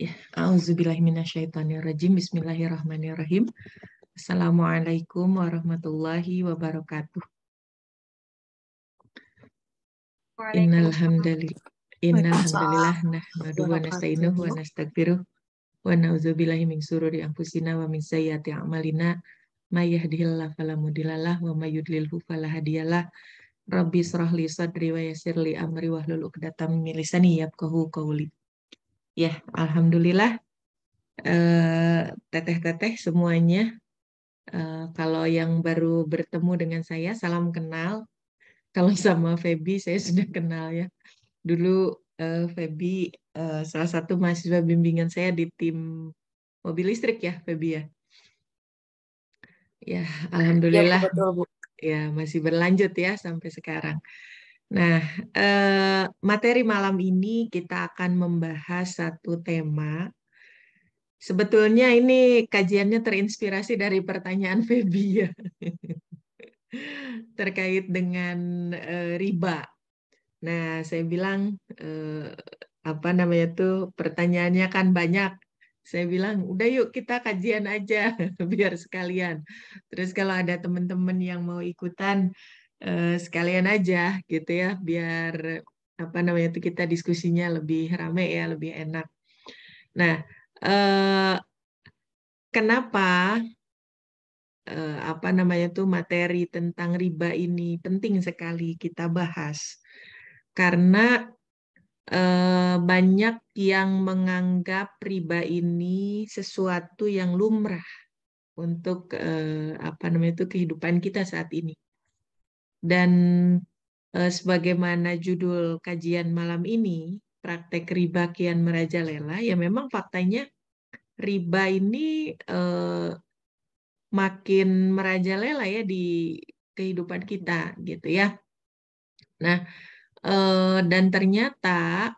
Ya, Bismillahirrahmanirrahim. Assalamualaikum warahmatullahi wabarakatuh. Innal hamdalillah nahmadu wa nasta'inuh wa nastaghfiruh wa na'udzubillahi min sururi anfusina wa min sayyati a'malina Ma yahdihillah falamudilalah wa ma yudlilhu falahadiyalah. rabbi israh li sadri wa yassir li amri wahlul 'uqdatam milisani yabkahu yafqahu Ya, alhamdulillah eh, teteh-teteh semuanya. Eh, kalau yang baru bertemu dengan saya, salam kenal. Kalau sama Febi, saya sudah kenal ya. Dulu eh, Febi salah satu mahasiswa bimbingan saya di tim mobil listrik ya, Febi ya. ya. Ya, alhamdulillah. Ya, betul, Bu. ya masih berlanjut ya sampai sekarang. Nah, eh, materi malam ini kita akan membahas satu tema. Sebetulnya ini kajiannya terinspirasi dari pertanyaan Febi ya. terkait dengan eh, riba. Nah, saya bilang eh, apa namanya itu pertanyaannya kan banyak. Saya bilang udah yuk kita kajian aja biar sekalian. Terus kalau ada teman-teman yang mau ikutan Eh, sekalian aja gitu ya biar apa namanya itu kita diskusinya lebih rame ya lebih enak. Nah eh, kenapa eh, apa namanya tuh materi tentang riba ini penting sekali kita bahas karena eh, banyak yang menganggap riba ini sesuatu yang lumrah untuk eh, apa namanya itu kehidupan kita saat ini dan eh, sebagaimana judul kajian malam ini, praktek riba kian merajalela, ya memang faktanya riba ini eh, makin merajalela ya di kehidupan kita gitu ya. Nah, eh, dan ternyata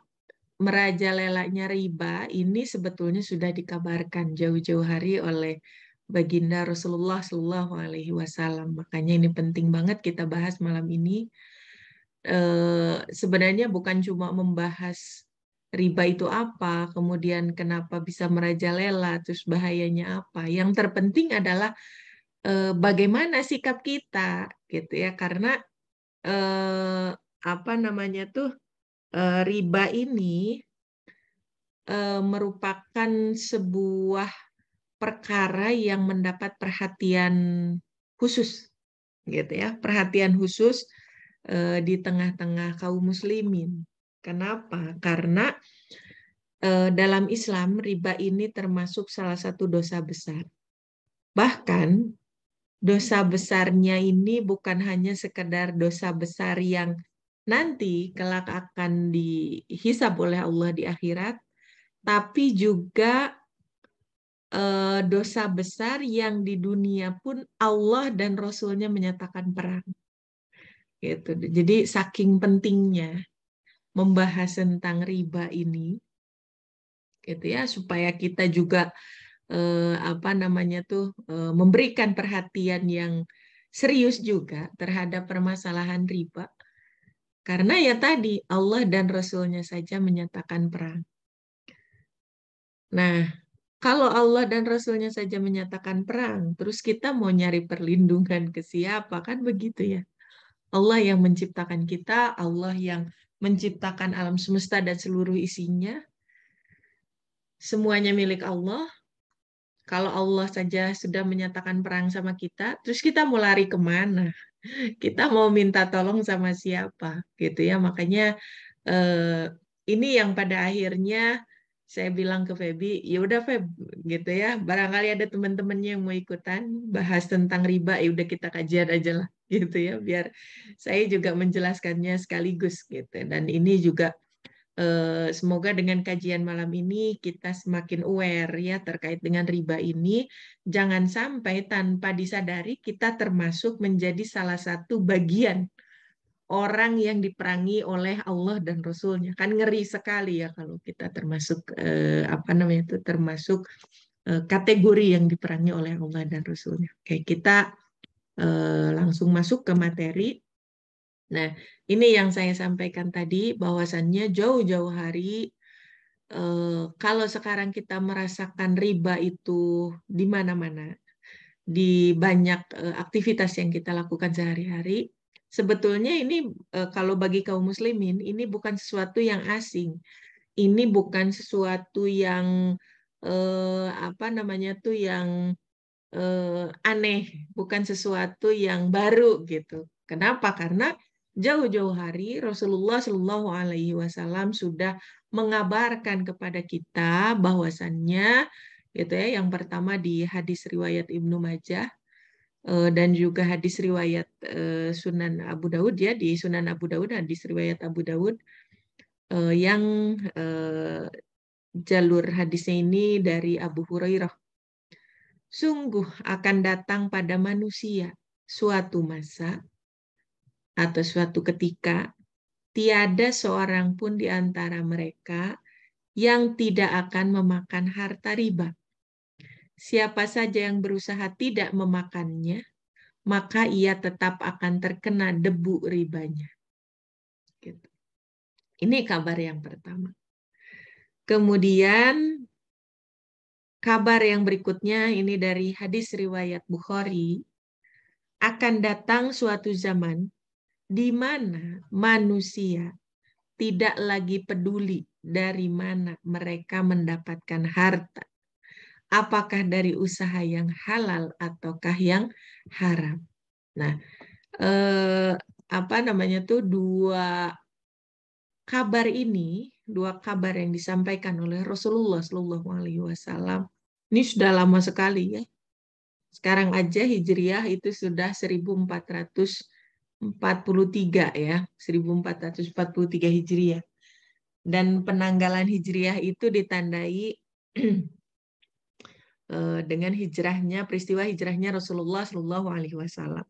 merajalelanya riba ini sebetulnya sudah dikabarkan jauh-jauh hari oleh baginda Rasulullah Shallallahu Alaihi Wasallam. Makanya ini penting banget kita bahas malam ini. Eh, sebenarnya bukan cuma membahas riba itu apa, kemudian kenapa bisa merajalela, terus bahayanya apa. Yang terpenting adalah eh, bagaimana sikap kita, gitu ya. Karena eh, apa namanya tuh riba ini merupakan sebuah perkara yang mendapat perhatian khusus gitu ya perhatian khusus eh, di tengah-tengah kaum muslimin kenapa karena eh, dalam Islam riba ini termasuk salah satu dosa besar bahkan dosa besarnya ini bukan hanya sekedar dosa besar yang nanti kelak akan dihisab oleh Allah di akhirat tapi juga Eh, dosa besar yang di dunia pun Allah dan Rasulnya menyatakan perang. Gitu. Jadi saking pentingnya membahas tentang riba ini, gitu ya, supaya kita juga eh, apa namanya tuh eh, memberikan perhatian yang serius juga terhadap permasalahan riba. Karena ya tadi Allah dan Rasulnya saja menyatakan perang. Nah, kalau Allah dan Rasulnya saja menyatakan perang, terus kita mau nyari perlindungan ke siapa? Kan begitu ya. Allah yang menciptakan kita, Allah yang menciptakan alam semesta dan seluruh isinya. Semuanya milik Allah. Kalau Allah saja sudah menyatakan perang sama kita, terus kita mau lari kemana? Kita mau minta tolong sama siapa? Gitu ya. Makanya eh, ini yang pada akhirnya saya bilang ke Feby, ya udah Feb, gitu ya. Barangkali ada teman-temannya yang mau ikutan bahas tentang riba, ya udah kita kajian aja lah, gitu ya. Hmm. Biar saya juga menjelaskannya sekaligus gitu. Dan ini juga eh, semoga dengan kajian malam ini kita semakin aware ya terkait dengan riba ini. Jangan sampai tanpa disadari kita termasuk menjadi salah satu bagian orang yang diperangi oleh Allah dan Rasulnya kan ngeri sekali ya kalau kita termasuk eh, apa namanya itu termasuk eh, kategori yang diperangi oleh Allah dan Rasulnya. Oke kita eh, langsung masuk ke materi. Nah ini yang saya sampaikan tadi bahwasannya jauh-jauh hari eh, kalau sekarang kita merasakan riba itu di mana-mana di banyak eh, aktivitas yang kita lakukan sehari-hari Sebetulnya ini eh, kalau bagi kaum muslimin ini bukan sesuatu yang asing. Ini bukan sesuatu yang eh, apa namanya tuh yang eh, aneh, bukan sesuatu yang baru gitu. Kenapa? Karena jauh-jauh hari Rasulullah Shallallahu Alaihi Wasallam sudah mengabarkan kepada kita bahwasannya gitu ya yang pertama di hadis riwayat Ibnu Majah Eh, dan juga hadis riwayat eh, Sunan Abu Daud ya di Sunan Abu Daud hadis riwayat Abu Daud eh, yang jalur hadisnya ini dari Abu Hurairah. Sungguh akan datang pada manusia suatu masa atau suatu ketika tiada seorang pun di antara mereka yang tidak akan memakan harta riba siapa saja yang berusaha tidak memakannya, maka ia tetap akan terkena debu ribanya. Gitu. Ini kabar yang pertama. Kemudian kabar yang berikutnya ini dari hadis riwayat Bukhari akan datang suatu zaman di mana manusia tidak lagi peduli dari mana mereka mendapatkan harta apakah dari usaha yang halal ataukah yang haram. Nah, eh, apa namanya tuh dua kabar ini, dua kabar yang disampaikan oleh Rasulullah Shallallahu Alaihi Wasallam ini sudah lama sekali ya. Sekarang aja Hijriah itu sudah 1443 ya, 1443 Hijriah. Dan penanggalan Hijriah itu ditandai Eh, dengan hijrahnya peristiwa hijrahnya Rasulullah Shallallahu Alaihi Wasallam.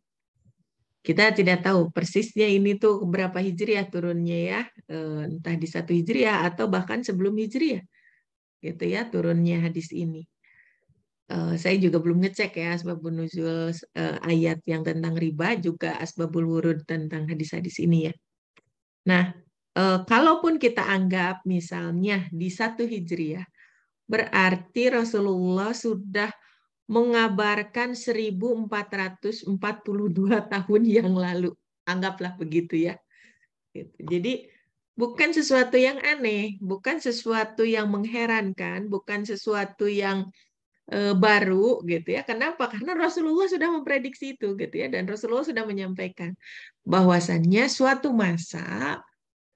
Kita tidak tahu persisnya ini tuh berapa hijriah ya, turunnya ya, eh, entah di satu hijriah ya, atau bahkan sebelum hijriah, ya, gitu ya turunnya hadis ini. Eh, saya juga belum ngecek ya asbabun nuzul ayat yang tentang riba juga asbabul wurud tentang hadis-hadis ini ya. Nah, kalaupun kita anggap misalnya di satu hijriah berarti Rasulullah sudah mengabarkan 1442 tahun yang lalu. Anggaplah begitu ya. Gitu. Jadi bukan sesuatu yang aneh, bukan sesuatu yang mengherankan, bukan sesuatu yang eh, baru gitu ya. Kenapa? Karena Rasulullah sudah memprediksi itu gitu ya dan Rasulullah sudah menyampaikan bahwasannya suatu masa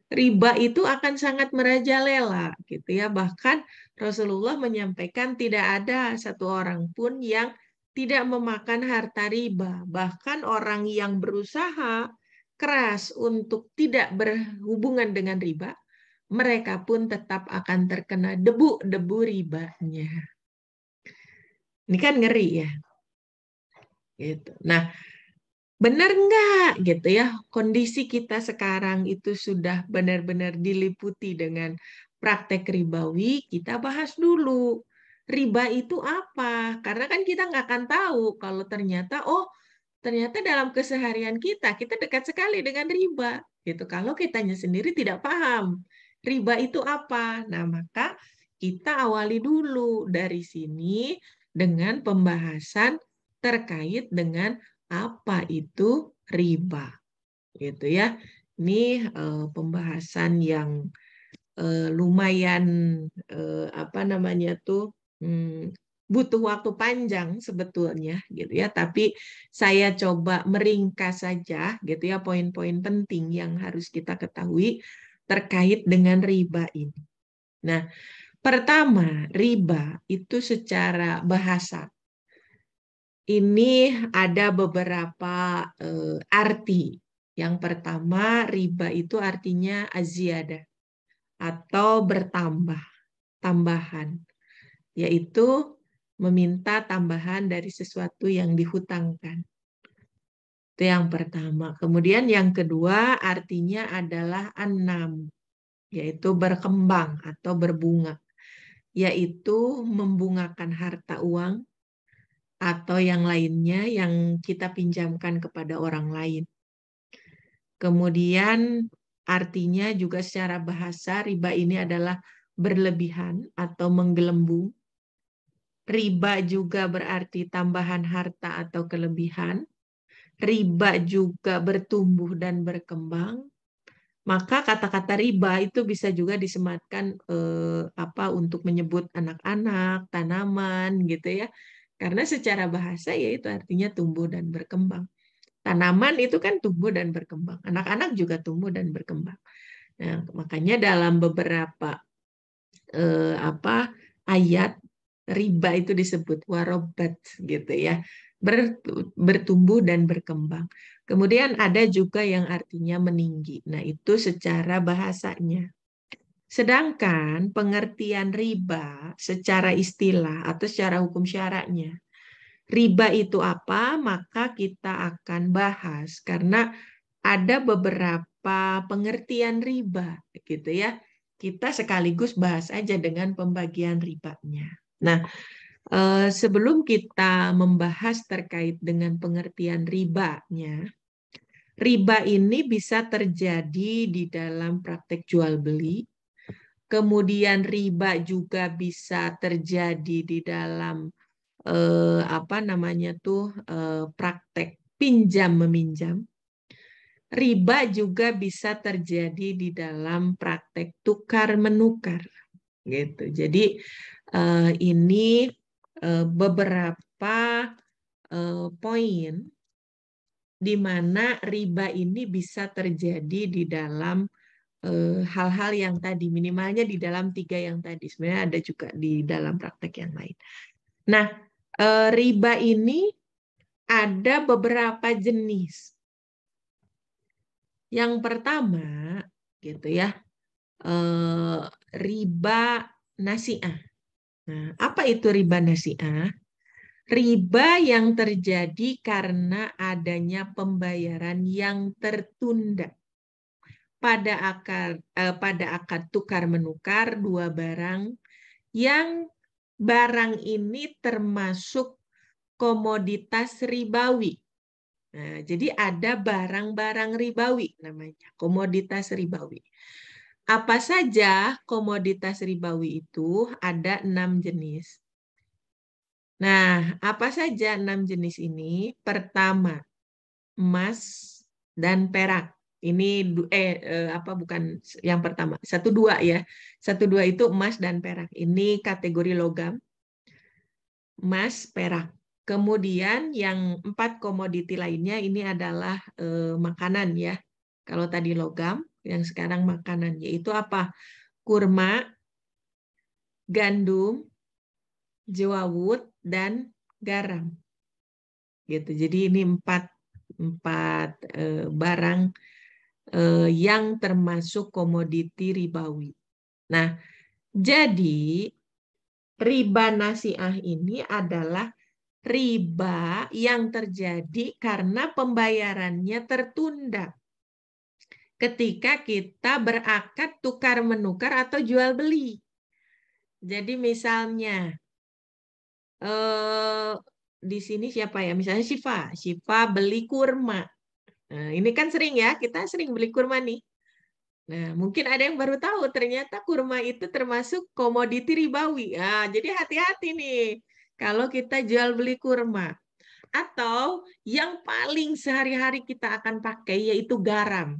riba itu akan sangat merajalela gitu ya. Bahkan Rasulullah menyampaikan tidak ada satu orang pun yang tidak memakan harta riba. Bahkan orang yang berusaha keras untuk tidak berhubungan dengan riba, mereka pun tetap akan terkena debu-debu ribanya. Ini kan ngeri ya. Gitu. Nah, benar nggak gitu ya kondisi kita sekarang itu sudah benar-benar diliputi dengan praktek ribawi kita bahas dulu riba itu apa karena kan kita nggak akan tahu kalau ternyata oh ternyata dalam keseharian kita kita dekat sekali dengan riba gitu kalau kitanya sendiri tidak paham riba itu apa nah maka kita awali dulu dari sini dengan pembahasan terkait dengan apa itu riba. Gitu ya. Ini eh, pembahasan yang eh, lumayan eh, apa namanya tuh hmm, butuh waktu panjang sebetulnya gitu ya tapi saya coba meringkas saja gitu ya poin-poin penting yang harus kita ketahui terkait dengan riba ini. Nah, pertama riba itu secara bahasa ini ada beberapa uh, arti. Yang pertama, riba itu artinya aziada atau bertambah, tambahan, yaitu meminta tambahan dari sesuatu yang dihutangkan. Itu yang pertama. Kemudian yang kedua artinya adalah enam, yaitu berkembang atau berbunga, yaitu membungakan harta uang atau yang lainnya yang kita pinjamkan kepada orang lain. Kemudian artinya juga secara bahasa riba ini adalah berlebihan atau menggelembung. Riba juga berarti tambahan harta atau kelebihan. Riba juga bertumbuh dan berkembang. Maka kata-kata riba itu bisa juga disematkan eh, apa untuk menyebut anak-anak, tanaman gitu ya karena secara bahasa yaitu artinya tumbuh dan berkembang. Tanaman itu kan tumbuh dan berkembang. Anak-anak juga tumbuh dan berkembang. Nah, makanya dalam beberapa eh, apa ayat riba itu disebut warobat gitu ya bertumbuh dan berkembang. Kemudian ada juga yang artinya meninggi. Nah, itu secara bahasanya. Sedangkan pengertian riba secara istilah atau secara hukum syaraknya, riba itu apa? Maka kita akan bahas karena ada beberapa pengertian riba gitu ya. Kita sekaligus bahas aja dengan pembagian ribanya. Nah, eh, sebelum kita membahas terkait dengan pengertian ribanya, riba ini bisa terjadi di dalam praktek jual beli, kemudian riba juga bisa terjadi di dalam eh, apa namanya tuh eh, praktek pinjam meminjam. Riba juga bisa terjadi di dalam praktek tukar menukar, gitu. Jadi eh, ini eh, beberapa eh, poin di mana riba ini bisa terjadi di dalam Eh, hal-hal yang tadi minimalnya di dalam tiga yang tadi sebenarnya ada juga di dalam praktek yang lain. Nah eh, riba ini ada beberapa jenis. Yang pertama gitu ya eh, riba nasiah. Nah apa itu riba nasiah? Riba yang terjadi karena adanya pembayaran yang tertunda pada akad eh, pada akad tukar menukar dua barang yang barang ini termasuk komoditas ribawi. Nah, jadi ada barang-barang ribawi namanya, komoditas ribawi. Apa saja komoditas ribawi itu? Ada enam jenis. Nah, apa saja enam jenis ini? Pertama, emas dan perak. Ini eh, eh, apa bukan yang pertama. Satu dua ya. Satu dua itu emas dan perak. Ini kategori logam. Emas, perak. Kemudian yang empat komoditi lainnya ini adalah eh, makanan ya. Kalau tadi logam, yang sekarang makanan yaitu apa? Kurma, gandum, jewawut dan garam. Gitu. Jadi ini empat empat eh, barang Eh, yang termasuk komoditi ribawi. Nah, jadi riba nasiah ini adalah riba yang terjadi karena pembayarannya tertunda. Ketika kita berakad tukar menukar atau jual beli. Jadi misalnya eh di sini siapa ya? Misalnya Syifa, Syifa beli kurma. Nah, ini kan sering ya, kita sering beli kurma nih. Nah, mungkin ada yang baru tahu ternyata kurma itu termasuk komoditi ribawi. Nah, jadi hati-hati nih kalau kita jual beli kurma. Atau yang paling sehari-hari kita akan pakai yaitu garam.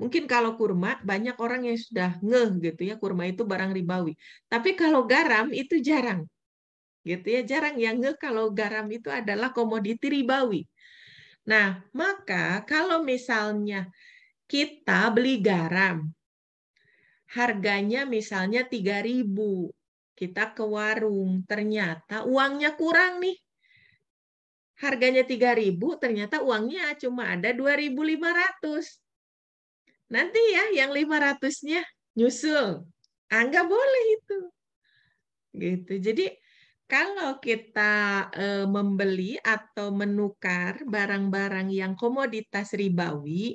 Mungkin kalau kurma banyak orang yang sudah ngeh gitu ya, kurma itu barang ribawi. Tapi kalau garam itu jarang. Gitu ya, jarang yang ngeh kalau garam itu adalah komoditi ribawi. Nah, maka kalau misalnya kita beli garam, harganya misalnya 3000 kita ke warung, ternyata uangnya kurang nih. Harganya 3000 ternyata uangnya cuma ada 2500 Nanti ya yang 500-nya nyusul. Ah, boleh itu. Gitu. Jadi kalau kita e, membeli atau menukar barang-barang yang komoditas ribawi,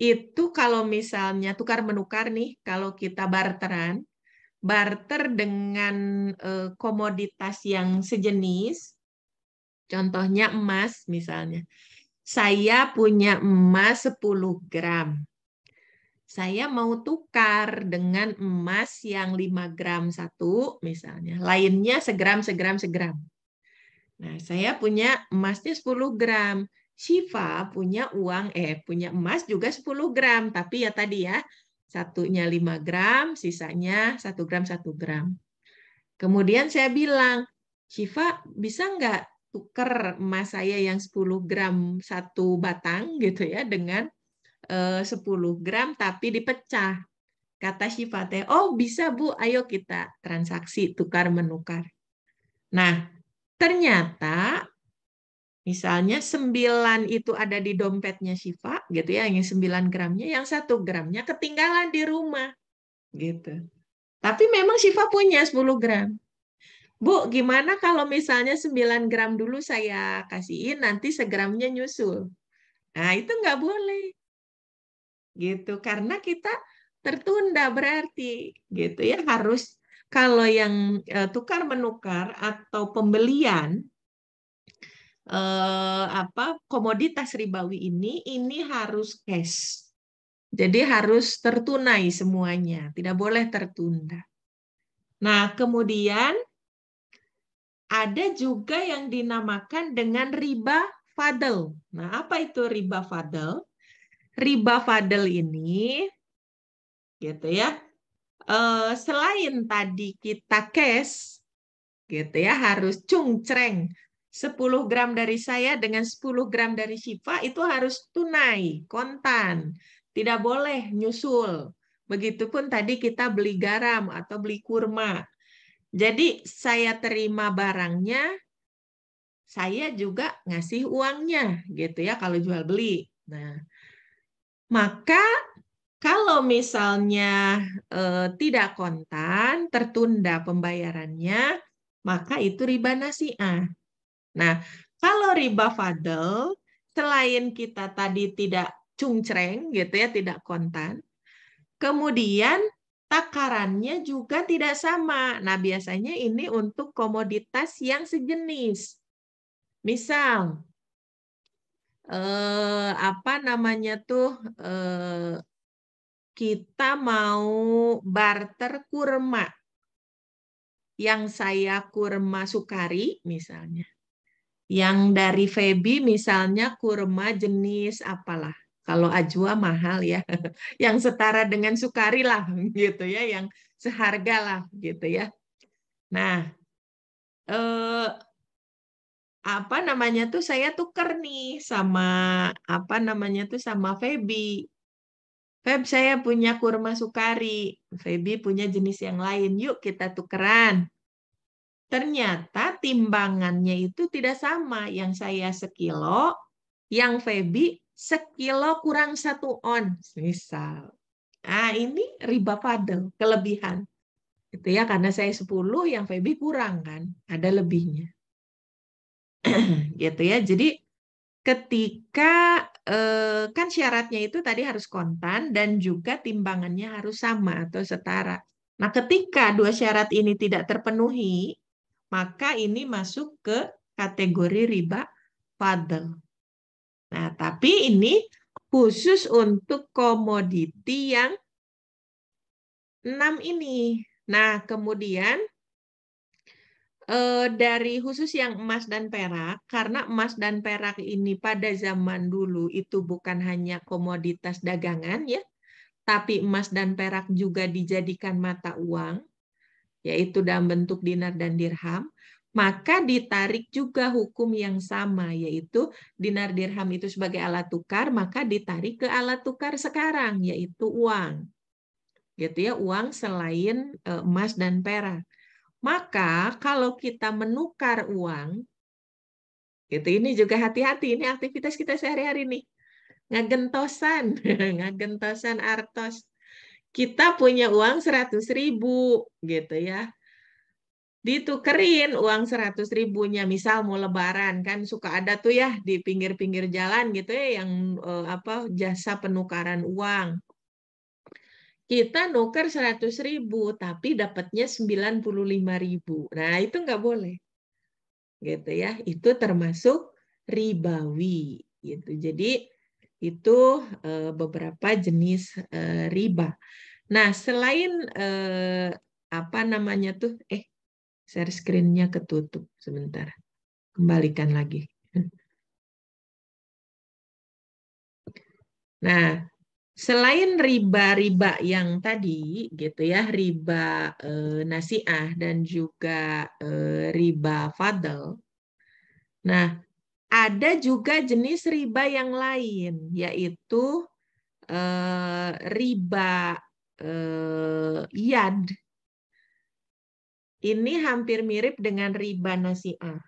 itu kalau misalnya tukar menukar nih, kalau kita barteran, barter dengan e, komoditas yang sejenis, contohnya emas misalnya. Saya punya emas 10 gram saya mau tukar dengan emas yang 5 gram satu misalnya, lainnya segram, segram, segram. Nah, saya punya emasnya 10 gram. Shiva punya uang, eh punya emas juga 10 gram. Tapi ya tadi ya, satunya 5 gram, sisanya 1 gram, 1 gram. Kemudian saya bilang, Shiva bisa nggak tuker emas saya yang 10 gram satu batang gitu ya dengan 10 eh, gram tapi dipecah. Kata Sifate, "Oh, bisa Bu, ayo kita transaksi tukar menukar." Nah, ternyata misalnya 9 itu ada di dompetnya Siva, gitu ya, yang 9 gramnya, yang satu gramnya ketinggalan di rumah gitu. Tapi memang Siva punya 10 gram. Bu, gimana kalau misalnya 9 gram dulu saya kasihin, nanti segramnya nyusul? Nah, itu nggak boleh gitu karena kita tertunda berarti gitu ya harus kalau yang eh, tukar menukar atau pembelian eh, apa komoditas ribawi ini ini harus cash jadi harus tertunai semuanya, tidak boleh tertunda. Nah, kemudian ada juga yang dinamakan dengan riba fadl. Nah, apa itu riba fadl? riba fadel ini gitu ya uh, selain tadi kita cash gitu ya harus cungcreng 10 gram dari saya dengan 10 gram dari Syifa itu harus tunai kontan tidak boleh nyusul begitupun tadi kita beli garam atau beli kurma jadi saya terima barangnya saya juga ngasih uangnya gitu ya kalau jual beli nah maka kalau misalnya eh, tidak kontan, tertunda pembayarannya, maka itu riba nasiah. Nah, kalau riba fadl, selain kita tadi tidak cungcreng gitu ya, tidak kontan, kemudian takarannya juga tidak sama. Nah, biasanya ini untuk komoditas yang sejenis. Misal, eh, apa namanya tuh eh, kita mau barter kurma yang saya kurma sukari misalnya yang dari Febi misalnya kurma jenis apalah kalau ajwa mahal ya yang setara dengan sukari lah gitu ya yang seharga lah gitu ya nah eh, apa namanya tuh saya tuker nih sama apa namanya tuh sama Feby. Feb saya punya kurma sukari, Feby punya jenis yang lain. Yuk kita tukeran. Ternyata timbangannya itu tidak sama. Yang saya sekilo, yang Feby sekilo kurang satu on, misal. ah ini riba fadel kelebihan. itu ya, karena saya 10, yang Feby kurang kan, ada lebihnya. gitu ya. Jadi ketika eh, kan syaratnya itu tadi harus kontan dan juga timbangannya harus sama atau setara. Nah, ketika dua syarat ini tidak terpenuhi, maka ini masuk ke kategori riba fadl. Nah, tapi ini khusus untuk komoditi yang enam ini. Nah, kemudian Eh, dari khusus yang emas dan perak, karena emas dan perak ini pada zaman dulu itu bukan hanya komoditas dagangan ya, tapi emas dan perak juga dijadikan mata uang, yaitu dalam bentuk dinar dan dirham. Maka ditarik juga hukum yang sama, yaitu dinar dirham itu sebagai alat tukar, maka ditarik ke alat tukar sekarang, yaitu uang. Gitu ya, uang selain eh, emas dan perak. Maka kalau kita menukar uang, gitu ini juga hati-hati, ini aktivitas kita sehari-hari nih. Ngagentosan, ngagentosan artos. Kita punya uang 100 ribu, gitu ya ditukerin uang seratus ribunya misal mau lebaran kan suka ada tuh ya di pinggir-pinggir jalan gitu ya yang eh, apa jasa penukaran uang kita nuker 100 ribu, tapi dapatnya 95 ribu. Nah, itu nggak boleh. Gitu ya, itu termasuk ribawi. Gitu. Jadi, itu eh, beberapa jenis eh, riba. Nah, selain eh, apa namanya tuh, eh, share screen-nya ketutup sebentar. Kembalikan lagi. Nah, selain riba-riba yang tadi gitu ya riba e, nasiah dan juga e, riba fadl nah ada juga jenis riba yang lain yaitu e, riba e, yad ini hampir mirip dengan riba nasiah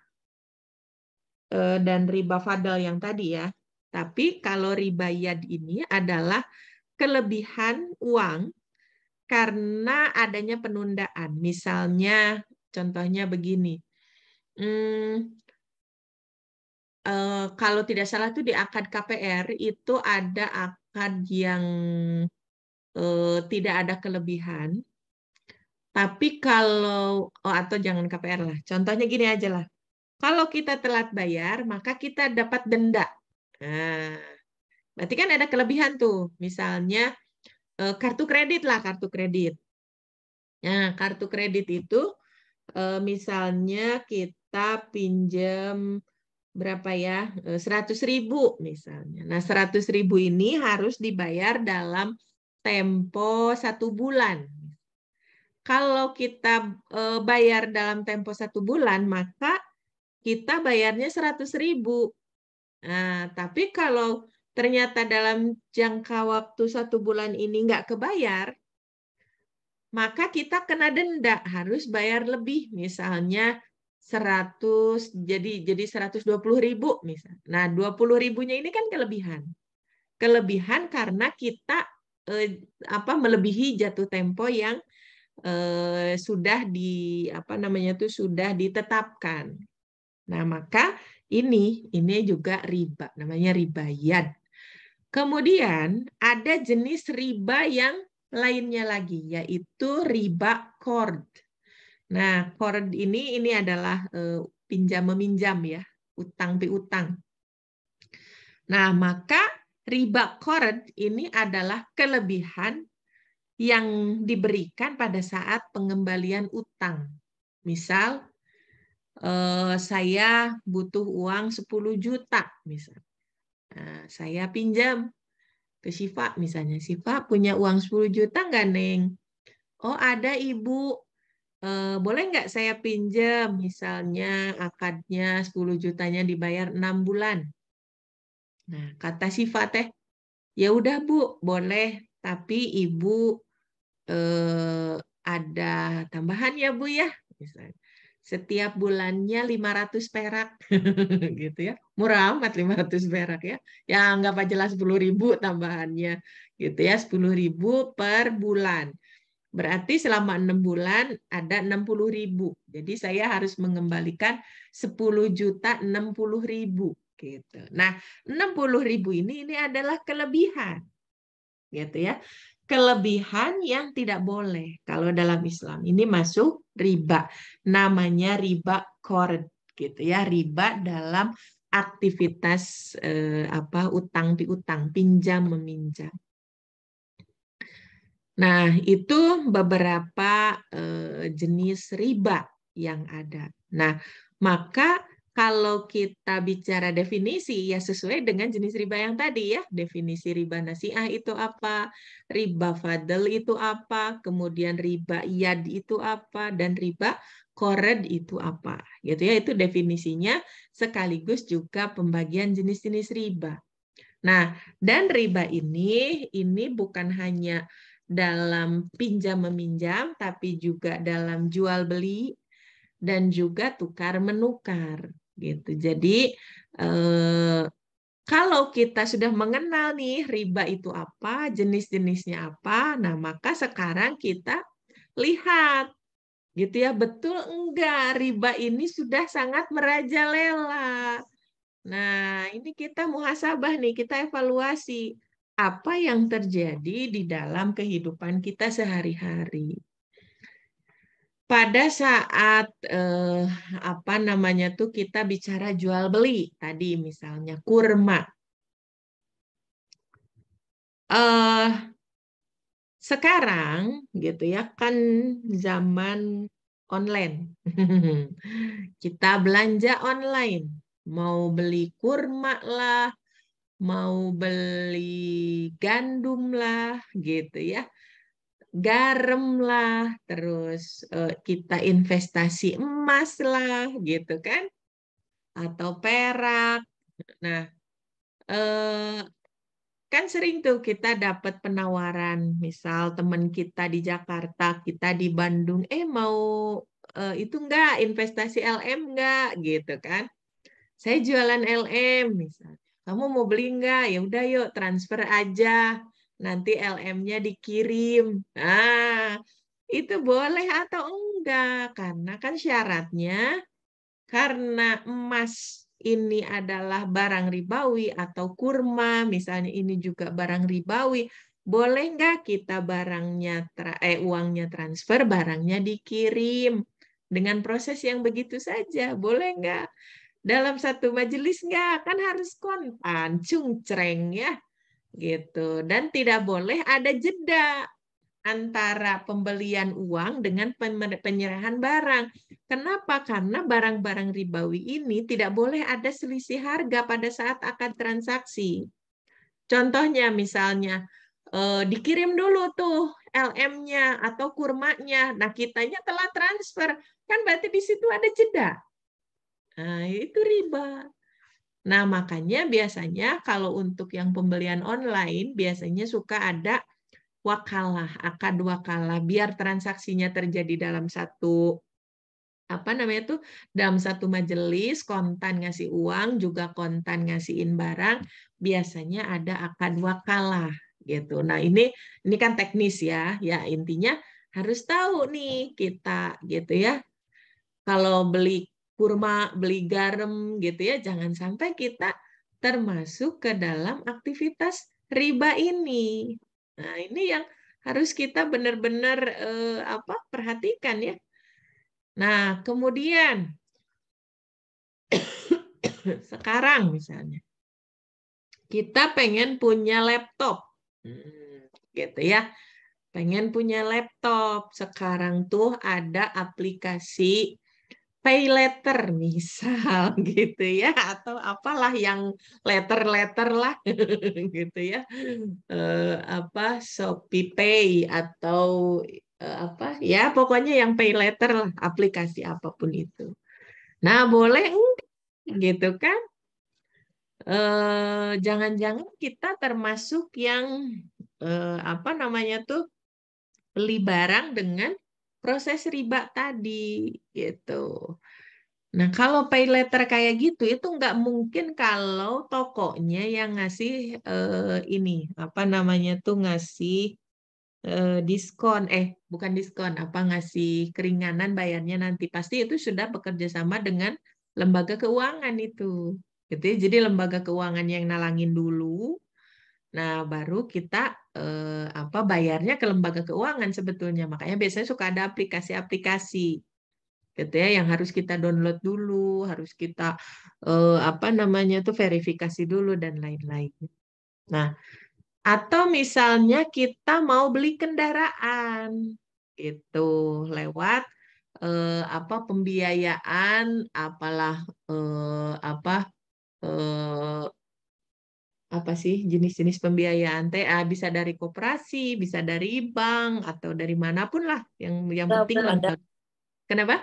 e, dan riba fadl yang tadi ya tapi kalau yad ini adalah kelebihan uang karena adanya penundaan. Misalnya, contohnya begini. Hmm, eh, kalau tidak salah itu di akad KPR itu ada akad yang eh, tidak ada kelebihan. Tapi kalau oh, atau jangan KPR lah. Contohnya gini aja lah. Kalau kita telat bayar, maka kita dapat denda Nah, berarti kan ada kelebihan tuh. Misalnya eh, kartu kredit lah, kartu kredit. Nah, kartu kredit itu eh, misalnya kita pinjam berapa ya? 100.000 eh, misalnya. Nah, 100.000 ini harus dibayar dalam tempo satu bulan. Kalau kita bayar dalam tempo satu bulan, maka kita bayarnya 100 ribu. Nah, tapi kalau ternyata dalam jangka waktu satu bulan ini nggak kebayar, maka kita kena denda, harus bayar lebih. Misalnya 100 jadi jadi 120 ribu misal. Nah 20 ribunya ini kan kelebihan, kelebihan karena kita eh, apa melebihi jatuh tempo yang eh, sudah di apa namanya itu sudah ditetapkan. Nah maka ini ini juga riba, namanya ribayan. Kemudian ada jenis riba yang lainnya lagi yaitu riba kord. Nah, kord ini ini adalah uh, pinjam meminjam ya, utang piutang. Nah, maka riba kord ini adalah kelebihan yang diberikan pada saat pengembalian utang. Misal Eh, saya butuh uang 10 juta misalnya. Nah, saya pinjam ke Siva misalnya. Siva punya uang 10 juta nggak, Neng? Oh, ada Ibu. Eh, boleh nggak saya pinjam? Misalnya akadnya 10 jutanya dibayar 6 bulan. Nah, kata Siva teh, ya udah Bu, boleh. Tapi Ibu eh, ada tambahan ya Bu ya. Misalnya setiap bulannya 500 perak gitu ya. Murah amat 500 perak ya. Ya anggap aja lah 10 ribu tambahannya gitu ya 10 ribu per bulan. Berarti selama enam bulan ada 60 ribu. Jadi saya harus mengembalikan 10 juta 60 ribu gitu. Nah, 60 ribu ini ini adalah kelebihan. Gitu ya. Kelebihan yang tidak boleh kalau dalam Islam. Ini masuk riba. Namanya riba kord gitu ya, riba dalam aktivitas eh, apa utang piutang, pinjam meminjam. Nah, itu beberapa eh, jenis riba yang ada. Nah, maka kalau kita bicara definisi ya sesuai dengan jenis riba yang tadi ya. Definisi riba nasiah itu apa, riba fadl itu apa, kemudian riba yad itu apa dan riba kored itu apa. Gitu ya, itu definisinya sekaligus juga pembagian jenis-jenis riba. Nah, dan riba ini ini bukan hanya dalam pinjam meminjam tapi juga dalam jual beli dan juga tukar menukar gitu. Jadi eh, kalau kita sudah mengenal nih riba itu apa, jenis-jenisnya apa, nah maka sekarang kita lihat gitu ya betul enggak riba ini sudah sangat merajalela. Nah, ini kita muhasabah nih, kita evaluasi apa yang terjadi di dalam kehidupan kita sehari-hari pada saat eh, apa namanya tuh kita bicara jual beli tadi misalnya kurma eh, sekarang gitu ya kan zaman online kita belanja online mau beli kurma lah mau beli gandum lah gitu ya garam lah, terus eh, kita investasi emas lah, gitu kan? Atau perak. Nah, eh, kan sering tuh kita dapat penawaran, misal teman kita di Jakarta, kita di Bandung, eh mau eh, itu enggak investasi LM enggak, gitu kan? Saya jualan LM, misal. Kamu mau beli enggak? Ya udah yuk transfer aja nanti LM-nya dikirim. Nah, itu boleh atau enggak? Karena kan syaratnya karena emas ini adalah barang ribawi atau kurma, misalnya ini juga barang ribawi, boleh enggak kita barangnya eh uangnya transfer, barangnya dikirim dengan proses yang begitu saja, boleh enggak? Dalam satu majelis enggak? kan harus kontan, cungcreng ya gitu dan tidak boleh ada jeda antara pembelian uang dengan penyerahan barang. Kenapa? Karena barang-barang ribawi ini tidak boleh ada selisih harga pada saat akan transaksi. Contohnya misalnya eh, dikirim dulu tuh LM-nya atau kurmanya. Nah, kitanya telah transfer. Kan berarti di situ ada jeda. Nah, itu riba. Nah, makanya biasanya kalau untuk yang pembelian online, biasanya suka ada wakalah, akad wakalah, biar transaksinya terjadi dalam satu apa namanya itu dalam satu majelis kontan ngasih uang juga kontan ngasihin barang biasanya ada akad wakalah gitu. Nah, ini ini kan teknis ya. Ya intinya harus tahu nih kita gitu ya. Kalau beli kurma, beli garam gitu ya. Jangan sampai kita termasuk ke dalam aktivitas riba ini. Nah, ini yang harus kita benar-benar eh, apa? perhatikan ya. Nah, kemudian sekarang misalnya kita pengen punya laptop. Hmm, gitu ya. Pengen punya laptop. Sekarang tuh ada aplikasi pay letter misal gitu ya atau apalah yang letter-letter lah gitu ya eh, apa Shopee Pay atau eh, apa ya pokoknya yang pay letter lah aplikasi apapun itu. Nah, boleh gitu kan? Eh jangan-jangan kita termasuk yang eh, apa namanya tuh beli barang dengan proses riba tadi gitu. Nah, kalau pay letter kayak gitu itu nggak mungkin kalau tokonya yang ngasih eh, ini apa namanya tuh ngasih eh, diskon eh bukan diskon apa ngasih keringanan bayarnya nanti pasti itu sudah bekerja sama dengan lembaga keuangan itu. Gitu ya. Jadi lembaga keuangan yang nalangin dulu. Nah, baru kita eh, apa bayarnya ke lembaga keuangan sebetulnya. Makanya biasanya suka ada aplikasi-aplikasi gitu ya yang harus kita download dulu, harus kita eh, apa namanya tuh verifikasi dulu dan lain-lain. Nah, atau misalnya kita mau beli kendaraan itu lewat eh, apa pembiayaan apalah eh, apa eh, apa sih jenis-jenis pembiayaan TA ah, bisa dari koperasi, bisa dari bank atau dari manapun lah yang yang penting lah. Kenapa?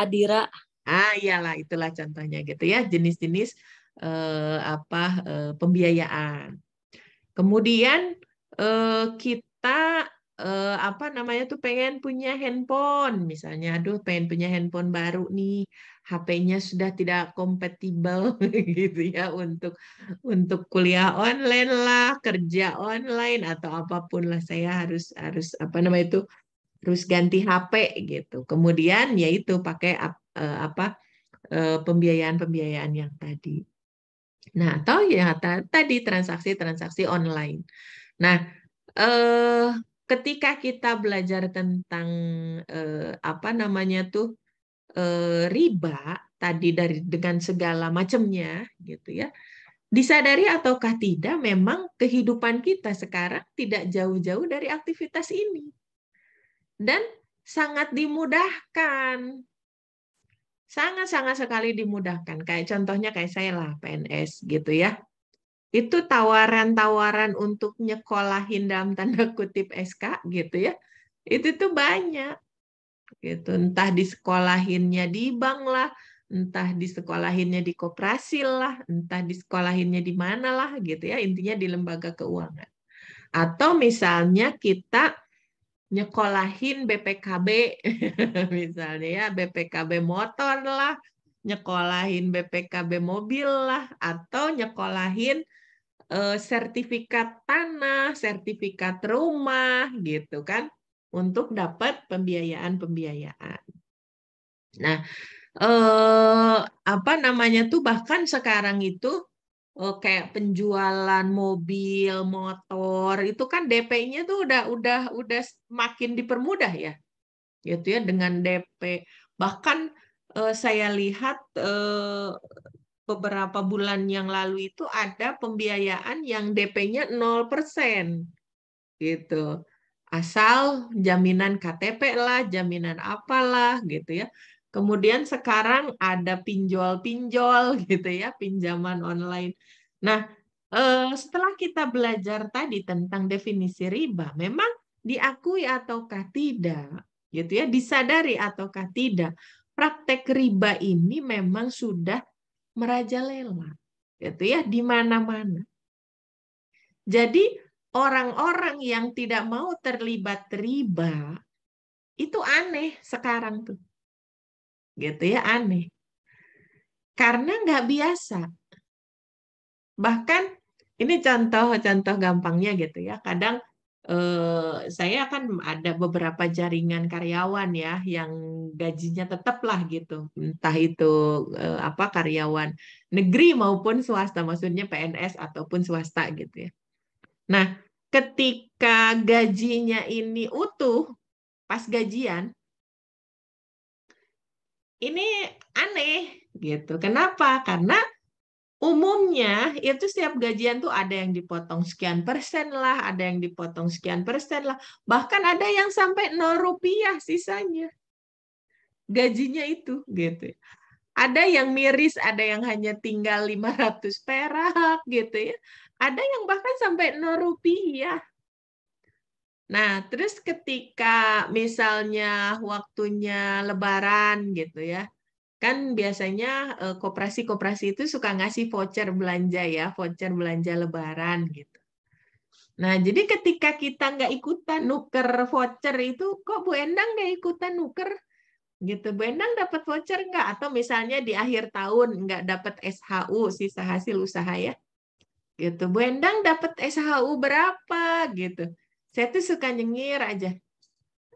Adira. Ah iyalah itulah contohnya gitu ya jenis-jenis eh, apa eh, pembiayaan. Kemudian eh, kita eh, apa namanya tuh pengen punya handphone misalnya aduh pengen punya handphone baru nih HP-nya sudah tidak kompatibel gitu ya untuk untuk kuliah online lah kerja online atau apapun lah saya harus harus apa namanya itu harus ganti HP gitu kemudian yaitu pakai eh, apa eh, pembiayaan-pembiayaan yang tadi nah atau ya tadi transaksi-transaksi online nah eh, ketika kita belajar tentang eh, apa namanya tuh eh, riba tadi dari dengan segala macamnya gitu ya disadari ataukah tidak memang kehidupan kita sekarang tidak jauh-jauh dari aktivitas ini dan sangat dimudahkan sangat-sangat sekali dimudahkan kayak contohnya kayak saya lah PNS gitu ya itu tawaran-tawaran untuk nyekolahin dalam tanda kutip SK gitu ya itu tuh banyak gitu entah di sekolahinnya di bank lah entah di sekolahinnya di koperasi lah entah sekolahinnya di mana lah gitu ya intinya di lembaga keuangan atau misalnya kita nyekolahin BPKB misalnya ya BPKB motor lah nyekolahin BPKB mobil lah atau nyekolahin Eh, sertifikat tanah, sertifikat rumah gitu kan untuk dapat pembiayaan-pembiayaan. Nah, eh, apa namanya tuh bahkan sekarang itu eh, kayak penjualan mobil, motor itu kan DP-nya tuh udah udah udah makin dipermudah ya. Gitu ya dengan DP. Bahkan eh, saya lihat eh, beberapa bulan yang lalu itu ada pembiayaan yang DP-nya 0%. Gitu. Asal jaminan KTP lah, jaminan apalah gitu ya. Kemudian sekarang ada pinjol-pinjol gitu ya, pinjaman online. Nah, eh, setelah kita belajar tadi tentang definisi riba, memang diakui ataukah tidak gitu ya, disadari ataukah tidak. Praktek riba ini memang sudah merajalela gitu ya di mana-mana. Jadi orang-orang yang tidak mau terlibat riba itu aneh sekarang tuh. Gitu ya, aneh. Karena nggak biasa. Bahkan ini contoh-contoh gampangnya gitu ya. Kadang Eh, saya akan ada beberapa jaringan karyawan ya yang gajinya tetaplah gitu entah itu uh, apa karyawan negeri maupun swasta maksudnya PNS ataupun swasta gitu ya. Nah ketika gajinya ini utuh pas gajian ini aneh gitu. Kenapa? Karena umumnya itu setiap gajian tuh ada yang dipotong sekian persen lah, ada yang dipotong sekian persen lah, bahkan ada yang sampai nol rupiah sisanya gajinya itu gitu. Ada yang miris, ada yang hanya tinggal 500 perak gitu ya. Ada yang bahkan sampai nol rupiah. Nah, terus ketika misalnya waktunya lebaran gitu ya kan biasanya eh, koperasi-koperasi itu suka ngasih voucher belanja ya, voucher belanja lebaran gitu. Nah, jadi ketika kita nggak ikutan nuker voucher itu, kok Bu Endang nggak ikutan nuker? Gitu, Bu Endang dapat voucher nggak? Atau misalnya di akhir tahun nggak dapat SHU, sisa hasil usaha ya? Gitu, Bu Endang dapat SHU berapa? Gitu. Saya tuh suka nyengir aja.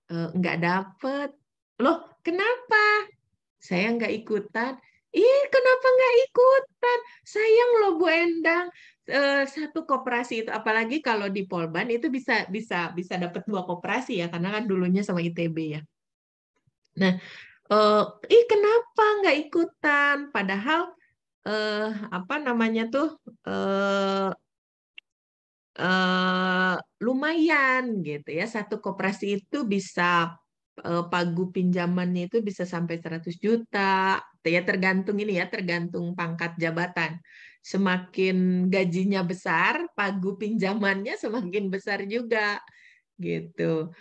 E, nggak dapat. Loh, kenapa? saya nggak ikutan. Ih, kenapa nggak ikutan? Sayang loh Bu Endang, eh, satu koperasi itu apalagi kalau di Polban itu bisa bisa bisa dapat dua koperasi ya karena kan dulunya sama ITB ya. Nah, eh, ih kenapa nggak ikutan? Padahal eh, apa namanya tuh eh, eh, lumayan gitu ya satu koperasi itu bisa Eh, pagu pinjamannya itu bisa sampai 100 juta. Ya tergantung ini ya, tergantung pangkat jabatan. Semakin gajinya besar, pagu pinjamannya semakin besar juga. Gitu.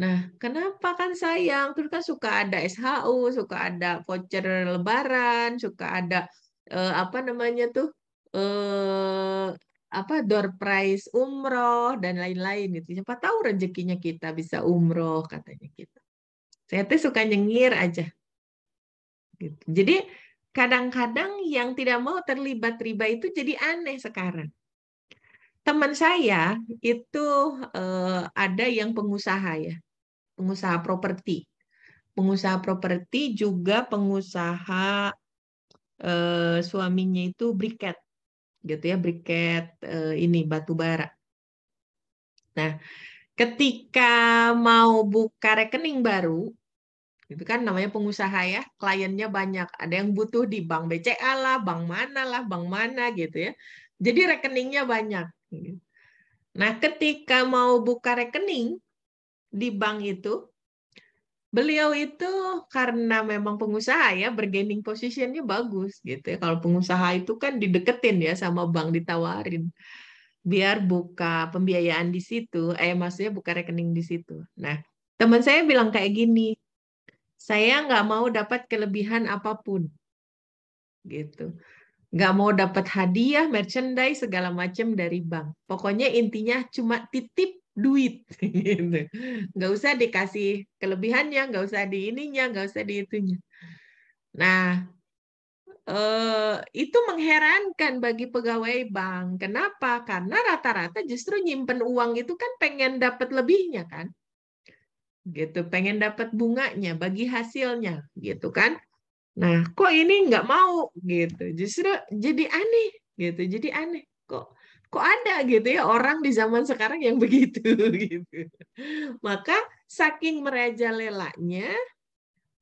Nah, kenapa kan sayang? Terus kan suka ada SHU, suka ada voucher lebaran, suka ada eh, apa namanya tuh? Eh, apa door price umroh dan lain-lain gitu. Siapa tahu rezekinya kita bisa umroh katanya kita. Gitu. Saya tuh suka nyengir aja. Gitu. Jadi kadang-kadang yang tidak mau terlibat riba itu jadi aneh sekarang. Teman saya itu eh, ada yang pengusaha ya, pengusaha properti. Pengusaha properti juga pengusaha eh, suaminya itu briket gitu ya briket eh, ini batu bara. Nah, ketika mau buka rekening baru itu kan namanya pengusaha ya, kliennya banyak. Ada yang butuh di bank BCA lah, bank mana lah, bank mana gitu ya. Jadi rekeningnya banyak. Nah, ketika mau buka rekening di bank itu, beliau itu karena memang pengusaha ya, bergaining positionnya bagus gitu ya. Kalau pengusaha itu kan dideketin ya sama bank ditawarin biar buka pembiayaan di situ, eh maksudnya buka rekening di situ. Nah, teman saya bilang kayak gini, saya nggak mau dapat kelebihan apapun. Gitu. Nggak mau dapat hadiah, merchandise, segala macam dari bank. Pokoknya intinya cuma titip duit. Gitu. Nggak usah dikasih kelebihannya, nggak usah di ininya, nggak usah di itunya. Nah, eh, itu mengherankan bagi pegawai bank. Kenapa? Karena rata-rata justru nyimpen uang itu kan pengen dapat lebihnya kan gitu pengen dapat bunganya bagi hasilnya gitu kan nah kok ini nggak mau gitu justru jadi aneh gitu jadi aneh kok kok ada gitu ya orang di zaman sekarang yang begitu gitu maka saking merajalelanya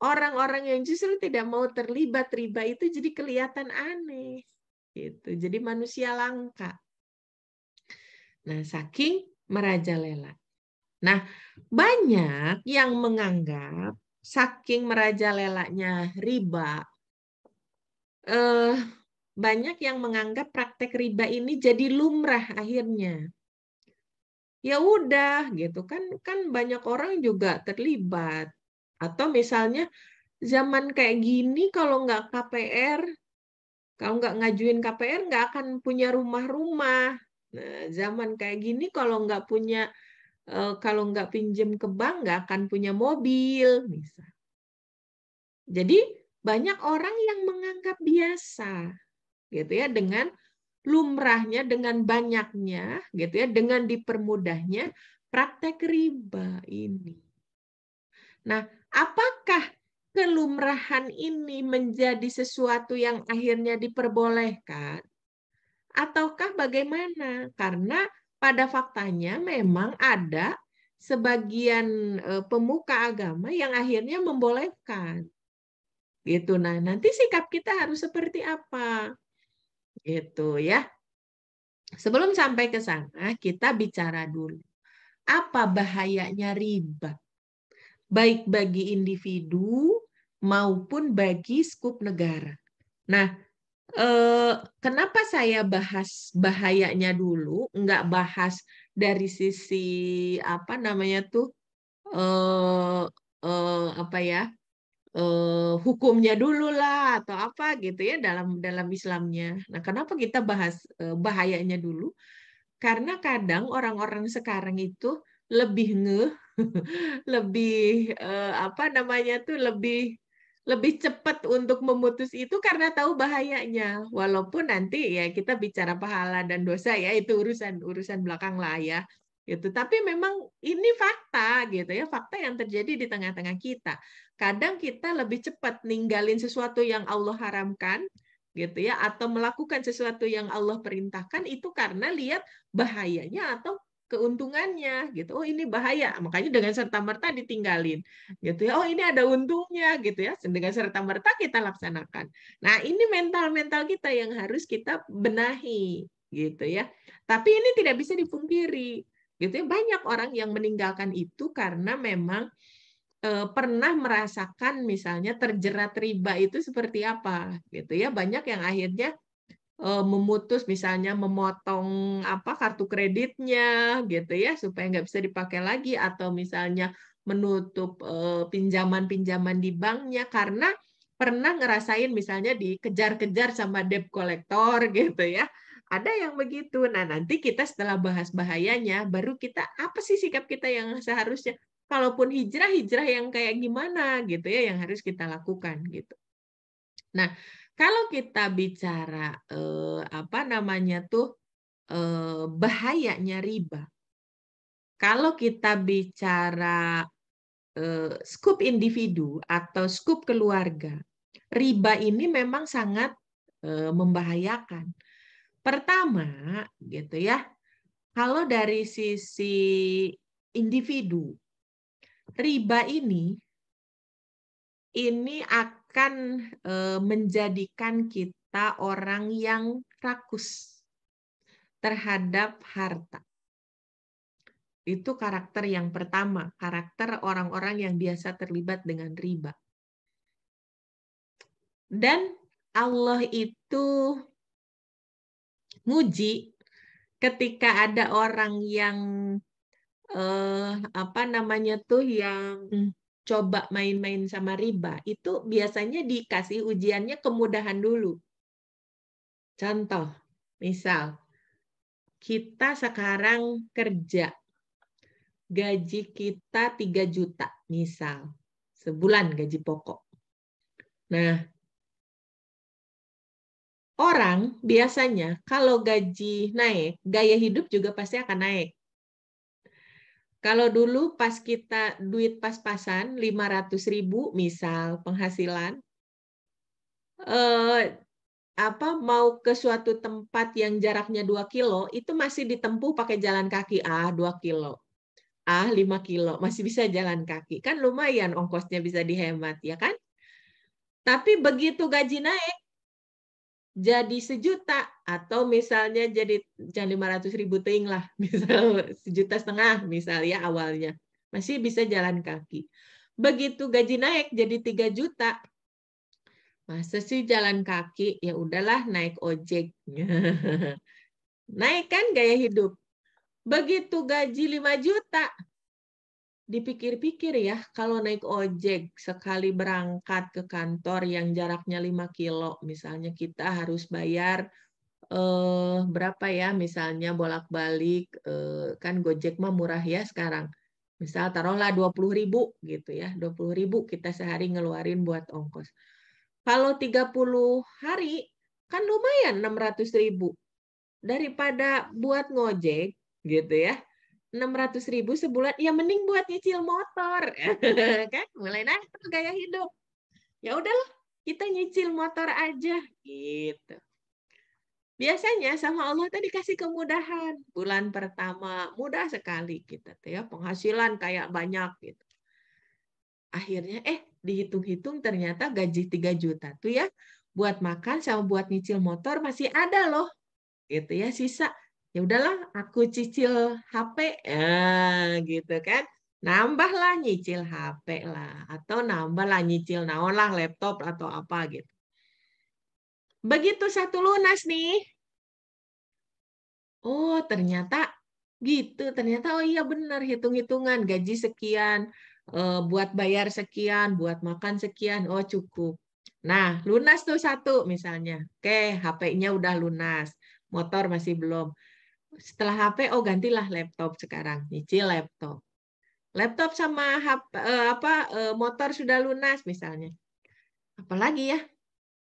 orang-orang yang justru tidak mau terlibat riba itu jadi kelihatan aneh gitu jadi manusia langka nah saking merajalela Nah, banyak yang menganggap saking meraja merajalelanya riba, eh, banyak yang menganggap praktek riba ini jadi lumrah akhirnya. Ya udah gitu kan kan banyak orang juga terlibat atau misalnya zaman kayak gini kalau nggak KPR kalau nggak ngajuin KPR nggak akan punya rumah-rumah. Nah, zaman kayak gini kalau nggak punya Eh, kalau nggak pinjam ke bank nggak akan punya mobil misal. Jadi banyak orang yang menganggap biasa gitu ya dengan lumrahnya dengan banyaknya gitu ya dengan dipermudahnya praktek riba ini. Nah, apakah kelumrahan ini menjadi sesuatu yang akhirnya diperbolehkan ataukah bagaimana? Karena pada faktanya memang ada sebagian eh, pemuka agama yang akhirnya membolehkan. Gitu. Nah, nanti sikap kita harus seperti apa? Gitu ya. Sebelum sampai ke sana, kita bicara dulu. Apa bahayanya riba? Baik bagi individu maupun bagi skup negara. Nah, eh, kenapa saya bahas bahayanya dulu, nggak bahas dari sisi apa namanya tuh eh, eh, apa ya eh, hukumnya dulu lah atau apa gitu ya dalam dalam Islamnya. Nah, kenapa kita bahas eh, bahayanya dulu? Karena kadang orang-orang sekarang itu lebih nge lebih eh, apa namanya tuh lebih lebih cepat untuk memutus itu karena tahu bahayanya. Walaupun nanti ya kita bicara pahala dan dosa ya itu urusan urusan belakang lah ya. Gitu. Tapi memang ini fakta gitu ya, fakta yang terjadi di tengah-tengah kita. Kadang kita lebih cepat ninggalin sesuatu yang Allah haramkan gitu ya atau melakukan sesuatu yang Allah perintahkan itu karena lihat bahayanya atau keuntungannya gitu. Oh, ini bahaya. Makanya dengan serta-merta ditinggalin gitu ya. Oh, ini ada untungnya gitu ya. Dengan serta-merta kita laksanakan. Nah, ini mental-mental kita yang harus kita benahi gitu ya. Tapi ini tidak bisa dipungkiri gitu ya. Banyak orang yang meninggalkan itu karena memang eh, pernah merasakan misalnya terjerat riba itu seperti apa gitu ya banyak yang akhirnya Eh, memutus misalnya memotong apa kartu kreditnya gitu ya supaya nggak bisa dipakai lagi atau misalnya menutup eh, pinjaman-pinjaman di banknya karena pernah ngerasain misalnya dikejar-kejar sama debt collector gitu ya ada yang begitu. Nah, nanti kita setelah bahas bahayanya, baru kita apa sih sikap kita yang seharusnya? Kalaupun hijrah, hijrah yang kayak gimana gitu ya, yang harus kita lakukan gitu. Nah, kalau kita bicara eh, apa namanya tuh eh, bahayanya riba. Kalau kita bicara eh, skup individu atau skup keluarga, riba ini memang sangat eh, membahayakan. Pertama, gitu ya. Kalau dari sisi individu, riba ini ini akan akan eh, menjadikan kita orang yang rakus terhadap harta. Itu karakter yang pertama, karakter orang-orang yang biasa terlibat dengan riba. Dan Allah itu muji ketika ada orang yang eh, apa namanya tuh yang hmm coba main-main sama riba, itu biasanya dikasih ujiannya kemudahan dulu. Contoh, misal kita sekarang kerja, gaji kita 3 juta, misal sebulan gaji pokok. Nah, orang biasanya kalau gaji naik, gaya hidup juga pasti akan naik. Kalau dulu pas kita duit pas-pasan 500 ribu misal penghasilan, eh, apa mau ke suatu tempat yang jaraknya 2 kilo itu masih ditempuh pakai jalan kaki ah 2 kilo ah 5 kilo masih bisa jalan kaki kan lumayan ongkosnya bisa dihemat ya kan tapi begitu gaji naik jadi sejuta atau misalnya jadi jangan ratus ribu ting lah misal sejuta setengah misalnya awalnya masih bisa jalan kaki begitu gaji naik jadi tiga juta masa sih jalan kaki ya udahlah naik ojek naik kan gaya hidup begitu gaji lima juta dipikir-pikir ya, kalau naik ojek sekali berangkat ke kantor yang jaraknya 5 kilo, misalnya kita harus bayar eh, berapa ya, misalnya bolak-balik, eh, kan Gojek mah murah ya sekarang. Misal taruhlah 20 ribu gitu ya, 20 ribu kita sehari ngeluarin buat ongkos. Kalau 30 hari, kan lumayan 600 ribu. Daripada buat ngojek gitu ya, 600 ribu sebulan, ya mending buat nyicil motor. kan? Mulai naik tuh gaya hidup. Ya udahlah, kita nyicil motor aja. gitu. Biasanya sama Allah tadi kasih kemudahan. Bulan pertama mudah sekali kita gitu, ya penghasilan kayak banyak gitu. Akhirnya eh dihitung-hitung ternyata gaji 3 juta tuh ya buat makan sama buat nyicil motor masih ada loh. Gitu ya sisa ya udahlah aku cicil HP ya, eh, gitu kan nambahlah nyicil HP lah atau nambahlah nyicil naon lah laptop atau apa gitu begitu satu lunas nih oh ternyata gitu ternyata oh iya benar hitung-hitungan gaji sekian eh, buat bayar sekian buat makan sekian oh cukup nah lunas tuh satu misalnya oke HP-nya udah lunas motor masih belum setelah HP oh gantilah laptop sekarang nyicil laptop laptop sama HP, eh, apa eh, motor sudah lunas misalnya apalagi ya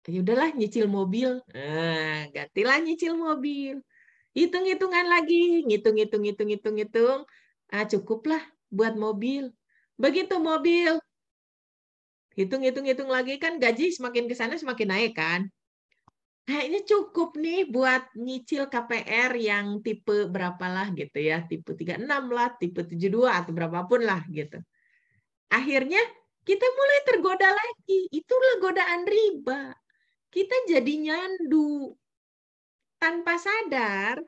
ya udahlah nyicil mobil nah, gantilah nyicil mobil hitung hitungan lagi ngitung hitung hitung hitung hitung ah cukuplah buat mobil begitu mobil hitung hitung hitung lagi kan gaji semakin kesana semakin naik kan kayaknya nah, cukup nih buat nyicil KPR yang tipe berapalah gitu ya, tipe 36 lah, tipe 72 atau berapapun lah gitu. Akhirnya kita mulai tergoda lagi. Itulah godaan riba. Kita jadi nyandu. Tanpa sadar,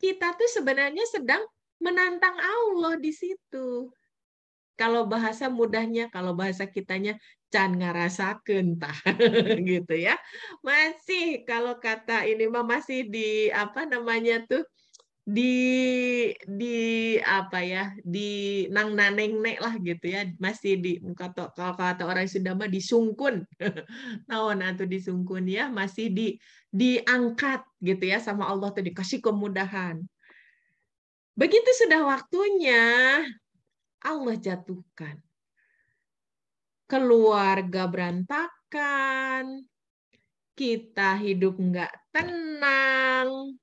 kita tuh sebenarnya sedang menantang Allah di situ. Kalau bahasa mudahnya, kalau bahasa kitanya, can ngarasakeun tah gitu ya. Masih kalau kata ini mah masih di apa namanya tuh di di apa ya di nang naneng nek lah gitu ya masih di kata kalau kata orang sudah mah disungkun naon atau disungkun ya masih di diangkat gitu ya sama Allah tuh dikasih kemudahan begitu sudah waktunya Allah jatuhkan keluarga berantakan, kita hidup nggak tenang,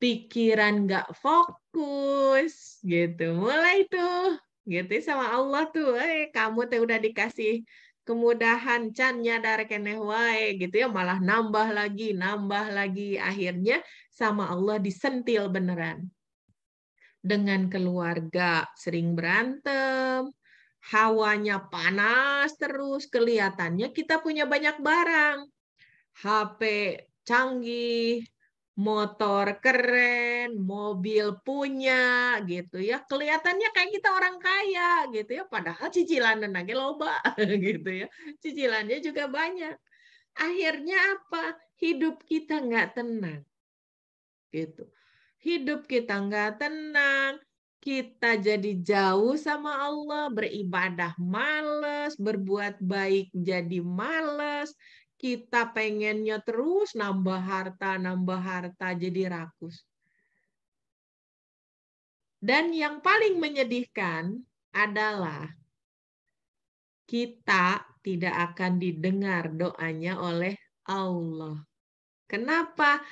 pikiran nggak fokus, gitu. Mulai tuh, gitu ya sama Allah tuh, eh kamu tuh udah dikasih kemudahan can dari kenehwai, gitu ya malah nambah lagi nambah lagi akhirnya sama Allah disentil beneran dengan keluarga sering berantem hawanya panas terus, kelihatannya kita punya banyak barang. HP canggih, motor keren, mobil punya gitu ya. Kelihatannya kayak kita orang kaya gitu ya, padahal cicilan dan lagi loba gitu ya. Cicilannya juga banyak. Akhirnya apa? Hidup kita nggak tenang. Gitu. Hidup kita nggak tenang, kita jadi jauh sama Allah, beribadah males, berbuat baik jadi males, kita pengennya terus nambah harta, nambah harta jadi rakus. Dan yang paling menyedihkan adalah kita tidak akan didengar doanya oleh Allah. Kenapa?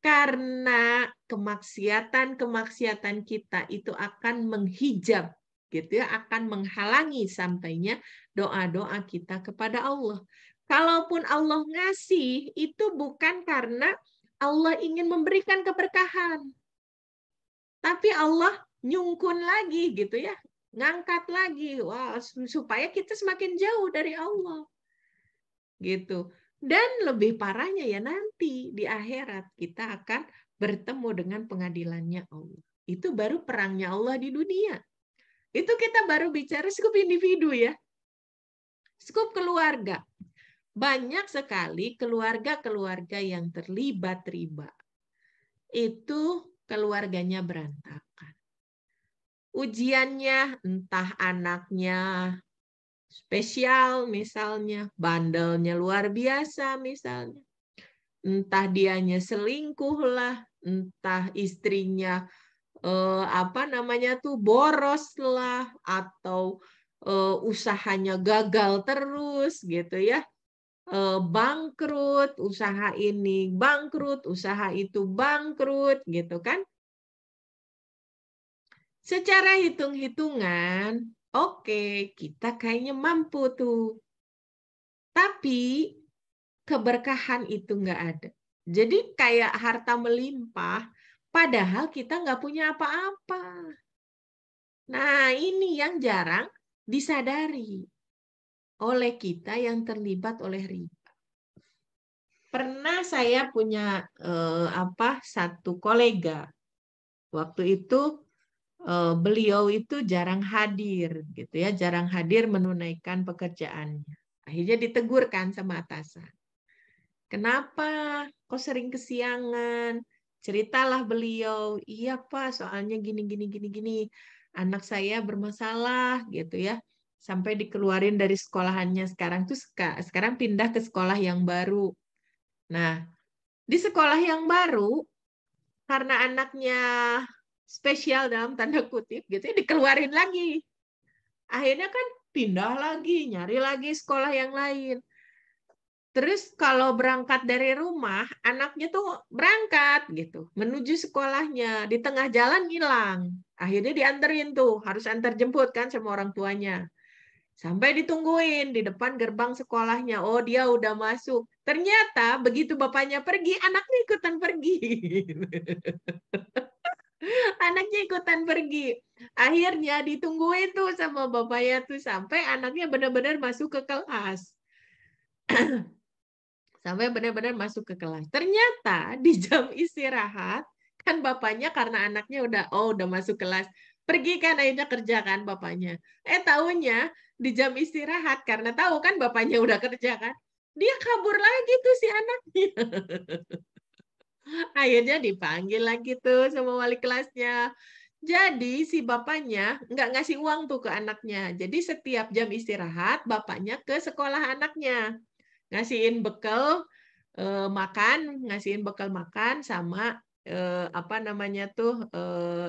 karena kemaksiatan-kemaksiatan kita itu akan menghijab gitu ya akan menghalangi sampainya doa-doa kita kepada Allah. Kalaupun Allah ngasih itu bukan karena Allah ingin memberikan keberkahan. Tapi Allah nyungkun lagi gitu ya, ngangkat lagi. Wah, supaya kita semakin jauh dari Allah. Gitu. Dan lebih parahnya ya nanti di akhirat kita akan bertemu dengan pengadilannya Allah. Itu baru perangnya Allah di dunia. Itu kita baru bicara skup individu ya. Skup keluarga. Banyak sekali keluarga-keluarga yang terlibat riba. Itu keluarganya berantakan. Ujiannya entah anaknya spesial misalnya, bandelnya luar biasa misalnya. Entah dianya selingkuh lah, entah istrinya eh, apa namanya tuh boros lah atau eh, usahanya gagal terus gitu ya. Eh, bangkrut, usaha ini bangkrut, usaha itu bangkrut gitu kan. Secara hitung-hitungan, Oke, kita kayaknya mampu tuh. Tapi keberkahan itu nggak ada. Jadi kayak harta melimpah, padahal kita nggak punya apa-apa. Nah, ini yang jarang disadari oleh kita yang terlibat oleh riba. Pernah saya punya eh, apa satu kolega waktu itu Eh, beliau itu jarang hadir gitu ya, jarang hadir menunaikan pekerjaannya. Akhirnya ditegurkan sama atasan. Kenapa kok sering kesiangan? Ceritalah beliau, iya Pak, soalnya gini gini gini gini. Anak saya bermasalah gitu ya. Sampai dikeluarin dari sekolahannya sekarang tuh sekarang pindah ke sekolah yang baru. Nah, di sekolah yang baru karena anaknya spesial dalam tanda kutip gitu ya, dikeluarin lagi akhirnya kan pindah lagi nyari lagi sekolah yang lain terus kalau berangkat dari rumah anaknya tuh berangkat gitu menuju sekolahnya di tengah jalan hilang akhirnya dianterin tuh harus antar jemput kan sama orang tuanya sampai ditungguin di depan gerbang sekolahnya oh dia udah masuk ternyata begitu bapaknya pergi anaknya ikutan pergi anaknya ikutan pergi. Akhirnya ditungguin tuh sama bapaknya tuh sampai anaknya benar-benar masuk ke kelas. sampai benar-benar masuk ke kelas. Ternyata di jam istirahat kan bapaknya karena anaknya udah oh udah masuk kelas pergi kan akhirnya kerja kan bapaknya. Eh tahunya di jam istirahat karena tahu kan bapaknya udah kerja kan dia kabur lagi tuh si anaknya. Akhirnya dipanggil lagi tuh sama wali kelasnya. Jadi si bapaknya nggak ngasih uang tuh ke anaknya. Jadi setiap jam istirahat bapaknya ke sekolah anaknya. Ngasihin bekal e, makan, ngasihin bekal makan sama e, apa namanya tuh e,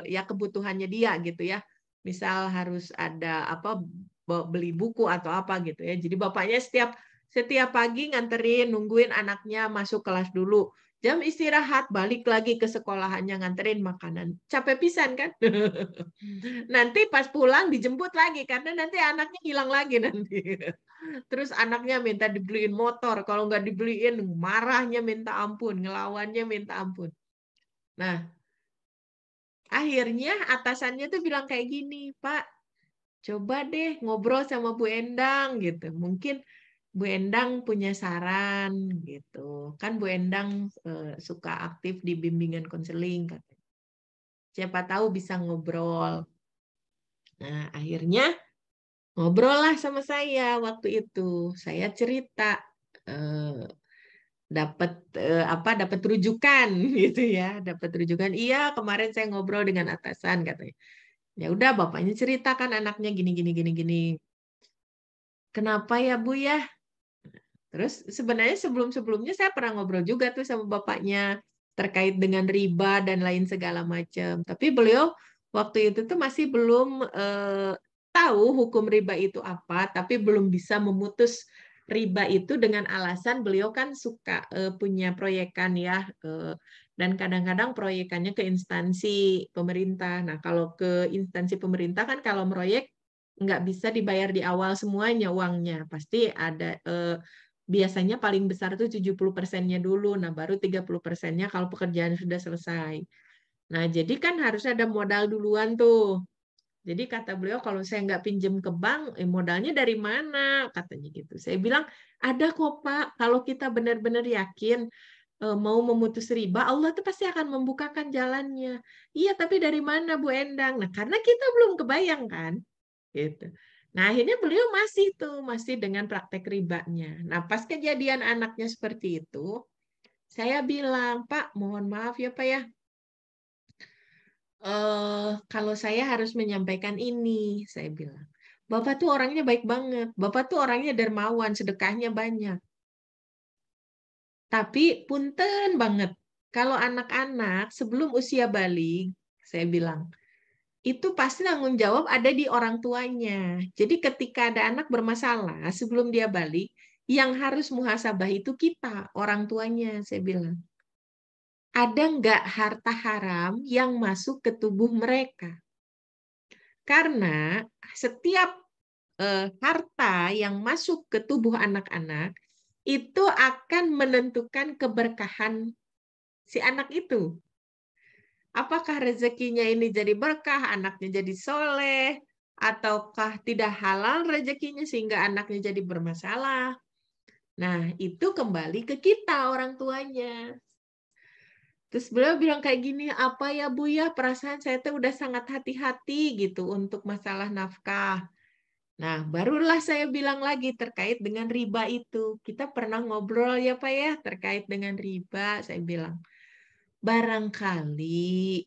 ya kebutuhannya dia gitu ya. Misal harus ada apa beli buku atau apa gitu ya. Jadi bapaknya setiap setiap pagi nganterin nungguin anaknya masuk kelas dulu jam istirahat balik lagi ke sekolahannya nganterin makanan capek pisan kan hmm. nanti pas pulang dijemput lagi karena nanti anaknya hilang lagi nanti terus anaknya minta dibeliin motor kalau nggak dibeliin marahnya minta ampun ngelawannya minta ampun nah akhirnya atasannya tuh bilang kayak gini pak coba deh ngobrol sama Bu Endang gitu mungkin Bu Endang punya saran gitu. Kan Bu Endang eh, suka aktif di bimbingan konseling katanya. Siapa tahu bisa ngobrol. Nah, akhirnya ngobrol lah sama saya waktu itu. Saya cerita eh, dapat eh, apa dapat rujukan gitu ya, dapat rujukan. Iya, kemarin saya ngobrol dengan atasan katanya. Ya udah bapaknya ceritakan anaknya gini gini gini gini kenapa ya Bu ya Terus sebenarnya sebelum-sebelumnya saya pernah ngobrol juga tuh sama bapaknya terkait dengan riba dan lain segala macam. Tapi beliau waktu itu tuh masih belum eh, tahu hukum riba itu apa, tapi belum bisa memutus riba itu dengan alasan beliau kan suka eh, punya proyekan ya eh, dan kadang-kadang proyekannya ke instansi pemerintah. Nah, kalau ke instansi pemerintah kan kalau proyek nggak bisa dibayar di awal semuanya uangnya, pasti ada eh, biasanya paling besar itu 70 persennya dulu, nah baru 30 persennya kalau pekerjaan sudah selesai. Nah, jadi kan harusnya ada modal duluan tuh. Jadi kata beliau kalau saya nggak pinjam ke bank, eh, modalnya dari mana? Katanya gitu. Saya bilang ada kok Pak. Kalau kita benar-benar yakin eh, mau memutus riba, Allah tuh pasti akan membukakan jalannya. Iya, tapi dari mana Bu Endang? Nah, karena kita belum kebayang kan, gitu. Nah, akhirnya beliau masih tuh, masih dengan praktek ribanya. Nah, pas kejadian anaknya seperti itu, saya bilang, Pak, mohon maaf ya Pak ya, Uh, kalau saya harus menyampaikan ini, saya bilang, Bapak tuh orangnya baik banget, Bapak tuh orangnya dermawan, sedekahnya banyak. Tapi punten banget, kalau anak-anak sebelum usia balik, saya bilang, itu pasti tanggung jawab ada di orang tuanya. Jadi ketika ada anak bermasalah sebelum dia balik, yang harus muhasabah itu kita, orang tuanya, saya bilang. Ada nggak harta haram yang masuk ke tubuh mereka? Karena setiap eh, harta yang masuk ke tubuh anak-anak itu akan menentukan keberkahan si anak itu apakah rezekinya ini jadi berkah, anaknya jadi soleh, ataukah tidak halal rezekinya sehingga anaknya jadi bermasalah. Nah, itu kembali ke kita orang tuanya. Terus beliau bilang kayak gini, apa ya Bu ya, perasaan saya tuh udah sangat hati-hati gitu untuk masalah nafkah. Nah, barulah saya bilang lagi terkait dengan riba itu. Kita pernah ngobrol ya Pak ya, terkait dengan riba, saya bilang barangkali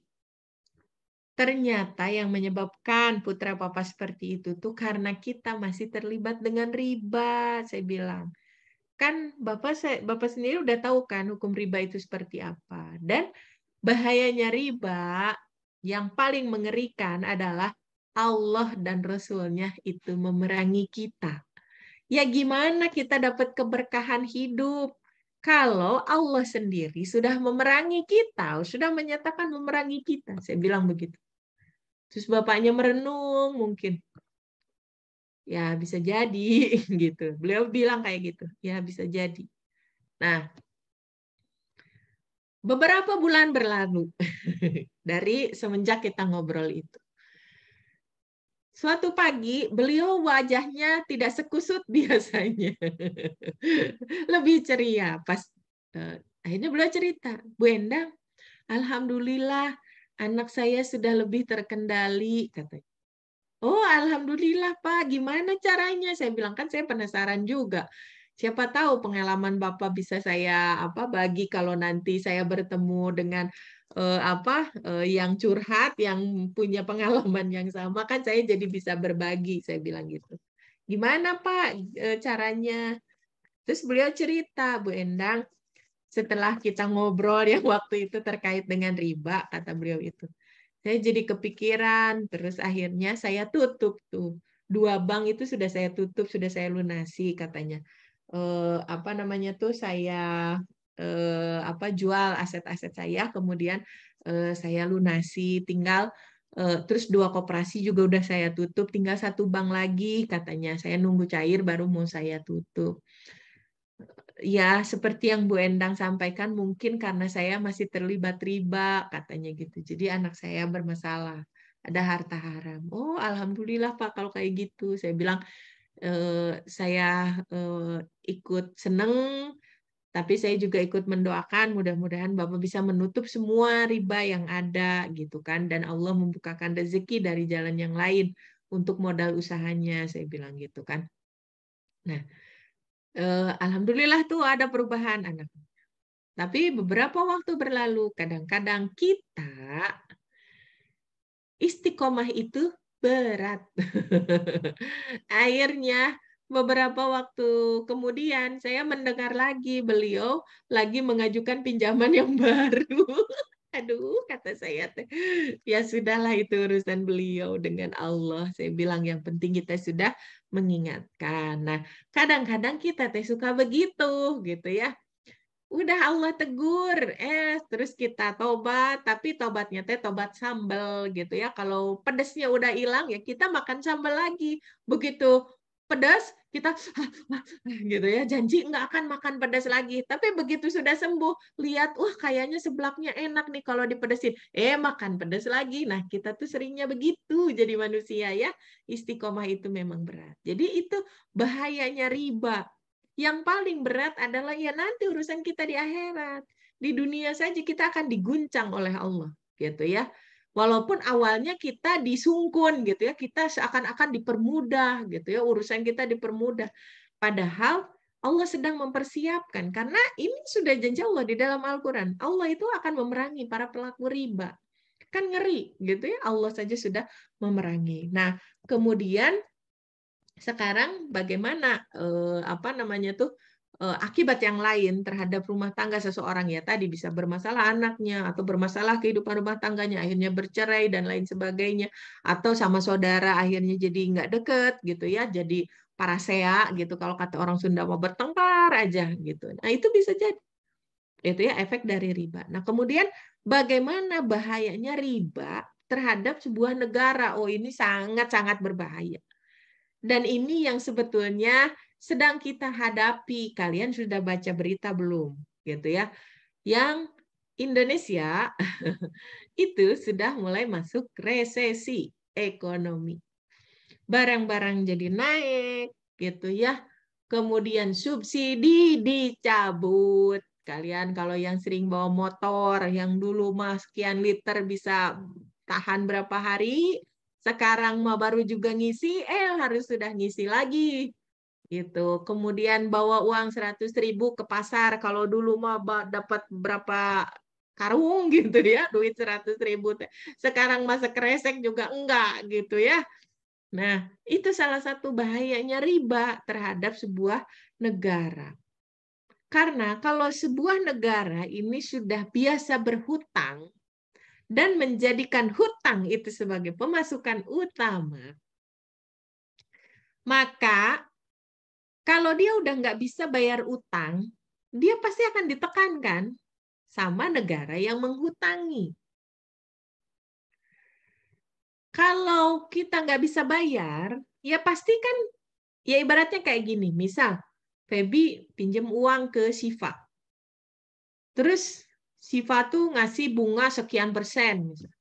ternyata yang menyebabkan putra papa seperti itu tuh karena kita masih terlibat dengan riba, saya bilang. Kan Bapak saya, Bapak sendiri udah tahu kan hukum riba itu seperti apa. Dan bahayanya riba yang paling mengerikan adalah Allah dan Rasulnya itu memerangi kita. Ya gimana kita dapat keberkahan hidup kalau Allah sendiri sudah memerangi kita, sudah menyatakan memerangi kita. Saya bilang begitu. Terus bapaknya merenung mungkin. Ya bisa jadi gitu. Beliau bilang kayak gitu. Ya bisa jadi. Nah, beberapa bulan berlalu dari semenjak kita ngobrol itu. Suatu pagi, beliau wajahnya tidak sekusut biasanya. Lebih ceria. Pas uh, akhirnya beliau cerita, Bu Endang, alhamdulillah anak saya sudah lebih terkendali katanya. Oh, alhamdulillah Pak, gimana caranya? Saya bilang kan saya penasaran juga. Siapa tahu pengalaman Bapak bisa saya apa bagi kalau nanti saya bertemu dengan uh, apa uh, yang curhat, yang punya pengalaman yang sama kan saya jadi bisa berbagi, saya bilang gitu. Gimana Pak uh, caranya? Terus beliau cerita, Bu Endang, setelah kita ngobrol yang waktu itu terkait dengan riba, kata beliau itu. Saya jadi kepikiran, terus akhirnya saya tutup tuh. Dua bank itu sudah saya tutup, sudah saya lunasi katanya. Eh, apa namanya tuh saya eh, apa jual aset-aset saya kemudian eh, saya lunasi tinggal eh, terus dua koperasi juga udah saya tutup tinggal satu bank lagi katanya saya nunggu cair baru mau saya tutup ya seperti yang Bu Endang sampaikan mungkin karena saya masih terlibat riba katanya gitu jadi anak saya bermasalah ada harta haram oh alhamdulillah Pak kalau kayak gitu saya bilang eh, saya eh, ikut seneng tapi saya juga ikut mendoakan mudah-mudahan Bapak bisa menutup semua riba yang ada gitu kan dan Allah membukakan rezeki dari jalan yang lain untuk modal usahanya saya bilang gitu kan. Nah, eh, alhamdulillah tuh ada perubahan anak. Tapi beberapa waktu berlalu kadang-kadang kita istiqomah itu berat. Akhirnya beberapa waktu kemudian saya mendengar lagi beliau lagi mengajukan pinjaman yang baru. Aduh, kata saya teh. Ya sudahlah itu urusan beliau dengan Allah. Saya bilang yang penting kita sudah mengingatkan. Nah, kadang-kadang kita teh suka begitu gitu ya. Udah Allah tegur, eh terus kita tobat, tapi tobatnya teh tobat sambal gitu ya. Kalau pedesnya udah hilang ya kita makan sambal lagi. Begitu pedas kita gitu ya janji nggak akan makan pedas lagi tapi begitu sudah sembuh lihat wah kayaknya seblaknya enak nih kalau dipedesin eh makan pedas lagi nah kita tuh seringnya begitu jadi manusia ya istiqomah itu memang berat jadi itu bahayanya riba yang paling berat adalah ya nanti urusan kita di akhirat di dunia saja kita akan diguncang oleh Allah gitu ya walaupun awalnya kita disungkun gitu ya kita seakan-akan dipermudah gitu ya urusan kita dipermudah padahal Allah sedang mempersiapkan karena ini sudah janji Allah di dalam Al-Qur'an Allah itu akan memerangi para pelaku riba kan ngeri gitu ya Allah saja sudah memerangi nah kemudian sekarang bagaimana eh, apa namanya tuh Eh, akibat yang lain terhadap rumah tangga seseorang ya tadi bisa bermasalah anaknya atau bermasalah kehidupan rumah tangganya akhirnya bercerai dan lain sebagainya atau sama saudara akhirnya jadi nggak deket gitu ya jadi parasea gitu kalau kata orang Sunda mau bertengkar aja gitu nah itu bisa jadi itu ya efek dari riba nah kemudian bagaimana bahayanya riba terhadap sebuah negara oh ini sangat sangat berbahaya dan ini yang sebetulnya sedang kita hadapi. Kalian sudah baca berita belum? Gitu ya. Yang Indonesia itu sudah mulai masuk resesi ekonomi. Barang-barang jadi naik gitu ya. Kemudian subsidi dicabut. Kalian kalau yang sering bawa motor yang dulu mah sekian liter bisa tahan berapa hari, sekarang mah baru juga ngisi, eh harus sudah ngisi lagi gitu. Kemudian bawa uang seratus ribu ke pasar. Kalau dulu mah dapat berapa karung gitu ya, duit seratus ribu. Sekarang masa kresek juga enggak gitu ya. Nah, itu salah satu bahayanya riba terhadap sebuah negara. Karena kalau sebuah negara ini sudah biasa berhutang dan menjadikan hutang itu sebagai pemasukan utama, maka kalau dia udah nggak bisa bayar utang, dia pasti akan ditekan kan sama negara yang menghutangi. Kalau kita nggak bisa bayar, ya pasti kan, ya ibaratnya kayak gini. Misal, Feby pinjam uang ke Siva. Terus Siva tuh ngasih bunga sekian persen. Misal.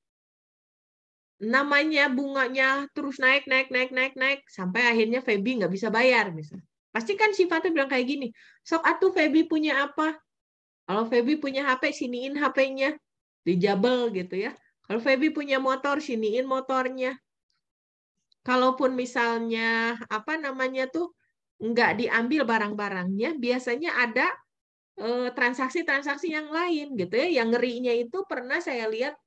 Namanya bunganya terus naik, naik, naik, naik, naik. Sampai akhirnya Feby nggak bisa bayar. Misal. Pasti kan sifatnya bilang kayak gini, sok atuh Feby punya apa? Kalau Feby punya HP, siniin HP-nya. Dijabel gitu ya. Kalau Feby punya motor, siniin motornya. Kalaupun misalnya, apa namanya tuh, nggak diambil barang-barangnya, biasanya ada eh, transaksi-transaksi yang lain gitu ya. Yang ngerinya itu pernah saya lihat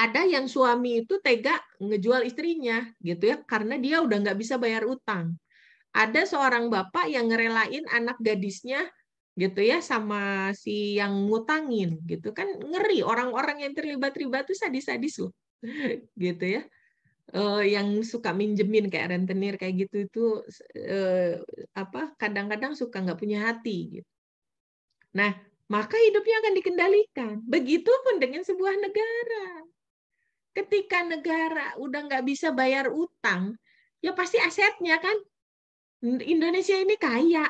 ada yang suami itu tega ngejual istrinya gitu ya karena dia udah nggak bisa bayar utang ada seorang bapak yang ngerelain anak gadisnya gitu ya sama si yang ngutangin gitu kan ngeri orang-orang yang terlibat riba itu sadis-sadis loh gitu ya uh, yang suka minjemin kayak rentenir kayak gitu itu uh, apa kadang-kadang suka nggak punya hati gitu nah maka hidupnya akan dikendalikan begitupun dengan sebuah negara ketika negara udah nggak bisa bayar utang ya pasti asetnya kan Indonesia ini kaya,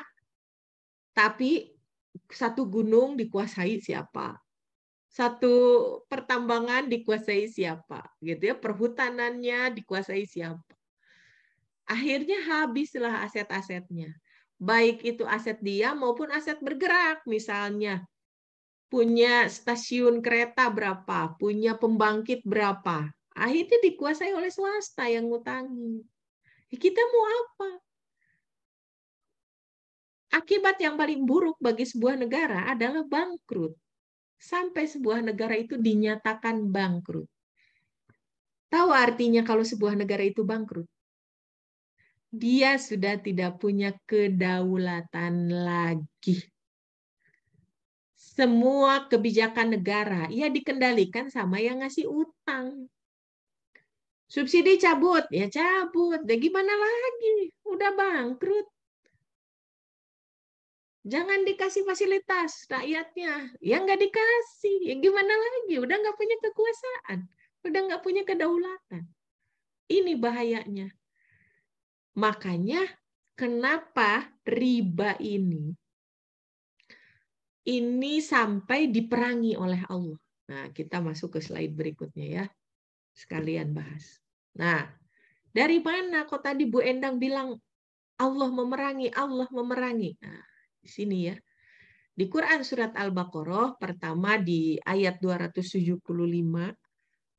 tapi satu gunung dikuasai siapa? Satu pertambangan dikuasai siapa? Gitu ya, perhutanannya dikuasai siapa? Akhirnya habislah aset-asetnya. Baik itu aset dia maupun aset bergerak misalnya. Punya stasiun kereta berapa, punya pembangkit berapa. Akhirnya dikuasai oleh swasta yang ngutangi. Kita mau apa? Akibat yang paling buruk bagi sebuah negara adalah bangkrut. Sampai sebuah negara itu dinyatakan bangkrut. Tahu artinya kalau sebuah negara itu bangkrut? Dia sudah tidak punya kedaulatan lagi. Semua kebijakan negara, ia dikendalikan sama yang ngasih utang. Subsidi cabut, ya cabut. Dan nah, gimana lagi? Udah bangkrut Jangan dikasih fasilitas rakyatnya. Ya nggak dikasih. Ya gimana lagi? Udah nggak punya kekuasaan. Udah nggak punya kedaulatan. Ini bahayanya. Makanya kenapa riba ini ini sampai diperangi oleh Allah. Nah, kita masuk ke slide berikutnya ya. Sekalian bahas. Nah, dari mana kok tadi Bu Endang bilang Allah memerangi, Allah memerangi. Nah, di sini ya. Di Quran surat Al-Baqarah pertama di ayat 275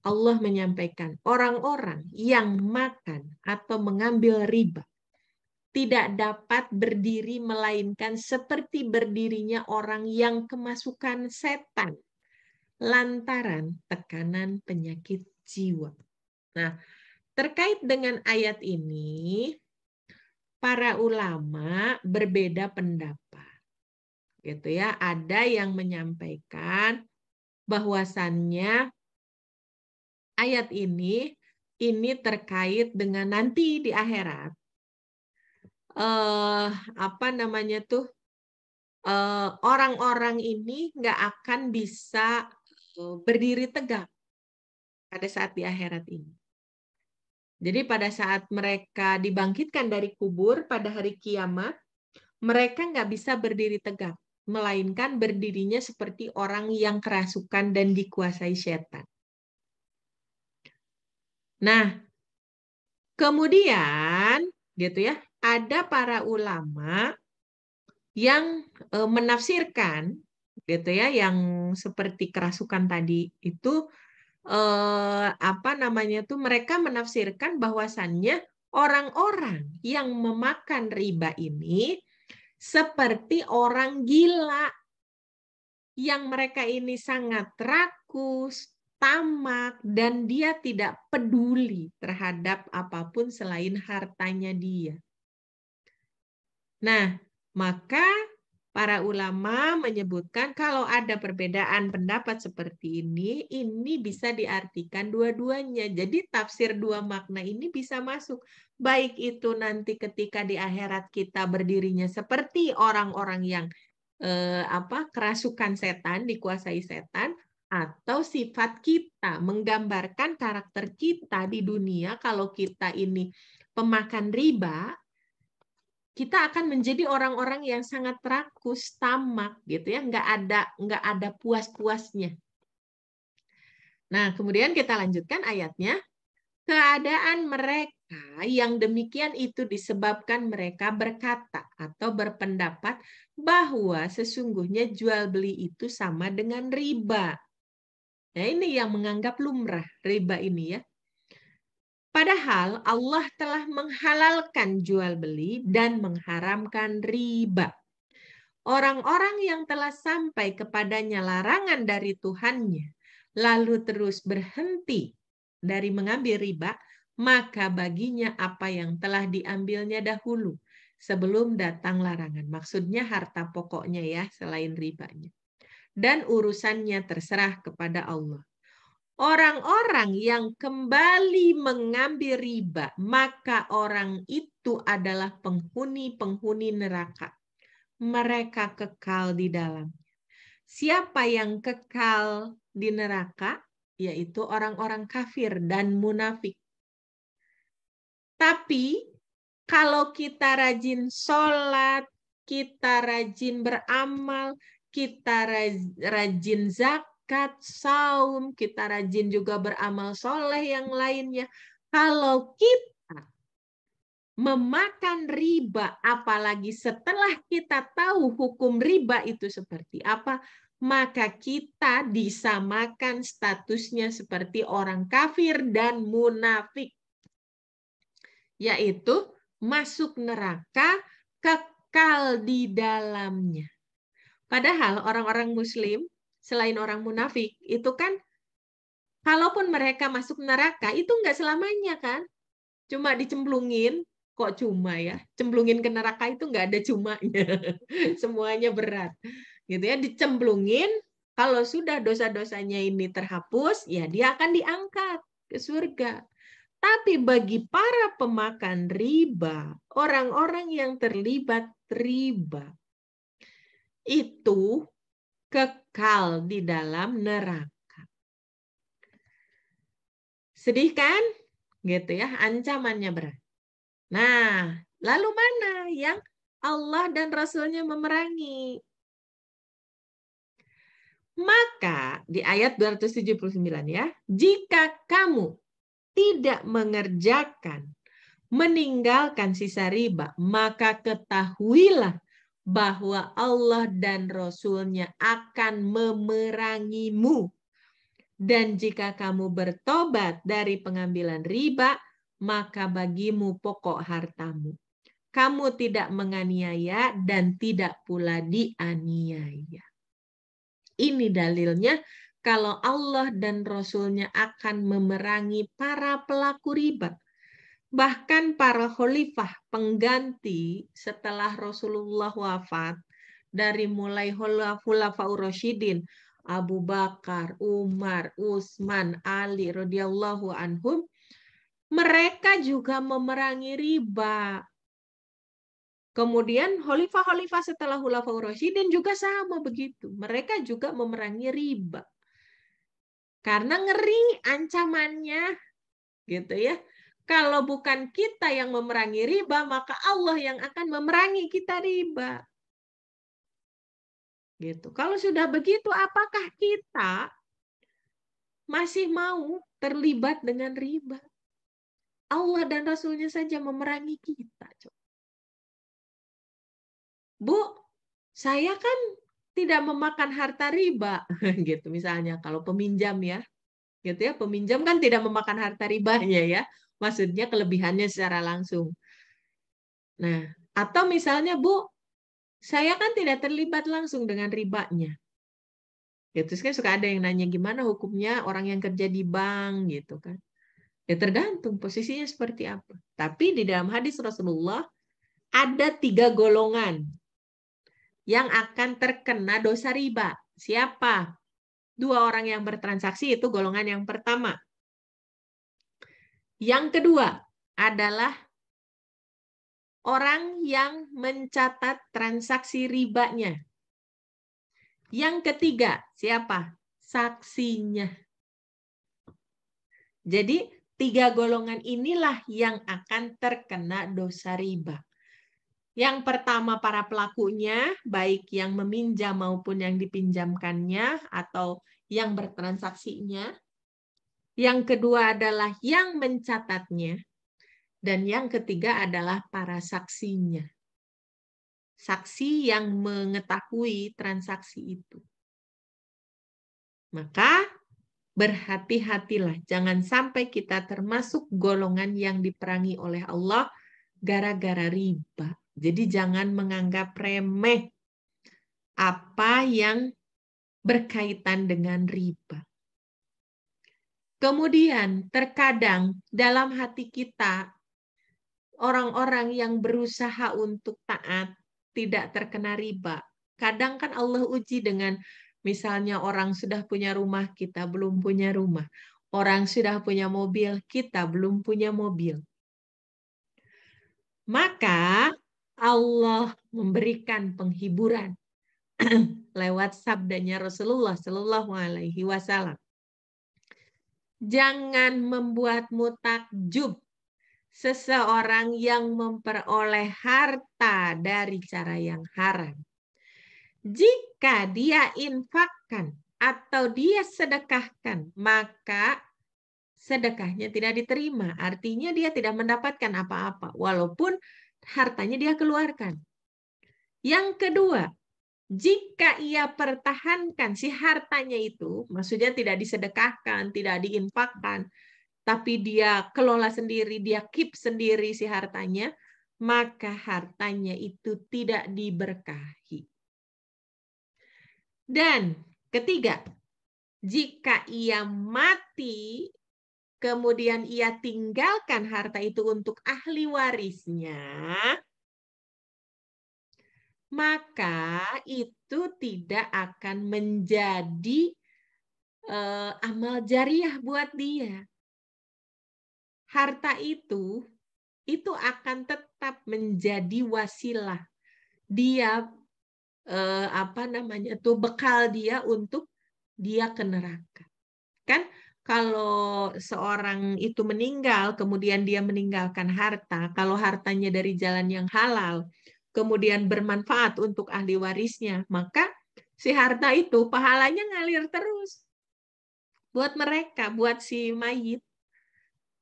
Allah menyampaikan orang-orang yang makan atau mengambil riba tidak dapat berdiri melainkan seperti berdirinya orang yang kemasukan setan lantaran tekanan penyakit jiwa. Nah, terkait dengan ayat ini para ulama berbeda pendapat. Gitu ya, ada yang menyampaikan bahwasannya ayat ini ini terkait dengan nanti di akhirat. Eh, apa namanya tuh? Eh, orang-orang eh, ini nggak akan bisa eh, berdiri tegak pada saat di akhirat ini. Jadi pada saat mereka dibangkitkan dari kubur pada hari kiamat, mereka nggak bisa berdiri tegak, melainkan berdirinya seperti orang yang kerasukan dan dikuasai setan. Nah, kemudian gitu ya, ada para ulama yang e, menafsirkan gitu ya, yang seperti kerasukan tadi itu eh, apa namanya tuh mereka menafsirkan bahwasannya orang-orang yang memakan riba ini seperti orang gila yang mereka ini sangat rakus, tamak dan dia tidak peduli terhadap apapun selain hartanya dia. Nah, maka para ulama menyebutkan kalau ada perbedaan pendapat seperti ini, ini bisa diartikan dua-duanya. Jadi tafsir dua makna ini bisa masuk. Baik itu nanti ketika di akhirat kita berdirinya seperti orang-orang yang eh, apa kerasukan setan, dikuasai setan, atau sifat kita menggambarkan karakter kita di dunia kalau kita ini pemakan riba kita akan menjadi orang-orang yang sangat rakus, tamak gitu ya, nggak ada nggak ada puas-puasnya. Nah, kemudian kita lanjutkan ayatnya. Keadaan mereka yang demikian itu disebabkan mereka berkata atau berpendapat bahwa sesungguhnya jual beli itu sama dengan riba. Nah, ini yang menganggap lumrah riba ini ya. Padahal Allah telah menghalalkan jual beli dan mengharamkan riba. Orang-orang yang telah sampai kepadanya larangan dari Tuhannya, lalu terus berhenti dari mengambil riba, maka baginya apa yang telah diambilnya dahulu sebelum datang larangan. Maksudnya harta pokoknya ya, selain ribanya. Dan urusannya terserah kepada Allah. Orang-orang yang kembali mengambil riba, maka orang itu adalah penghuni-penghuni neraka. Mereka kekal di dalam. Siapa yang kekal di neraka? Yaitu orang-orang kafir dan munafik. Tapi kalau kita rajin sholat, kita rajin beramal, kita rajin zakat, zakat, saum, kita rajin juga beramal soleh yang lainnya. Kalau kita memakan riba, apalagi setelah kita tahu hukum riba itu seperti apa, maka kita disamakan statusnya seperti orang kafir dan munafik, yaitu masuk neraka kekal di dalamnya. Padahal orang-orang Muslim selain orang munafik itu kan kalaupun mereka masuk neraka itu nggak selamanya kan cuma dicemplungin kok cuma ya cemplungin ke neraka itu nggak ada cumanya semuanya berat gitu ya dicemplungin kalau sudah dosa-dosanya ini terhapus ya dia akan diangkat ke surga tapi bagi para pemakan riba orang-orang yang terlibat riba itu kekal di dalam neraka. Sedih kan? Gitu ya, ancamannya berat. Nah, lalu mana yang Allah dan Rasulnya memerangi? Maka di ayat 279 ya, jika kamu tidak mengerjakan, meninggalkan sisa riba, maka ketahuilah bahwa Allah dan Rasul-Nya akan memerangimu. Dan jika kamu bertobat dari pengambilan riba, maka bagimu pokok hartamu. Kamu tidak menganiaya dan tidak pula dianiaya. Ini dalilnya kalau Allah dan Rasul-Nya akan memerangi para pelaku riba Bahkan para khalifah pengganti setelah Rasulullah wafat dari mulai Khulafaur Rasyidin, Abu Bakar, Umar, Utsman, Ali radhiyallahu anhum, mereka juga memerangi riba. Kemudian khalifah-khalifah setelah Khulafaur Rasyidin juga sama begitu. Mereka juga memerangi riba. Karena ngeri ancamannya gitu ya. Kalau bukan kita yang memerangi riba, maka Allah yang akan memerangi kita riba. Gitu. Kalau sudah begitu, apakah kita masih mau terlibat dengan riba? Allah dan Rasulnya saja memerangi kita. Bu, saya kan tidak memakan harta riba gitu misalnya kalau peminjam ya gitu ya peminjam kan tidak memakan harta ribanya ya maksudnya kelebihannya secara langsung. Nah, atau misalnya Bu, saya kan tidak terlibat langsung dengan ribanya. Ya, terus kan suka ada yang nanya gimana hukumnya orang yang kerja di bank gitu kan. Ya tergantung posisinya seperti apa. Tapi di dalam hadis Rasulullah ada tiga golongan yang akan terkena dosa riba. Siapa? Dua orang yang bertransaksi itu golongan yang pertama. Yang kedua adalah orang yang mencatat transaksi ribanya. Yang ketiga, siapa? Saksinya. Jadi, tiga golongan inilah yang akan terkena dosa riba. Yang pertama para pelakunya, baik yang meminjam maupun yang dipinjamkannya atau yang bertransaksinya yang kedua adalah yang mencatatnya, dan yang ketiga adalah para saksinya. Saksi yang mengetahui transaksi itu. Maka berhati-hatilah, jangan sampai kita termasuk golongan yang diperangi oleh Allah gara-gara riba. Jadi jangan menganggap remeh apa yang berkaitan dengan riba. Kemudian, terkadang dalam hati kita, orang-orang yang berusaha untuk taat tidak terkena riba. Kadang kan Allah uji dengan misalnya orang sudah punya rumah, kita belum punya rumah. Orang sudah punya mobil, kita belum punya mobil. Maka Allah memberikan penghiburan lewat sabdanya Rasulullah Shallallahu Alaihi Wasallam jangan membuatmu takjub seseorang yang memperoleh harta dari cara yang haram. Jika dia infakkan atau dia sedekahkan, maka sedekahnya tidak diterima. Artinya dia tidak mendapatkan apa-apa walaupun hartanya dia keluarkan. Yang kedua, jika ia pertahankan si hartanya itu, maksudnya tidak disedekahkan, tidak diinfakkan, tapi dia kelola sendiri, dia keep sendiri si hartanya, maka hartanya itu tidak diberkahi. Dan ketiga, jika ia mati, kemudian ia tinggalkan harta itu untuk ahli warisnya, maka itu tidak akan menjadi uh, amal jariah buat dia. Harta itu itu akan tetap menjadi wasilah dia uh, apa namanya tuh bekal dia untuk dia ke neraka. Kan kalau seorang itu meninggal kemudian dia meninggalkan harta, kalau hartanya dari jalan yang halal, kemudian bermanfaat untuk ahli warisnya, maka si harta itu pahalanya ngalir terus buat mereka, buat si mayit.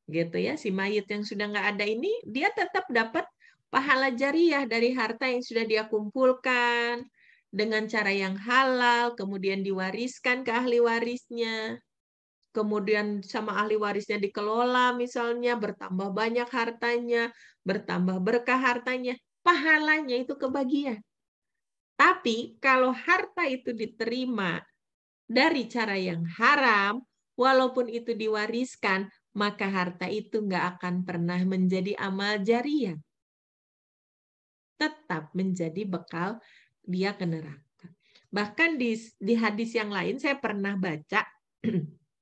Gitu ya, si mayit yang sudah nggak ada ini, dia tetap dapat pahala jariah dari harta yang sudah dia kumpulkan dengan cara yang halal, kemudian diwariskan ke ahli warisnya, kemudian sama ahli warisnya dikelola misalnya, bertambah banyak hartanya, bertambah berkah hartanya pahalanya itu kebagian. Tapi kalau harta itu diterima dari cara yang haram, walaupun itu diwariskan, maka harta itu nggak akan pernah menjadi amal jariah. Tetap menjadi bekal dia ke neraka. Bahkan di, di hadis yang lain saya pernah baca,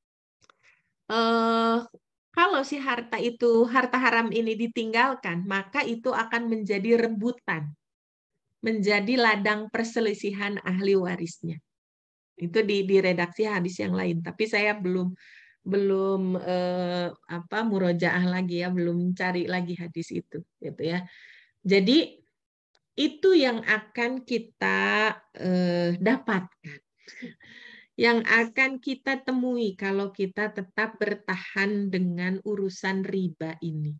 eh, kalau si harta itu, harta haram ini ditinggalkan, maka itu akan menjadi rebutan, menjadi ladang perselisihan ahli warisnya. Itu di, di redaksi hadis yang lain, tapi saya belum belum eh, apa murojaah lagi ya, belum cari lagi hadis itu, gitu ya. Jadi itu yang akan kita eh, dapatkan yang akan kita temui kalau kita tetap bertahan dengan urusan riba ini.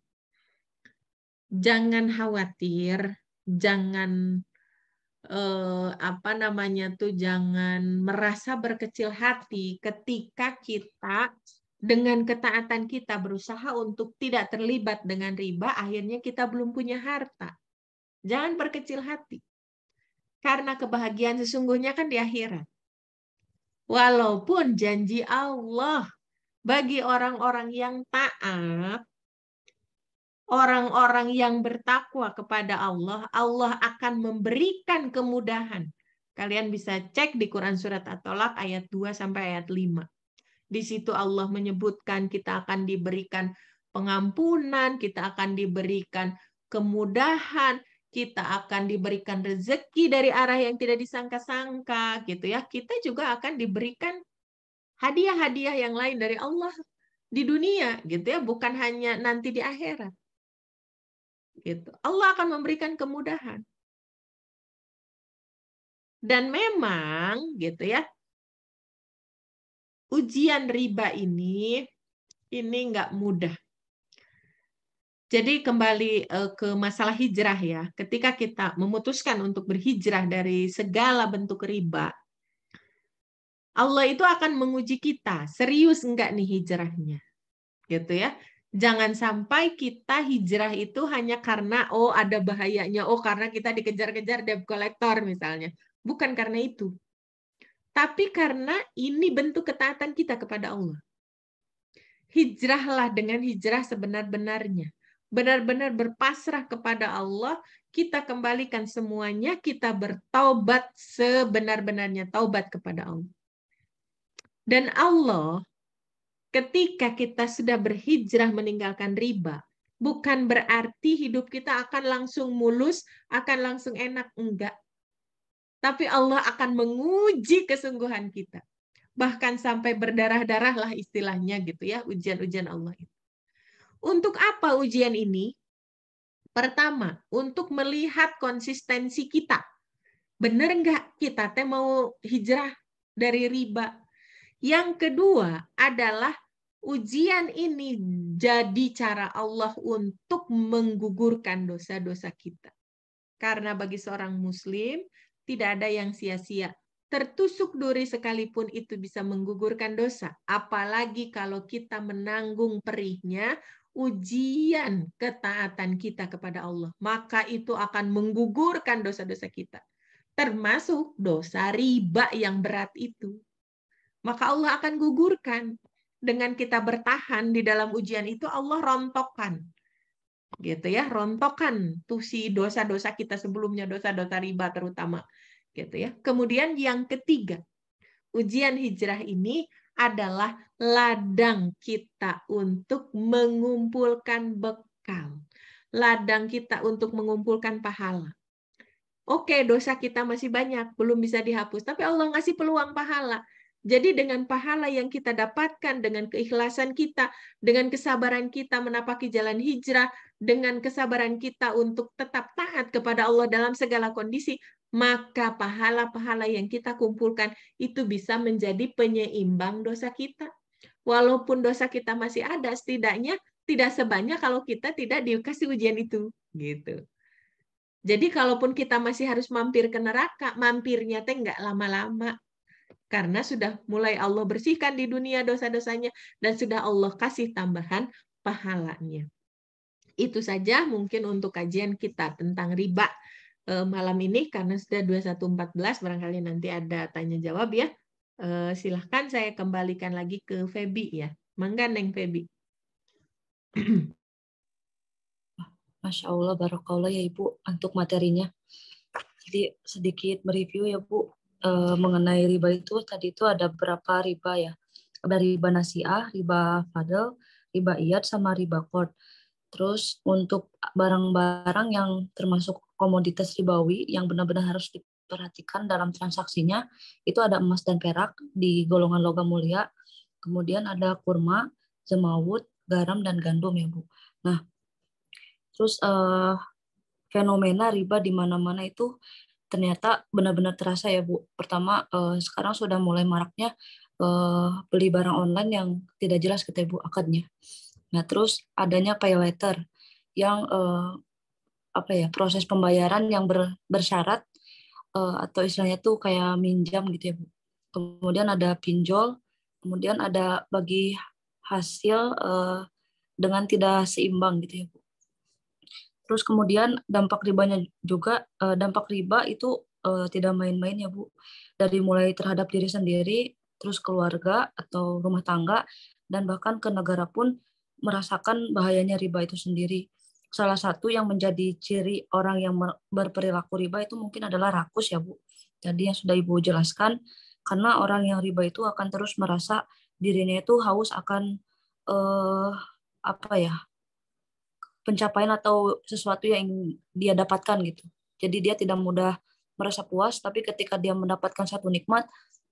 Jangan khawatir, jangan eh, apa namanya tuh jangan merasa berkecil hati ketika kita dengan ketaatan kita berusaha untuk tidak terlibat dengan riba, akhirnya kita belum punya harta. Jangan berkecil hati. Karena kebahagiaan sesungguhnya kan di akhirat. Walaupun janji Allah bagi orang-orang yang taat, orang-orang yang bertakwa kepada Allah, Allah akan memberikan kemudahan. Kalian bisa cek di Quran Surat At-Tolak ayat 2 sampai ayat 5. Di situ Allah menyebutkan kita akan diberikan pengampunan, kita akan diberikan kemudahan, kita akan diberikan rezeki dari arah yang tidak disangka-sangka gitu ya. Kita juga akan diberikan hadiah-hadiah yang lain dari Allah di dunia gitu ya, bukan hanya nanti di akhirat. Gitu. Allah akan memberikan kemudahan. Dan memang gitu ya, ujian riba ini ini nggak mudah jadi kembali eh, ke masalah hijrah ya. Ketika kita memutuskan untuk berhijrah dari segala bentuk riba, Allah itu akan menguji kita, serius enggak nih hijrahnya. Gitu ya. Jangan sampai kita hijrah itu hanya karena oh ada bahayanya, oh karena kita dikejar-kejar debt collector misalnya. Bukan karena itu. Tapi karena ini bentuk ketaatan kita kepada Allah. Hijrahlah dengan hijrah sebenar-benarnya benar-benar berpasrah kepada Allah, kita kembalikan semuanya, kita bertaubat sebenar-benarnya, taubat kepada Allah. Dan Allah, ketika kita sudah berhijrah meninggalkan riba, bukan berarti hidup kita akan langsung mulus, akan langsung enak, enggak. Tapi Allah akan menguji kesungguhan kita. Bahkan sampai berdarah-darah lah istilahnya gitu ya, ujian-ujian Allah itu. Untuk apa ujian ini? Pertama, untuk melihat konsistensi kita. Benar nggak kita teh mau hijrah dari riba? Yang kedua adalah ujian ini jadi cara Allah untuk menggugurkan dosa-dosa kita. Karena bagi seorang muslim tidak ada yang sia-sia. Tertusuk duri sekalipun itu bisa menggugurkan dosa, apalagi kalau kita menanggung perihnya ujian ketaatan kita kepada Allah, maka itu akan menggugurkan dosa-dosa kita, termasuk dosa riba yang berat itu. Maka Allah akan gugurkan dengan kita bertahan di dalam ujian itu Allah rontokkan. Gitu ya, rontokkan tuh si dosa-dosa kita sebelumnya, dosa-dosa riba terutama. Gitu ya. Kemudian yang ketiga, ujian hijrah ini adalah ladang kita untuk mengumpulkan bekal. Ladang kita untuk mengumpulkan pahala. Oke, dosa kita masih banyak, belum bisa dihapus. Tapi Allah ngasih peluang pahala. Jadi dengan pahala yang kita dapatkan, dengan keikhlasan kita, dengan kesabaran kita menapaki jalan hijrah, dengan kesabaran kita untuk tetap taat kepada Allah dalam segala kondisi, maka pahala-pahala yang kita kumpulkan itu bisa menjadi penyeimbang dosa kita. Walaupun dosa kita masih ada, setidaknya tidak sebanyak kalau kita tidak dikasih ujian itu, gitu. Jadi kalaupun kita masih harus mampir ke neraka, mampirnya teh nggak lama-lama. Karena sudah mulai Allah bersihkan di dunia dosa-dosanya dan sudah Allah kasih tambahan pahalanya. Itu saja mungkin untuk kajian kita tentang riba. Eh, malam ini karena sudah 21.14 barangkali nanti ada tanya jawab ya. Eh, silahkan saya kembalikan lagi ke Febi ya. Mangga Neng Febi. Masya Allah, Barakallah ya Ibu untuk materinya. Jadi sedikit mereview ya Bu eh, mengenai riba itu tadi itu ada berapa riba ya? Ada riba nasiah, riba fadl, riba iat sama riba kord. Terus untuk barang-barang yang termasuk komoditas ribawi yang benar-benar harus diperhatikan dalam transaksinya itu ada emas dan perak di golongan logam mulia, kemudian ada kurma, semawut, garam dan gandum ya Bu. Nah, terus uh, fenomena riba di mana-mana itu ternyata benar-benar terasa ya Bu. Pertama uh, sekarang sudah mulai maraknya uh, beli barang online yang tidak jelas kita gitu ya, Bu akadnya. Nah, terus adanya pay later yang uh, apa ya proses pembayaran yang ber, bersyarat uh, atau istilahnya tuh kayak minjam gitu ya bu kemudian ada pinjol kemudian ada bagi hasil uh, dengan tidak seimbang gitu ya bu terus kemudian dampak ribanya juga uh, dampak riba itu uh, tidak main-main ya bu dari mulai terhadap diri sendiri terus keluarga atau rumah tangga dan bahkan ke negara pun merasakan bahayanya riba itu sendiri salah satu yang menjadi ciri orang yang berperilaku riba itu mungkin adalah rakus ya Bu. Jadi yang sudah Ibu jelaskan karena orang yang riba itu akan terus merasa dirinya itu haus akan eh, apa ya pencapaian atau sesuatu yang dia dapatkan gitu. Jadi dia tidak mudah merasa puas, tapi ketika dia mendapatkan satu nikmat,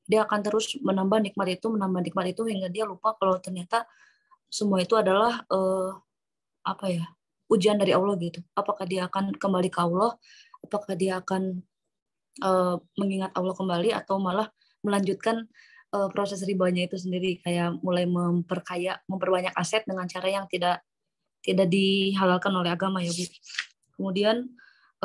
dia akan terus menambah nikmat itu, menambah nikmat itu hingga dia lupa kalau ternyata semua itu adalah eh, apa ya ujian dari Allah gitu. Apakah dia akan kembali ke Allah? Apakah dia akan uh, mengingat Allah kembali atau malah melanjutkan uh, proses ribanya itu sendiri kayak mulai memperkaya, memperbanyak aset dengan cara yang tidak tidak dihalalkan oleh agama ya Bu. Kemudian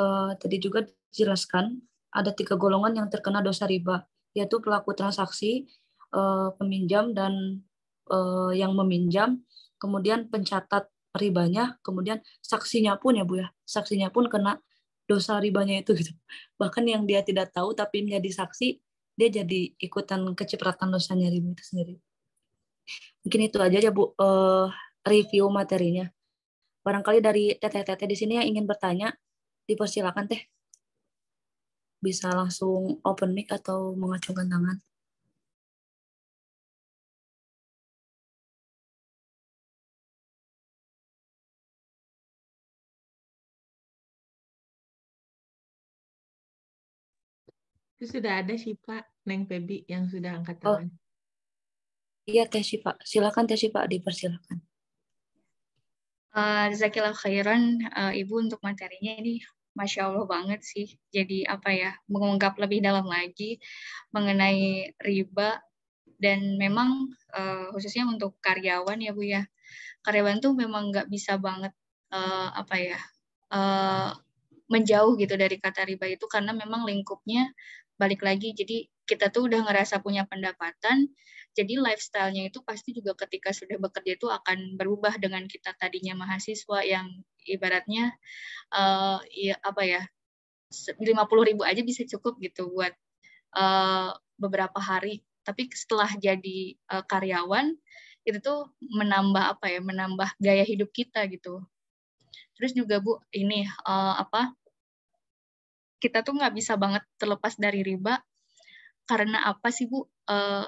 uh, tadi juga dijelaskan ada tiga golongan yang terkena dosa riba yaitu pelaku transaksi, uh, peminjam dan uh, yang meminjam, kemudian pencatat ribanya, kemudian saksinya pun ya Bu ya, saksinya pun kena dosa ribanya itu gitu. Bahkan yang dia tidak tahu tapi menjadi saksi, dia jadi ikutan kecipratan dosanya ribu itu sendiri. Mungkin itu aja ya Bu uh, review materinya. Barangkali dari teteh-teteh di sini yang ingin bertanya, dipersilakan teh. Bisa langsung open mic atau mengacungkan tangan. Itu sudah ada sih pak Neng Febi yang sudah angkat oh. tangan. Oh. Iya Teh Pak. silakan Teh Pak. dipersilakan. Uh, eh, Zakilah khairan uh, Ibu untuk materinya ini Masya Allah banget sih. Jadi apa ya, mengungkap lebih dalam lagi mengenai riba dan memang uh, khususnya untuk karyawan ya Bu ya. Karyawan tuh memang nggak bisa banget uh, apa ya, uh, menjauh gitu dari kata riba itu karena memang lingkupnya balik lagi jadi kita tuh udah ngerasa punya pendapatan jadi lifestyle-nya itu pasti juga ketika sudah bekerja itu akan berubah dengan kita tadinya mahasiswa yang ibaratnya uh, ya apa ya 50 ribu aja bisa cukup gitu buat uh, beberapa hari tapi setelah jadi uh, karyawan itu tuh menambah apa ya menambah gaya hidup kita gitu terus juga bu ini uh, apa kita tuh nggak bisa banget terlepas dari riba karena apa sih bu? Uh,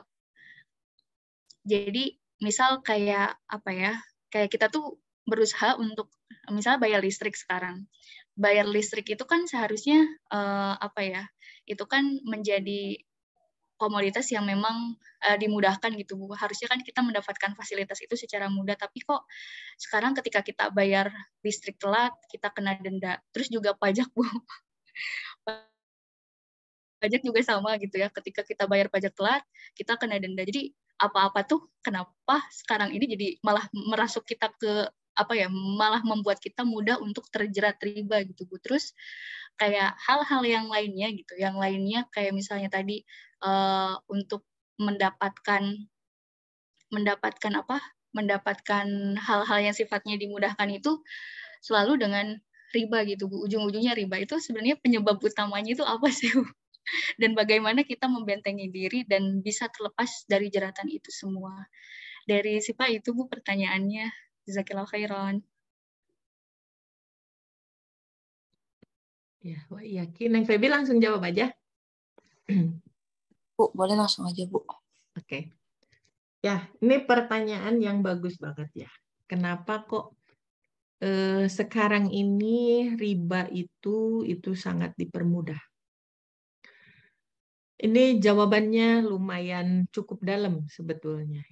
jadi misal kayak apa ya? Kayak kita tuh berusaha untuk misal bayar listrik sekarang. Bayar listrik itu kan seharusnya uh, apa ya? Itu kan menjadi komoditas yang memang uh, dimudahkan gitu bu. Harusnya kan kita mendapatkan fasilitas itu secara mudah, tapi kok sekarang ketika kita bayar listrik telat kita kena denda, terus juga pajak bu. pajak juga sama gitu ya. Ketika kita bayar pajak telat, kita kena denda. Jadi apa-apa tuh kenapa sekarang ini jadi malah merasuk kita ke apa ya malah membuat kita mudah untuk terjerat riba gitu bu terus kayak hal-hal yang lainnya gitu yang lainnya kayak misalnya tadi uh, untuk mendapatkan mendapatkan apa mendapatkan hal-hal yang sifatnya dimudahkan itu selalu dengan riba gitu Bu. Ujung-ujungnya riba itu sebenarnya penyebab utamanya itu apa sih Bu? Dan bagaimana kita membentengi diri dan bisa terlepas dari jeratan itu semua. Dari siapa itu Bu pertanyaannya. Jazakillah khairan. Ya, wah yakin. Neng Febi langsung jawab aja. Bu, boleh langsung aja, Bu. Oke. Okay. Ya, ini pertanyaan yang bagus banget ya. Kenapa kok Eh, sekarang ini riba itu itu sangat dipermudah. Ini jawabannya lumayan cukup dalam sebetulnya.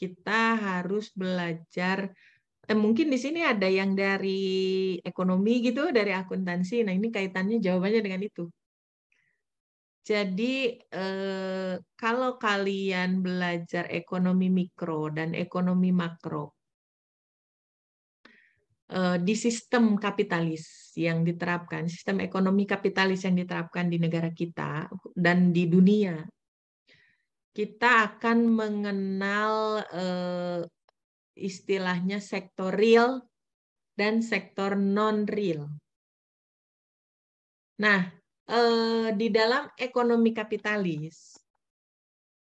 Kita harus belajar eh, mungkin di sini ada yang dari ekonomi gitu, dari akuntansi. Nah, ini kaitannya jawabannya dengan itu. Jadi eh, kalau kalian belajar ekonomi mikro dan ekonomi makro, Eh, di sistem kapitalis yang diterapkan, sistem ekonomi kapitalis yang diterapkan di negara kita dan di dunia, kita akan mengenal eh, istilahnya sektor real dan sektor non-real. Nah, eh, di dalam ekonomi kapitalis,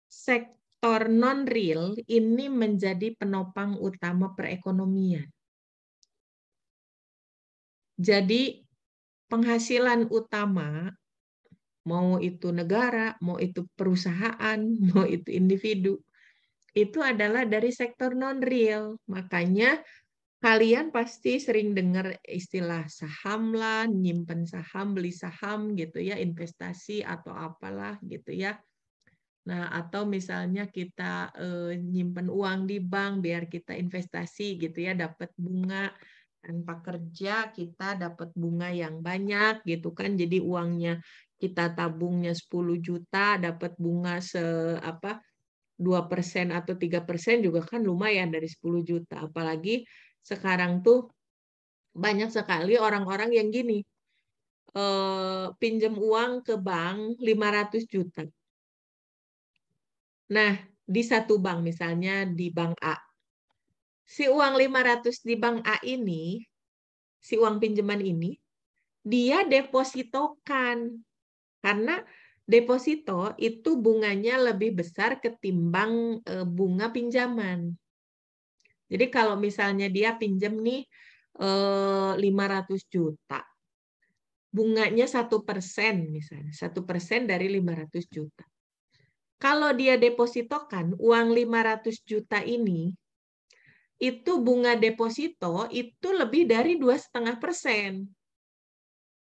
sektor non-real ini menjadi penopang utama perekonomian jadi penghasilan utama mau itu negara, mau itu perusahaan, mau itu individu, itu adalah dari sektor non real. Makanya kalian pasti sering dengar istilah saham lah, nyimpen saham, beli saham gitu ya, investasi atau apalah gitu ya. Nah, atau misalnya kita e, nyimpen uang di bank biar kita investasi gitu ya, dapat bunga tanpa kerja kita dapat bunga yang banyak gitu kan jadi uangnya kita tabungnya 10 juta dapat bunga se apa 2% atau persen juga kan lumayan dari 10 juta. Apalagi sekarang tuh banyak sekali orang-orang yang gini, eh, pinjam uang ke bank 500 juta. Nah, di satu bank misalnya di bank A si uang 500 di bank A ini, si uang pinjaman ini, dia depositokan. Karena deposito itu bunganya lebih besar ketimbang eh, bunga pinjaman. Jadi kalau misalnya dia pinjam nih 500 eh, juta, bunganya satu persen misalnya, satu persen dari 500 juta. Kalau dia depositokan uang 500 juta ini itu bunga deposito itu lebih dari dua setengah persen.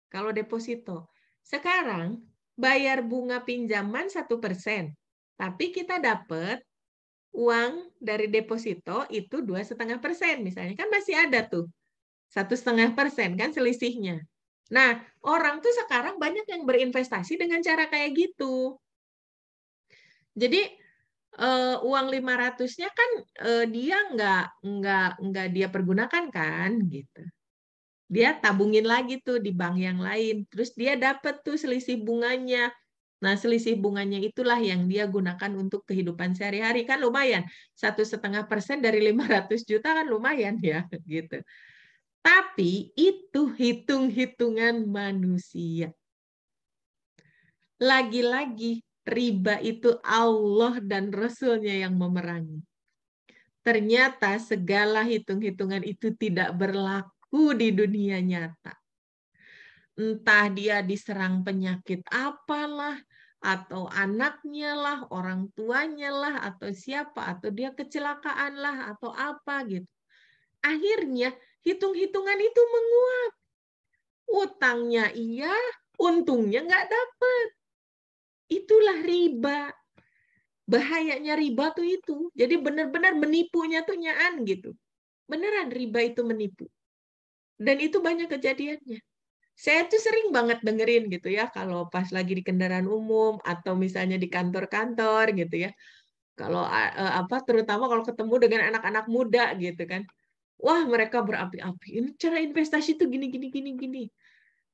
Kalau deposito. Sekarang bayar bunga pinjaman satu persen, tapi kita dapat uang dari deposito itu dua setengah persen misalnya kan masih ada tuh satu setengah persen kan selisihnya. Nah orang tuh sekarang banyak yang berinvestasi dengan cara kayak gitu. Jadi uh, uang 500-nya kan uh, dia nggak nggak nggak dia pergunakan kan gitu. Dia tabungin lagi tuh di bank yang lain. Terus dia dapat tuh selisih bunganya. Nah, selisih bunganya itulah yang dia gunakan untuk kehidupan sehari-hari. Kan lumayan. Satu setengah persen dari 500 juta kan lumayan ya. gitu. Tapi itu hitung-hitungan manusia. Lagi-lagi riba itu Allah dan Rasulnya yang memerangi. Ternyata segala hitung-hitungan itu tidak berlaku di dunia nyata. Entah dia diserang penyakit apalah, atau anaknya lah, orang tuanya lah, atau siapa, atau dia kecelakaan lah, atau apa gitu. Akhirnya hitung-hitungan itu menguap. Utangnya iya, untungnya nggak dapat Itulah riba. Bahayanya riba tuh itu. Jadi benar-benar menipunya tuh nyaan gitu. Beneran riba itu menipu. Dan itu banyak kejadiannya. Saya tuh sering banget dengerin gitu ya kalau pas lagi di kendaraan umum atau misalnya di kantor-kantor gitu ya. Kalau e, apa terutama kalau ketemu dengan anak-anak muda gitu kan wah mereka berapi-api ini cara investasi tuh gini gini gini gini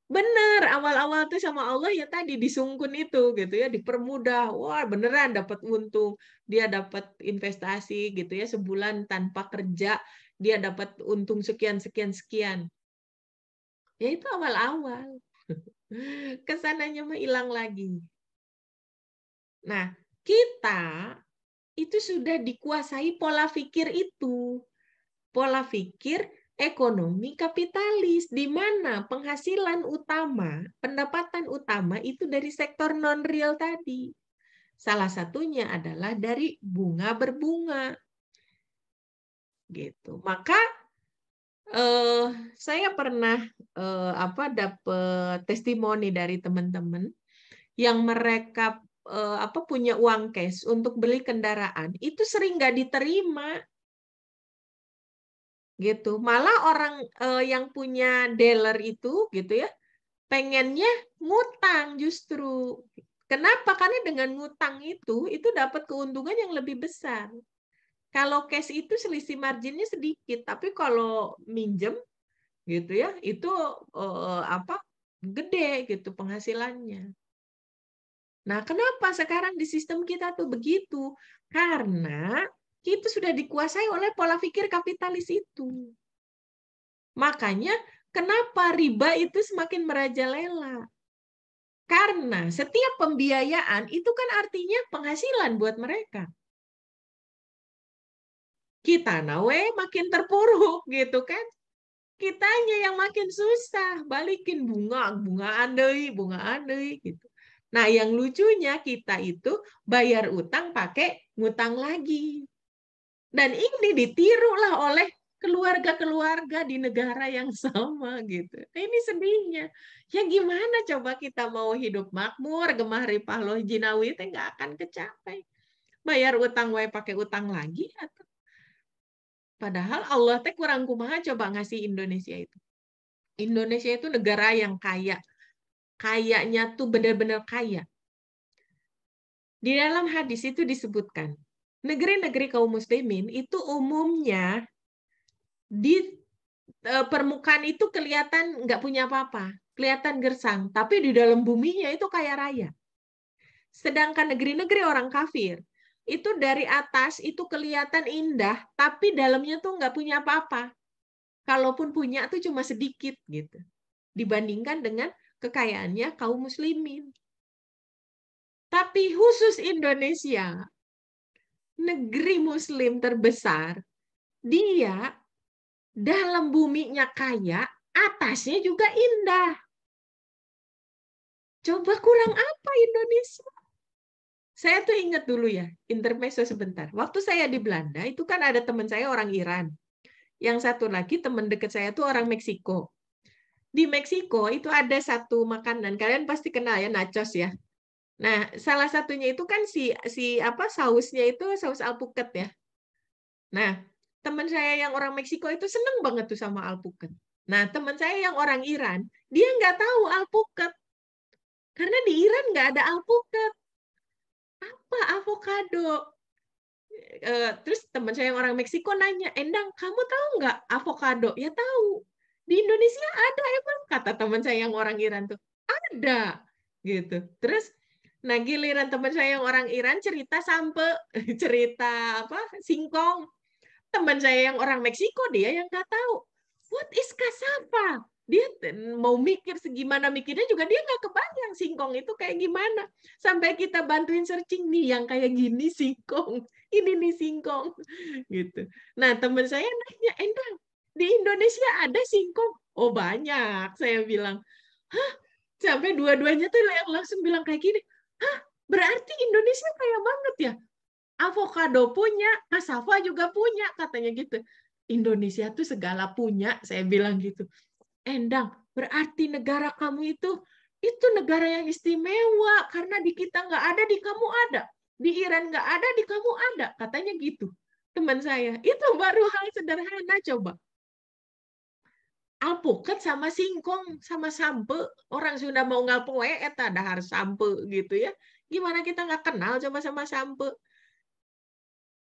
Bener, awal-awal tuh sama Allah ya tadi disungkun itu gitu ya, dipermudah. Wah, beneran dapat untung. Dia dapat investasi gitu ya sebulan tanpa kerja, dia dapat untung sekian sekian sekian. Ya itu awal-awal. Kesananya mah hilang lagi. Nah, kita itu sudah dikuasai pola pikir itu. Pola pikir ekonomi kapitalis di mana penghasilan utama, pendapatan utama itu dari sektor non real tadi. Salah satunya adalah dari bunga berbunga. Gitu. Maka eh, saya pernah eh, apa dapat testimoni dari teman-teman yang mereka eh, apa punya uang cash untuk beli kendaraan itu sering nggak diterima gitu. Malah orang uh, yang punya dealer itu gitu ya, pengennya ngutang justru. Kenapa? Karena dengan ngutang itu itu dapat keuntungan yang lebih besar. Kalau cash itu selisih marginnya sedikit, tapi kalau minjem gitu ya, itu uh, apa? gede gitu penghasilannya. Nah, kenapa sekarang di sistem kita tuh begitu? Karena itu sudah dikuasai oleh pola pikir kapitalis itu. Makanya kenapa riba itu semakin merajalela? Karena setiap pembiayaan itu kan artinya penghasilan buat mereka. Kita nawe makin terpuruk gitu kan. Kitanya yang makin susah, balikin bunga, bunga andai, bunga andai gitu. Nah, yang lucunya kita itu bayar utang pakai ngutang lagi. Dan ini ditirulah oleh keluarga-keluarga di negara yang sama gitu. Nah, ini sedihnya. Ya gimana coba kita mau hidup makmur, gemah ripah loh jinawi itu nggak akan kecapai. Bayar utang wae pakai utang lagi atau Padahal Allah teh kurang kumaha coba ngasih Indonesia itu. Indonesia itu negara yang kaya. kayaknya tuh benar-benar kaya. Di dalam hadis itu disebutkan, negeri-negeri kaum muslimin itu umumnya di e, permukaan itu kelihatan nggak punya apa-apa, kelihatan gersang, tapi di dalam buminya itu kaya raya. Sedangkan negeri-negeri orang kafir itu dari atas itu kelihatan indah, tapi dalamnya tuh nggak punya apa-apa. Kalaupun punya tuh cuma sedikit gitu. Dibandingkan dengan kekayaannya kaum muslimin. Tapi khusus Indonesia, negeri muslim terbesar, dia dalam buminya kaya, atasnya juga indah. Coba kurang apa Indonesia? Saya tuh ingat dulu ya, intermezzo sebentar. Waktu saya di Belanda, itu kan ada teman saya orang Iran. Yang satu lagi teman dekat saya tuh orang Meksiko. Di Meksiko itu ada satu makanan, kalian pasti kenal ya, nachos ya. Nah, salah satunya itu kan si si apa sausnya itu saus alpukat ya. Nah, teman saya yang orang Meksiko itu seneng banget tuh sama alpukat. Nah, teman saya yang orang Iran, dia nggak tahu alpukat. Karena di Iran nggak ada alpukat. Apa avocado? Eh, terus teman saya yang orang Meksiko nanya, Endang, kamu tahu nggak avocado? Ya tahu. Di Indonesia ada emang, kata teman saya yang orang Iran tuh. Ada. gitu. Terus Nah, giliran teman saya yang orang Iran cerita sampe, cerita apa? singkong. Teman saya yang orang Meksiko dia yang nggak tahu. What is kasapa? Dia mau mikir segimana mikirnya juga dia nggak kebayang singkong itu kayak gimana. Sampai kita bantuin searching nih yang kayak gini singkong. Ini nih singkong. Gitu. Nah, teman saya nanya, "Endang, di Indonesia ada singkong?" "Oh, banyak." Saya bilang. "Hah?" Sampai dua-duanya tuh yang langsung bilang kayak gini Hah, berarti Indonesia kaya banget ya. Avocado punya, cassava juga punya, katanya gitu. Indonesia tuh segala punya, saya bilang gitu. Endang, berarti negara kamu itu itu negara yang istimewa karena di kita nggak ada di kamu ada di Iran nggak ada di kamu ada katanya gitu teman saya itu baru hal sederhana coba alpukat sama singkong sama sampe orang Sunda mau ngapoe eta dahar sampe gitu ya gimana kita nggak kenal coba sama sampe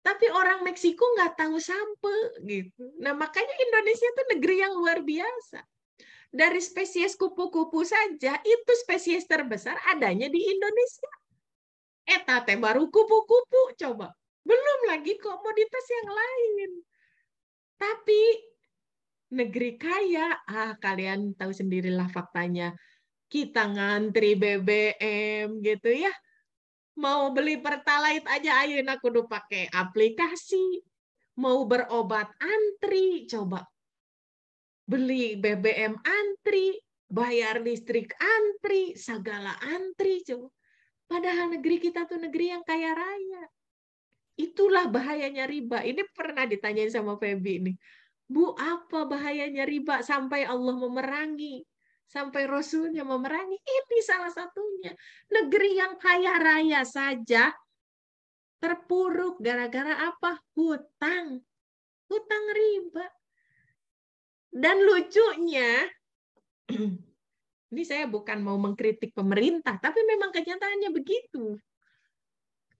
tapi orang Meksiko nggak tahu sampe gitu nah makanya Indonesia itu negeri yang luar biasa dari spesies kupu-kupu saja itu spesies terbesar adanya di Indonesia eta eh, teh baru kupu-kupu coba belum lagi komoditas yang lain tapi negeri kaya. Ah, kalian tahu sendirilah faktanya. Kita ngantri BBM gitu ya. Mau beli pertalite aja ayo aku kudu pakai aplikasi. Mau berobat antri, coba beli BBM antri, bayar listrik antri, segala antri coba. Padahal negeri kita tuh negeri yang kaya raya. Itulah bahayanya riba. Ini pernah ditanyain sama Feby nih Bu, apa bahayanya riba sampai Allah memerangi? Sampai Rasulnya memerangi. Ini salah satunya. Negeri yang kaya raya saja terpuruk gara-gara apa? Hutang. Hutang riba. Dan lucunya, ini saya bukan mau mengkritik pemerintah, tapi memang kenyataannya begitu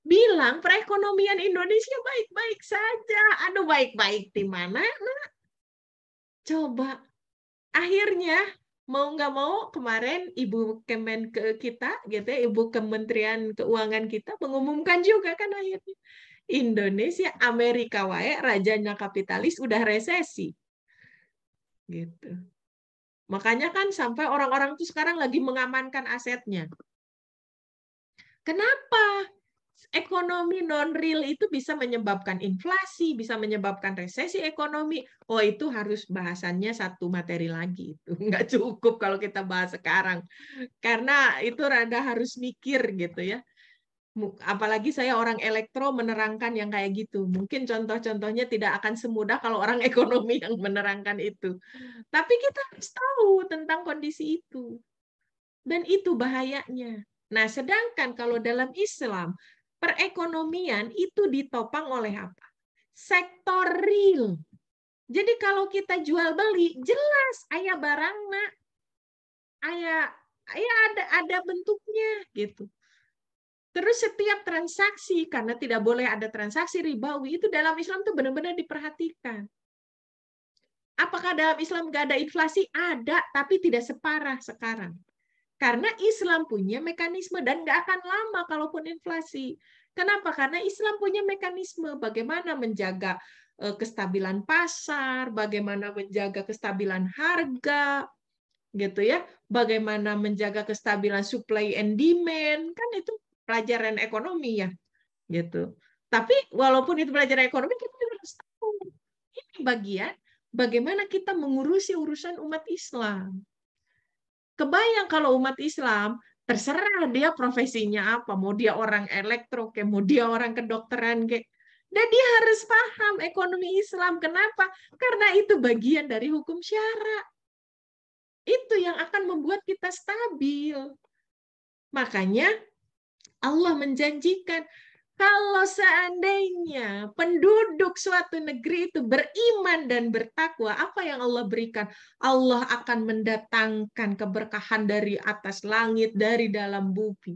bilang perekonomian Indonesia baik-baik saja. Aduh baik-baik di mana? Nah, coba akhirnya mau nggak mau kemarin ibu kemen ke kita gitu ya ibu kementerian keuangan kita mengumumkan juga kan akhirnya Indonesia Amerika wae rajanya kapitalis udah resesi gitu makanya kan sampai orang-orang tuh sekarang lagi mengamankan asetnya kenapa ekonomi non real itu bisa menyebabkan inflasi, bisa menyebabkan resesi ekonomi. Oh, itu harus bahasannya satu materi lagi itu. Nggak cukup kalau kita bahas sekarang. Karena itu rada harus mikir gitu ya. Apalagi saya orang elektro menerangkan yang kayak gitu. Mungkin contoh-contohnya tidak akan semudah kalau orang ekonomi yang menerangkan itu. Tapi kita harus tahu tentang kondisi itu. Dan itu bahayanya. Nah, sedangkan kalau dalam Islam, perekonomian itu ditopang oleh apa? Sektor real. Jadi kalau kita jual beli, jelas ayah barang nak, ayah ayah ada ada bentuknya gitu. Terus setiap transaksi karena tidak boleh ada transaksi ribawi itu dalam Islam tuh benar-benar diperhatikan. Apakah dalam Islam nggak ada inflasi? Ada, tapi tidak separah sekarang. Karena Islam punya mekanisme dan nggak akan lama kalaupun inflasi. Kenapa? Karena Islam punya mekanisme bagaimana menjaga e, kestabilan pasar, bagaimana menjaga kestabilan harga, gitu ya. Bagaimana menjaga kestabilan supply and demand, kan itu pelajaran ekonomi ya, gitu. Tapi walaupun itu pelajaran ekonomi, kita harus tahu ini bagian bagaimana kita mengurusi urusan umat Islam Kebayang kalau umat Islam terserah dia profesinya apa, mau dia orang elektro, ke, mau dia orang kedokteran, ke. Dan dia harus paham ekonomi Islam. Kenapa? Karena itu bagian dari hukum syara. Itu yang akan membuat kita stabil. Makanya Allah menjanjikan kalau seandainya penduduk suatu negeri itu beriman dan bertakwa, apa yang Allah berikan? Allah akan mendatangkan keberkahan dari atas langit, dari dalam bumi.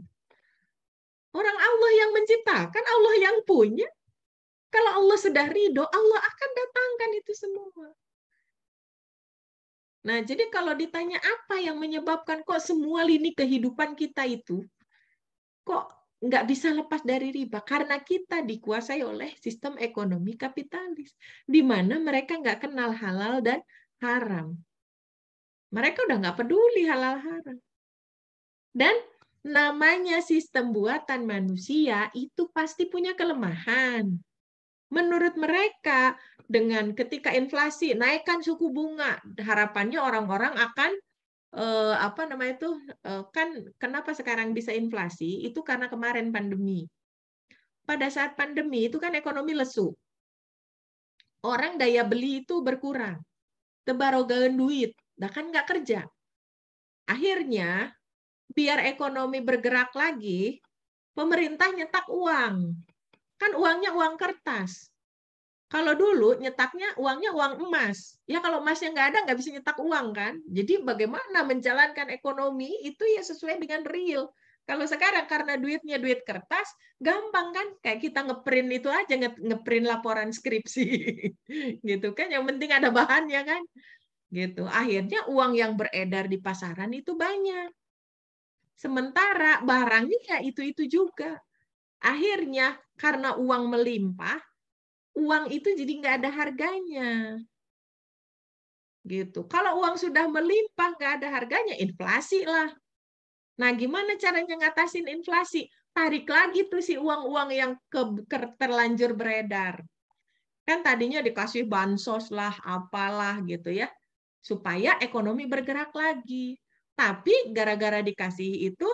Orang Allah yang menciptakan, Allah yang punya. Kalau Allah sudah ridho, Allah akan datangkan itu semua. Nah, jadi kalau ditanya apa yang menyebabkan kok semua lini kehidupan kita itu, kok nggak bisa lepas dari riba karena kita dikuasai oleh sistem ekonomi kapitalis di mana mereka nggak kenal halal dan haram mereka udah nggak peduli halal haram dan namanya sistem buatan manusia itu pasti punya kelemahan menurut mereka dengan ketika inflasi naikkan suku bunga harapannya orang-orang akan eh, apa namanya itu eh, kan kenapa sekarang bisa inflasi itu karena kemarin pandemi. Pada saat pandemi itu kan ekonomi lesu. Orang daya beli itu berkurang. Tebarogaan duit, bahkan nggak kerja. Akhirnya biar ekonomi bergerak lagi, pemerintah nyetak uang. Kan uangnya uang kertas. Kalau dulu nyetaknya uangnya uang emas. Ya kalau emasnya nggak ada nggak bisa nyetak uang kan. Jadi bagaimana menjalankan ekonomi itu ya sesuai dengan real. Kalau sekarang karena duitnya duit kertas, gampang kan? Kayak kita ngeprint itu aja ngeprint laporan skripsi. gitu kan. Yang penting ada bahannya kan. Gitu. Akhirnya uang yang beredar di pasaran itu banyak. Sementara barangnya ya itu-itu juga. Akhirnya karena uang melimpah, uang itu jadi nggak ada harganya. Gitu. Kalau uang sudah melimpah nggak ada harganya, inflasi lah. Nah, gimana caranya ngatasin inflasi? Tarik lagi tuh si uang-uang yang ke, ke, terlanjur beredar. Kan tadinya dikasih bansos lah, apalah gitu ya. Supaya ekonomi bergerak lagi. Tapi gara-gara dikasih itu,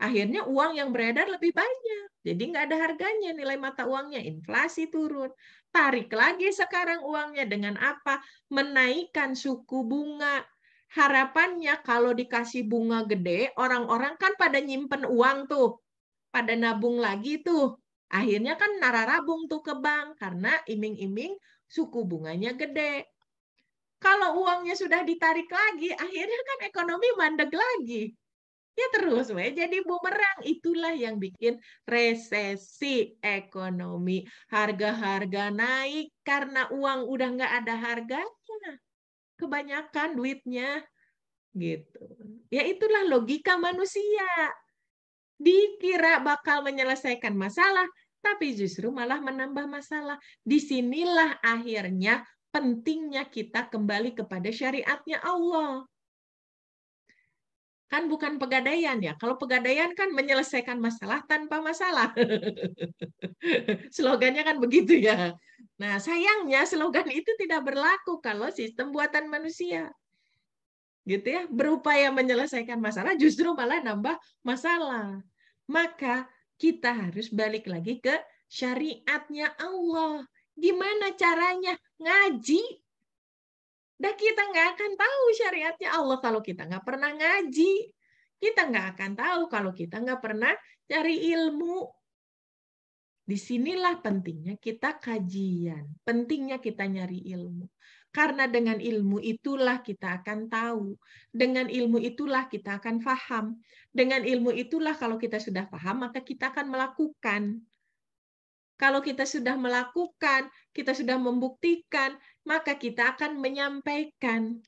akhirnya uang yang beredar lebih banyak. Jadi nggak ada harganya nilai mata uangnya, inflasi turun tarik lagi sekarang uangnya dengan apa? Menaikkan suku bunga. Harapannya kalau dikasih bunga gede, orang-orang kan pada nyimpen uang tuh, pada nabung lagi tuh. Akhirnya kan nararabung tuh ke bank karena iming-iming suku bunganya gede. Kalau uangnya sudah ditarik lagi, akhirnya kan ekonomi mandeg lagi ya terus we jadi bumerang itulah yang bikin resesi ekonomi harga-harga naik karena uang udah nggak ada harganya kebanyakan duitnya gitu ya itulah logika manusia dikira bakal menyelesaikan masalah tapi justru malah menambah masalah disinilah akhirnya pentingnya kita kembali kepada syariatnya Allah Kan bukan pegadaian ya. Kalau pegadaian kan menyelesaikan masalah tanpa masalah. Slogannya kan begitu ya. Nah, sayangnya slogan itu tidak berlaku kalau sistem buatan manusia. Gitu ya, berupaya menyelesaikan masalah justru malah nambah masalah. Maka kita harus balik lagi ke syariatnya Allah. Gimana caranya? Ngaji dan kita nggak akan tahu syariatnya Allah kalau kita nggak pernah ngaji. Kita nggak akan tahu kalau kita nggak pernah cari ilmu. Disinilah pentingnya kita kajian, pentingnya kita nyari ilmu. Karena dengan ilmu itulah kita akan tahu, dengan ilmu itulah kita akan faham, dengan ilmu itulah kalau kita sudah faham maka kita akan melakukan. Kalau kita sudah melakukan, kita sudah membuktikan, maka kita akan menyampaikan.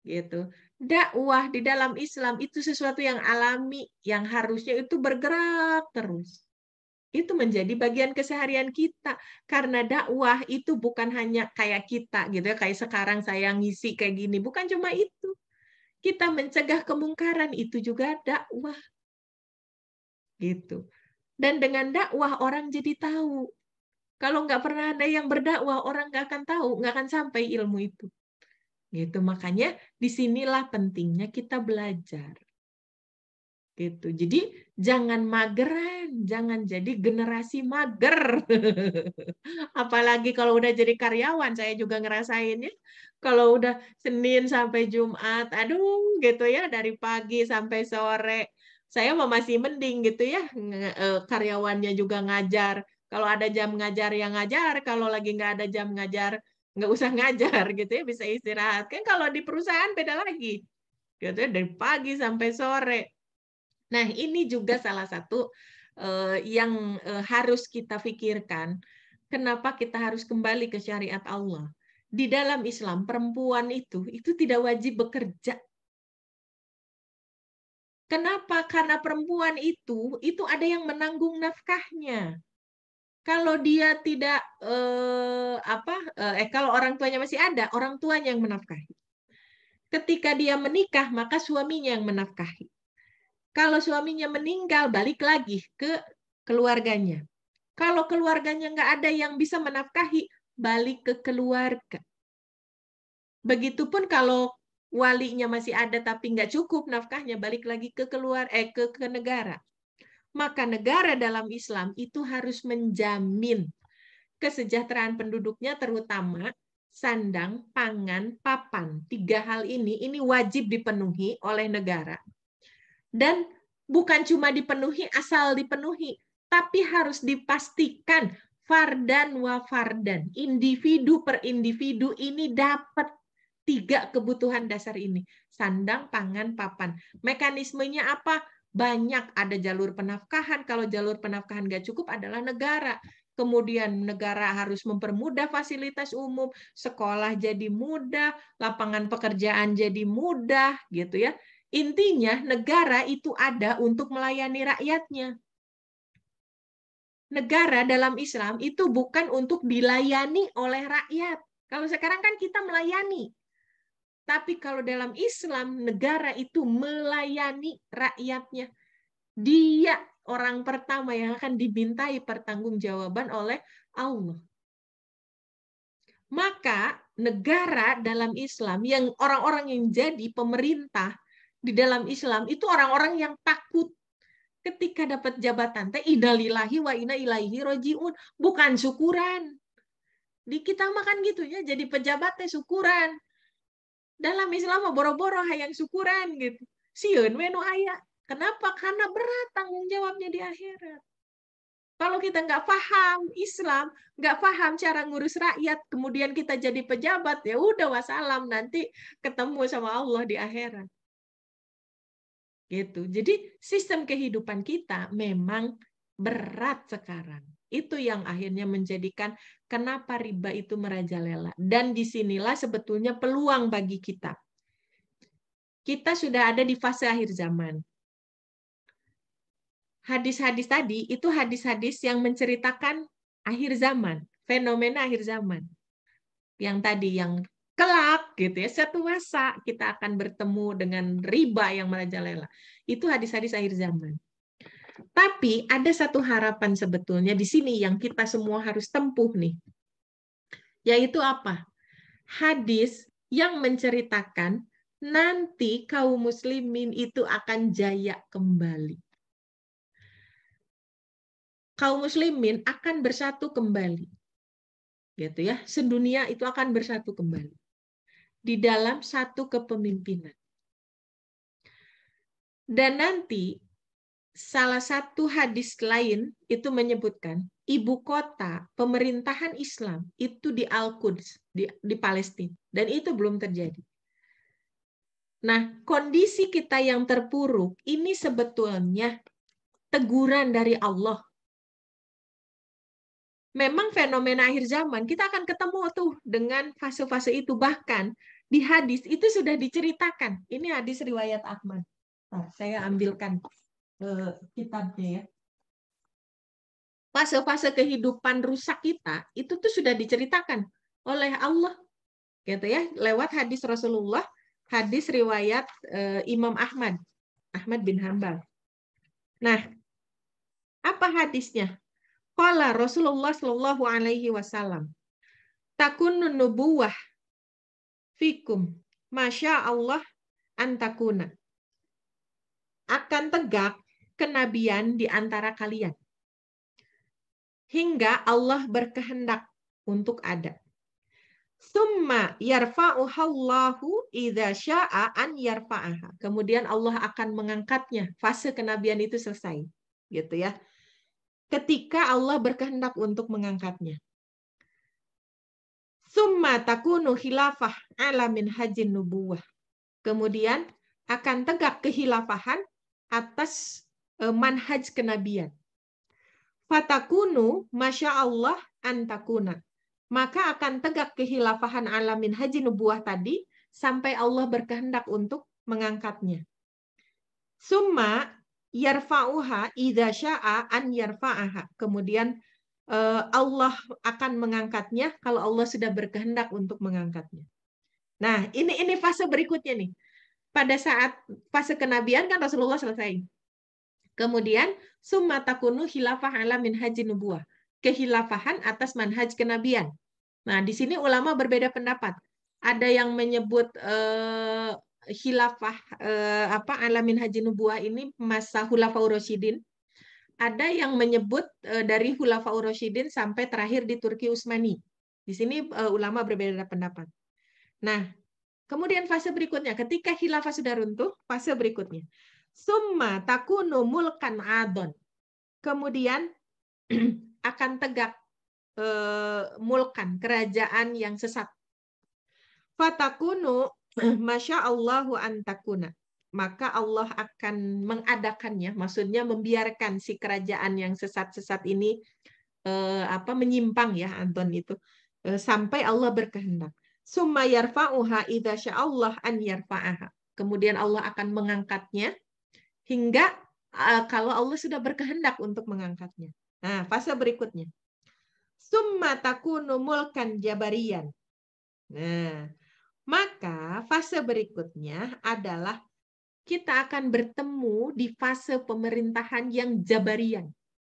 Gitu. Dakwah di dalam Islam itu sesuatu yang alami, yang harusnya itu bergerak terus. Itu menjadi bagian keseharian kita karena dakwah itu bukan hanya kayak kita gitu ya, kayak sekarang saya ngisi kayak gini, bukan cuma itu. Kita mencegah kemungkaran itu juga dakwah gitu. Dan dengan dakwah orang jadi tahu. Kalau nggak pernah ada yang berdakwah, orang nggak akan tahu, nggak akan sampai ilmu itu. Gitu, makanya disinilah pentingnya kita belajar. Gitu. Jadi jangan mageran, jangan jadi generasi mager. Apalagi kalau udah jadi karyawan, saya juga ngerasainnya. Kalau udah Senin sampai Jumat, aduh gitu ya dari pagi sampai sore saya mau masih mending gitu ya eh, karyawannya juga ngajar kalau ada jam ngajar yang ngajar kalau lagi nggak ada jam ngajar nggak usah ngajar gitu ya bisa istirahat kan kalau di perusahaan beda lagi gitu ya dari pagi sampai sore nah ini juga salah satu eh, yang eh, harus kita pikirkan kenapa kita harus kembali ke syariat Allah di dalam Islam perempuan itu itu tidak wajib bekerja Kenapa? Karena perempuan itu itu ada yang menanggung nafkahnya. Kalau dia tidak eh, apa eh, eh kalau orang tuanya masih ada, orang tuanya yang menafkahi. Ketika dia menikah, maka suaminya yang menafkahi. Kalau suaminya meninggal, balik lagi ke keluarganya. Kalau keluarganya nggak ada yang bisa menafkahi, balik ke keluarga. Begitupun kalau walinya masih ada tapi nggak cukup nafkahnya balik lagi ke keluar eh ke, ke negara. Maka negara dalam Islam itu harus menjamin kesejahteraan penduduknya terutama sandang, pangan, papan. Tiga hal ini ini wajib dipenuhi oleh negara. Dan bukan cuma dipenuhi asal dipenuhi, tapi harus dipastikan fardan wa fardan, individu per individu ini dapat tiga kebutuhan dasar ini. Sandang, pangan, papan. Mekanismenya apa? Banyak ada jalur penafkahan. Kalau jalur penafkahan nggak cukup adalah negara. Kemudian negara harus mempermudah fasilitas umum, sekolah jadi mudah, lapangan pekerjaan jadi mudah, gitu ya. Intinya negara itu ada untuk melayani rakyatnya. Negara dalam Islam itu bukan untuk dilayani oleh rakyat. Kalau sekarang kan kita melayani, tapi kalau dalam Islam, negara itu melayani rakyatnya. Dia orang pertama yang akan dimintai pertanggungjawaban oleh Allah. Maka negara dalam Islam yang orang-orang yang jadi pemerintah di dalam Islam itu orang-orang yang takut ketika dapat jabatan teh idalilahi wa ina ilaihi rojiun bukan syukuran di kita makan gitu ya jadi pejabatnya syukuran dalam Islam boro-boro hayang syukuran gitu siun menu ayah kenapa karena berat tanggung jawabnya di akhirat kalau kita nggak paham Islam, nggak paham cara ngurus rakyat, kemudian kita jadi pejabat, ya udah wassalam nanti ketemu sama Allah di akhirat. Gitu. Jadi sistem kehidupan kita memang berat sekarang. Itu yang akhirnya menjadikan kenapa riba itu merajalela. Dan disinilah sebetulnya peluang bagi kita. Kita sudah ada di fase akhir zaman. Hadis-hadis tadi itu hadis-hadis yang menceritakan akhir zaman, fenomena akhir zaman. Yang tadi yang kelak gitu ya satu masa kita akan bertemu dengan riba yang merajalela itu hadis-hadis akhir zaman tapi ada satu harapan sebetulnya di sini yang kita semua harus tempuh nih. Yaitu apa? Hadis yang menceritakan nanti kaum muslimin itu akan jaya kembali. Kaum muslimin akan bersatu kembali. Gitu ya, sedunia itu akan bersatu kembali di dalam satu kepemimpinan. Dan nanti salah satu hadis lain itu menyebutkan ibu kota pemerintahan Islam itu di Al-Quds di, di Palestina dan itu belum terjadi. Nah, kondisi kita yang terpuruk ini sebetulnya teguran dari Allah. Memang fenomena akhir zaman kita akan ketemu tuh dengan fase-fase itu bahkan di hadis itu sudah diceritakan. Ini hadis riwayat Ahmad. Nah, saya ambilkan kitabnya ya. Fase-fase kehidupan rusak kita itu tuh sudah diceritakan oleh Allah gitu ya lewat hadis Rasulullah, hadis riwayat eh, Imam Ahmad, Ahmad bin Hambal. Nah, apa hadisnya? Kala Rasulullah Shallallahu Alaihi Wasallam takun nubuwah fikum masya Allah antakuna akan tegak kenabian di antara kalian. Hingga Allah berkehendak untuk ada. Summa yarfa'uhallahu idza sya'a an yarfa'aha. Kemudian Allah akan mengangkatnya. Fase kenabian itu selesai. Gitu ya. Ketika Allah berkehendak untuk mengangkatnya. Summa takunu khilafah alamin hajin nubuwah. Kemudian akan tegak kehilafahan atas Eh, manhaj kenabian. Fatakunu masya Allah antakuna. Maka akan tegak kehilafahan alamin haji nubuah tadi sampai Allah berkehendak untuk mengangkatnya. Summa yarfa'uha idha sya'a an yarfa'aha. Kemudian eh, Allah akan mengangkatnya kalau Allah sudah berkehendak untuk mengangkatnya. Nah, ini ini fase berikutnya nih. Pada saat fase kenabian kan Rasulullah selesai. Kemudian summa takunu khilafah ala haji nubuah. Kehilafahan atas manhaj kenabian. Nah, di sini ulama berbeda pendapat. Ada yang menyebut eh, khilafah eh, apa ala haji nubuah ini masa hulafa rasyidin. Ada yang menyebut eh, dari hulafa rasyidin sampai terakhir di Turki Utsmani. Di sini eh, ulama berbeda pendapat. Nah, kemudian fase berikutnya, ketika khilafah sudah runtuh, fase berikutnya. Summa takunu mulkan adon. Kemudian akan tegak e, mulkan, kerajaan yang sesat. Fatakunu masya Allahu antakuna. Maka Allah akan mengadakannya, maksudnya membiarkan si kerajaan yang sesat-sesat ini eh, apa menyimpang ya Anton itu eh, sampai Allah berkehendak. Summa yarfa'uha idza Allah an yarfa'aha. Kemudian Allah akan mengangkatnya hingga uh, kalau Allah sudah berkehendak untuk mengangkatnya. Nah, fase berikutnya. Summa takunu mulkan jabarian. Nah, maka fase berikutnya adalah kita akan bertemu di fase pemerintahan yang jabarian,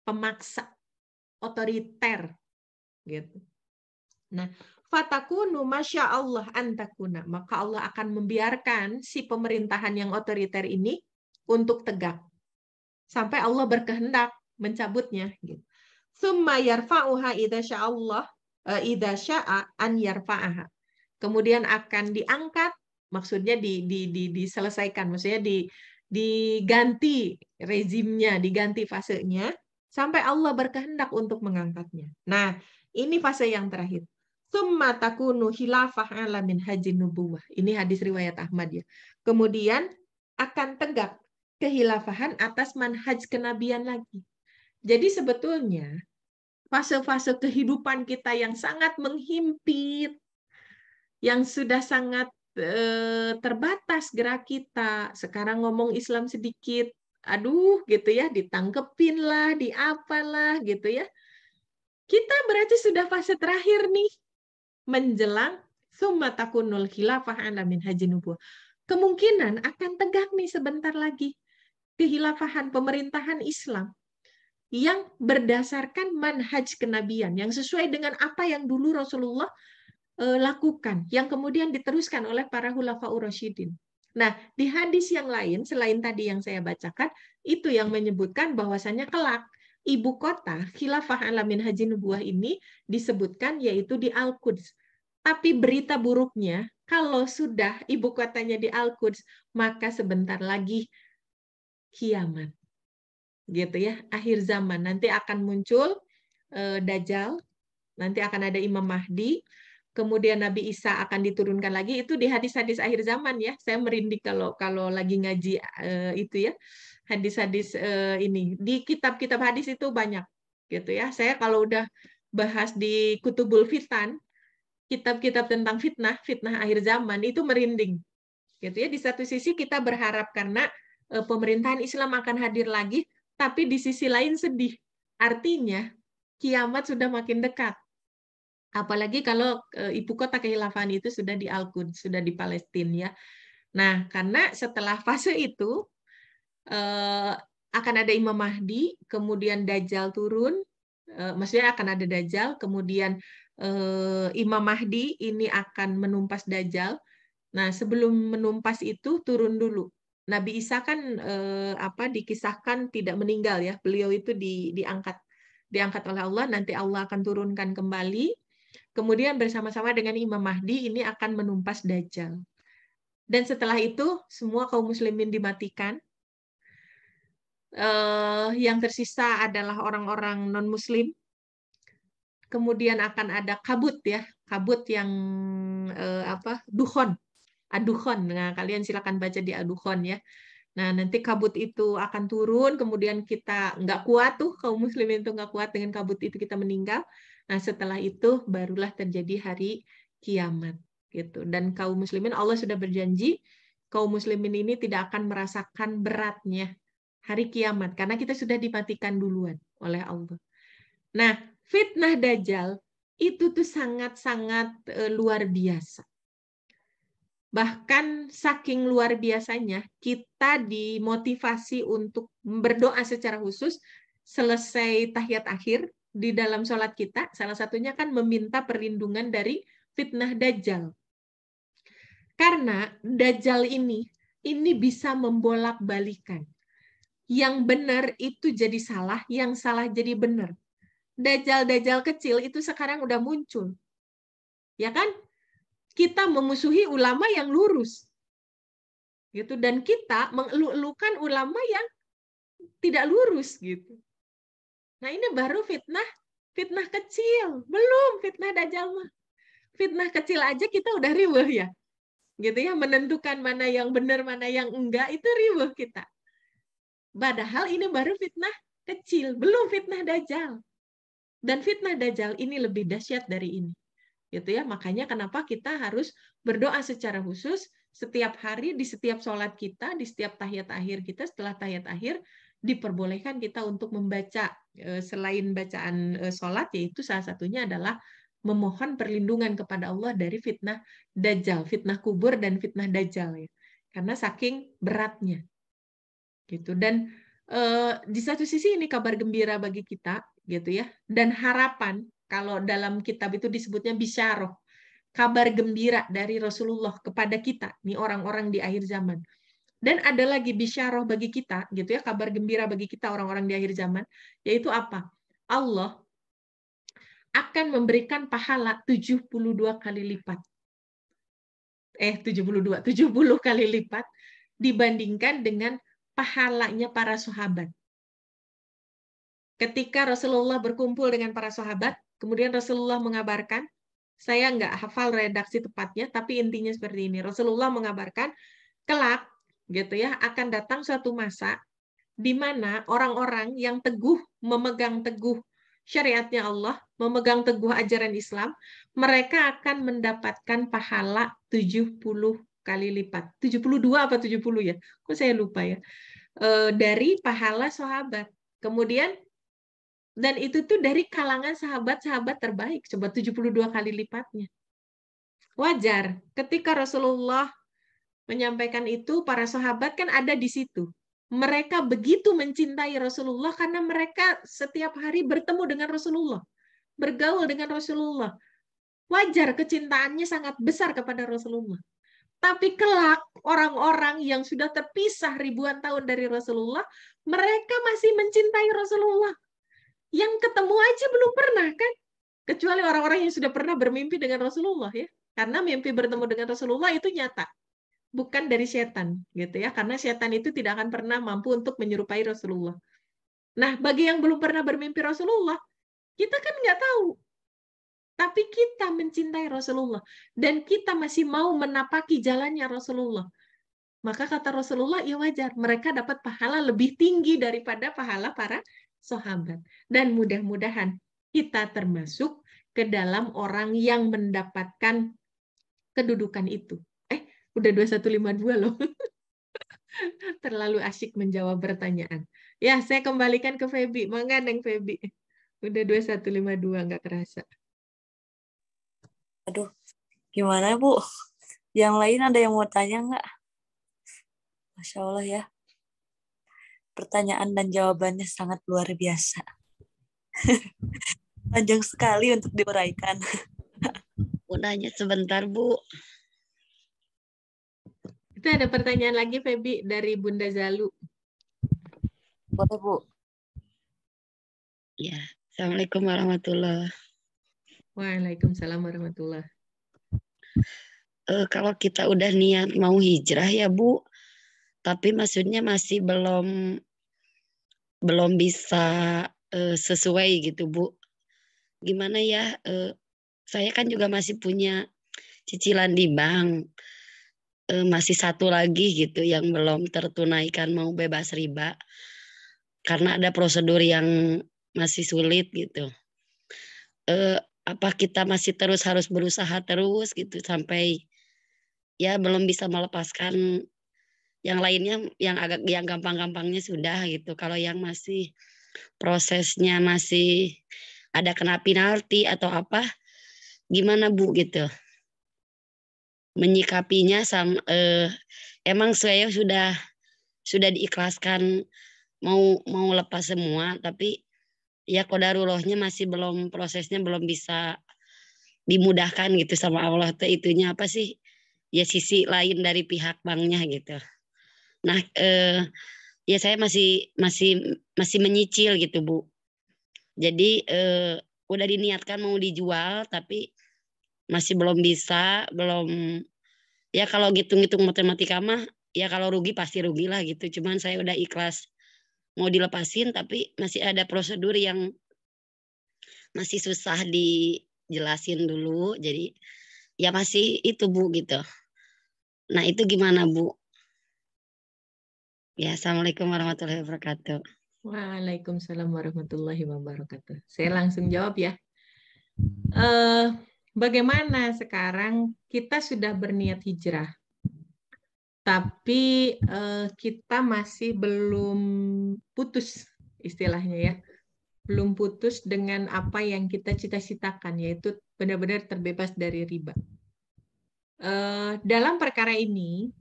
pemaksa, otoriter gitu. Nah, fatakunu masya Allah antakuna. Maka Allah akan membiarkan si pemerintahan yang otoriter ini untuk tegak sampai Allah berkehendak mencabutnya gitu. Summa yarfa'uha idza sya'allah e, idza sya'a an yarfa'aha. Kemudian akan diangkat maksudnya di, di, di, diselesaikan maksudnya di diganti rezimnya, diganti fasenya sampai Allah berkehendak untuk mengangkatnya. Nah, ini fase yang terakhir. Summa takunu hilafah ala min haji nubuwah. Ini hadis riwayat Ahmad ya. Kemudian akan tegak kehilafahan atas manhaj kenabian lagi. Jadi sebetulnya fase-fase kehidupan kita yang sangat menghimpit, yang sudah sangat eh, terbatas gerak kita. Sekarang ngomong Islam sedikit, aduh gitu ya, ditangkepin lah, diapalah gitu ya. Kita berarti sudah fase terakhir nih, menjelang summa takunul khilafah ala min haji Kemungkinan akan tegak nih sebentar lagi kehilafahan pemerintahan Islam yang berdasarkan manhaj kenabian yang sesuai dengan apa yang dulu Rasulullah eh, lakukan yang kemudian diteruskan oleh para hulafa urasyidin. Nah, di hadis yang lain selain tadi yang saya bacakan itu yang menyebutkan bahwasannya kelak ibu kota khilafah alamin haji nubuah ini disebutkan yaitu di Al-Quds. Tapi berita buruknya kalau sudah ibu kotanya di Al-Quds, maka sebentar lagi kiamat. Gitu ya, akhir zaman. Nanti akan muncul e, Dajjal, nanti akan ada Imam Mahdi, kemudian Nabi Isa akan diturunkan lagi itu di hadis-hadis akhir zaman ya saya merinding kalau kalau lagi ngaji e, itu ya hadis-hadis e, ini di kitab-kitab hadis itu banyak gitu ya saya kalau udah bahas di kutubul fitan kitab-kitab tentang fitnah fitnah akhir zaman itu merinding gitu ya di satu sisi kita berharap karena Eh, pemerintahan Islam akan hadir lagi, tapi di sisi lain sedih. Artinya, kiamat sudah makin dekat. Apalagi kalau eh, ibu kota kehilafan itu sudah di Al-Quds, sudah di Palestina ya. Nah, karena setelah fase itu eh, akan ada Imam Mahdi, kemudian Dajjal turun, maksudnya akan ada Dajjal, kemudian Imam Mahdi ini akan menumpas Dajjal. Nah, sebelum menumpas itu turun dulu Nabi Isa kan eh, apa dikisahkan tidak meninggal ya. Beliau itu di, diangkat diangkat oleh Allah nanti Allah akan turunkan kembali. Kemudian bersama-sama dengan Imam Mahdi ini akan menumpas dajjal. Dan setelah itu semua kaum muslimin dimatikan. Eh, yang tersisa adalah orang-orang non-muslim. Kemudian akan ada kabut ya, kabut yang eh, apa? duhon aduhon. Nah, kalian silakan baca di aduhon ya. Nah, nanti kabut itu akan turun, kemudian kita nggak kuat tuh, kaum muslimin itu nggak kuat dengan kabut itu kita meninggal. Nah, setelah itu barulah terjadi hari kiamat gitu. Dan kaum muslimin Allah sudah berjanji kaum muslimin ini tidak akan merasakan beratnya hari kiamat karena kita sudah dimatikan duluan oleh Allah. Nah, fitnah dajjal itu tuh sangat-sangat eh, luar biasa bahkan saking luar biasanya kita dimotivasi untuk berdoa secara khusus selesai tahiyat akhir di dalam sholat kita salah satunya kan meminta perlindungan dari fitnah dajjal karena dajjal ini ini bisa membolak balikan yang benar itu jadi salah yang salah jadi benar dajjal dajjal kecil itu sekarang udah muncul ya kan kita memusuhi ulama yang lurus. Gitu dan kita mengeluh-elukan ulama yang tidak lurus gitu. Nah, ini baru fitnah fitnah kecil. Belum fitnah dajjal mah. Fitnah kecil aja kita udah riweh ya. Gitu ya, menentukan mana yang benar, mana yang enggak itu riweh kita. Padahal ini baru fitnah kecil, belum fitnah dajjal. Dan fitnah dajjal ini lebih dahsyat dari ini gitu ya. Makanya kenapa kita harus berdoa secara khusus setiap hari di setiap sholat kita, di setiap tahiyat akhir kita, setelah tahiyat akhir diperbolehkan kita untuk membaca eh, selain bacaan eh, sholat yaitu salah satunya adalah memohon perlindungan kepada Allah dari fitnah dajjal, fitnah kubur dan fitnah dajjal ya. Karena saking beratnya. Gitu dan eh, di satu sisi ini kabar gembira bagi kita gitu ya dan harapan kalau dalam kitab itu disebutnya bisyaroh kabar gembira dari Rasulullah kepada kita, nih orang-orang di akhir zaman. Dan ada lagi bisyaroh bagi kita, gitu ya, kabar gembira bagi kita orang-orang di akhir zaman, yaitu apa? Allah akan memberikan pahala 72 kali lipat. Eh, 72, 70 kali lipat dibandingkan dengan pahalanya para sahabat. Ketika Rasulullah berkumpul dengan para sahabat, Kemudian Rasulullah mengabarkan, saya nggak hafal redaksi tepatnya, tapi intinya seperti ini. Rasulullah mengabarkan, kelak gitu ya akan datang suatu masa di mana orang-orang yang teguh memegang teguh syariatnya Allah, memegang teguh ajaran Islam, mereka akan mendapatkan pahala 70 kali lipat. 72 apa 70 ya? Kok saya lupa ya. E, dari pahala sahabat. Kemudian dan itu tuh dari kalangan sahabat-sahabat terbaik. Coba 72 kali lipatnya. Wajar. Ketika Rasulullah menyampaikan itu, para sahabat kan ada di situ. Mereka begitu mencintai Rasulullah karena mereka setiap hari bertemu dengan Rasulullah. Bergaul dengan Rasulullah. Wajar kecintaannya sangat besar kepada Rasulullah. Tapi kelak orang-orang yang sudah terpisah ribuan tahun dari Rasulullah, mereka masih mencintai Rasulullah yang ketemu aja belum pernah kan? Kecuali orang-orang yang sudah pernah bermimpi dengan Rasulullah ya. Karena mimpi bertemu dengan Rasulullah itu nyata. Bukan dari setan gitu ya. Karena setan itu tidak akan pernah mampu untuk menyerupai Rasulullah. Nah, bagi yang belum pernah bermimpi Rasulullah, kita kan nggak tahu. Tapi kita mencintai Rasulullah dan kita masih mau menapaki jalannya Rasulullah. Maka kata Rasulullah, ya wajar mereka dapat pahala lebih tinggi daripada pahala para sahabat. Dan mudah-mudahan kita termasuk ke dalam orang yang mendapatkan kedudukan itu. Eh, udah 2152 loh. Terlalu asyik menjawab pertanyaan. Ya, saya kembalikan ke Febi. Neng Febi. Udah 2152, nggak terasa. Aduh, gimana Bu? Yang lain ada yang mau tanya nggak? Masya Allah ya pertanyaan dan jawabannya sangat luar biasa. Panjang sekali untuk diuraikan. Mau nanya sebentar, Bu. Itu ada pertanyaan lagi, Febi, dari Bunda Zalu. Boleh, Bu. Ya, Assalamualaikum warahmatullahi Waalaikumsalam warahmatullahi uh, Kalau kita udah niat mau hijrah ya Bu, tapi maksudnya masih belum belum bisa uh, sesuai gitu Bu. Gimana ya? Uh, saya kan juga masih punya cicilan di bank. Uh, masih satu lagi gitu yang belum tertunaikan mau bebas riba. Karena ada prosedur yang masih sulit gitu. Uh, apa kita masih terus harus berusaha terus gitu sampai ya belum bisa melepaskan yang lainnya yang agak yang gampang-gampangnya sudah gitu. Kalau yang masih prosesnya masih ada kena penalti atau apa, gimana Bu gitu? Menyikapinya sama eh, emang saya sudah sudah diikhlaskan mau mau lepas semua tapi ya kodarulohnya masih belum prosesnya belum bisa dimudahkan gitu sama Allah itu itunya apa sih ya sisi lain dari pihak banknya gitu. Nah, eh, ya saya masih masih masih menyicil gitu bu. Jadi eh, udah diniatkan mau dijual tapi masih belum bisa, belum ya kalau hitung-hitung matematika mah ya kalau rugi pasti rugi lah gitu. Cuman saya udah ikhlas mau dilepasin tapi masih ada prosedur yang masih susah dijelasin dulu. Jadi ya masih itu bu gitu. Nah itu gimana bu? Ya, Assalamualaikum warahmatullahi wabarakatuh. Waalaikumsalam warahmatullahi wabarakatuh. Saya langsung jawab ya. Uh, bagaimana sekarang kita sudah berniat hijrah, tapi uh, kita masih belum putus istilahnya ya. Belum putus dengan apa yang kita cita-citakan, yaitu benar-benar terbebas dari riba. Uh, dalam perkara ini,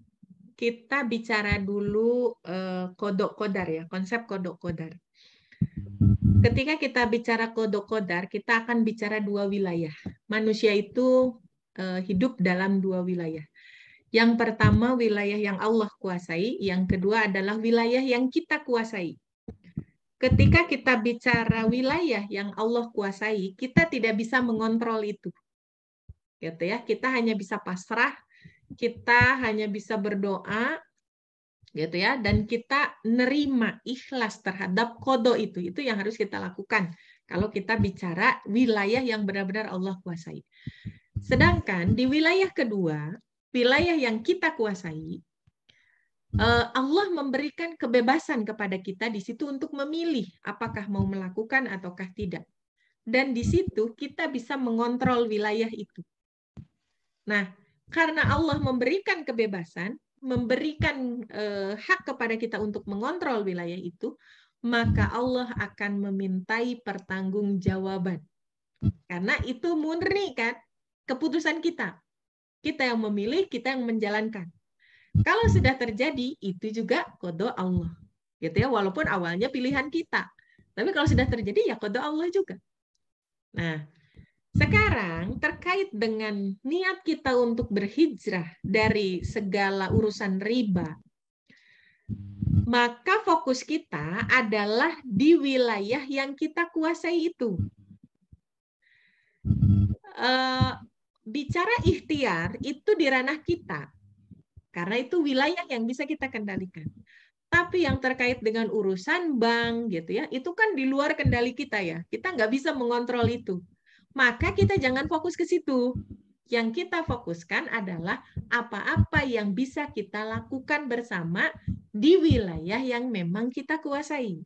kita bicara dulu eh, kodok kodar ya, konsep kodok kodar. Ketika kita bicara kodok kodar, kita akan bicara dua wilayah. Manusia itu eh, hidup dalam dua wilayah. Yang pertama wilayah yang Allah kuasai, yang kedua adalah wilayah yang kita kuasai. Ketika kita bicara wilayah yang Allah kuasai, kita tidak bisa mengontrol itu. Gitu ya, kita hanya bisa pasrah kita hanya bisa berdoa gitu ya dan kita nerima ikhlas terhadap kodo itu itu yang harus kita lakukan kalau kita bicara wilayah yang benar-benar Allah kuasai sedangkan di wilayah kedua wilayah yang kita kuasai eh, Allah memberikan kebebasan kepada kita di situ untuk memilih apakah mau melakukan ataukah tidak. Dan di situ kita bisa mengontrol wilayah itu. Nah, karena Allah memberikan kebebasan, memberikan eh, hak kepada kita untuk mengontrol wilayah itu, maka Allah akan memintai pertanggungjawaban. Karena itu murni kan keputusan kita. Kita yang memilih, kita yang menjalankan. Kalau sudah terjadi, itu juga kodo Allah. Gitu ya, walaupun awalnya pilihan kita. Tapi kalau sudah terjadi, ya kodo Allah juga. Nah, sekarang terkait dengan niat kita untuk berhijrah dari segala urusan riba, maka fokus kita adalah di wilayah yang kita kuasai itu. E, bicara ikhtiar itu di ranah kita, karena itu wilayah yang bisa kita kendalikan. Tapi yang terkait dengan urusan bank gitu ya, itu kan di luar kendali kita ya. Kita nggak bisa mengontrol itu maka kita jangan fokus ke situ. Yang kita fokuskan adalah apa-apa yang bisa kita lakukan bersama di wilayah yang memang kita kuasai.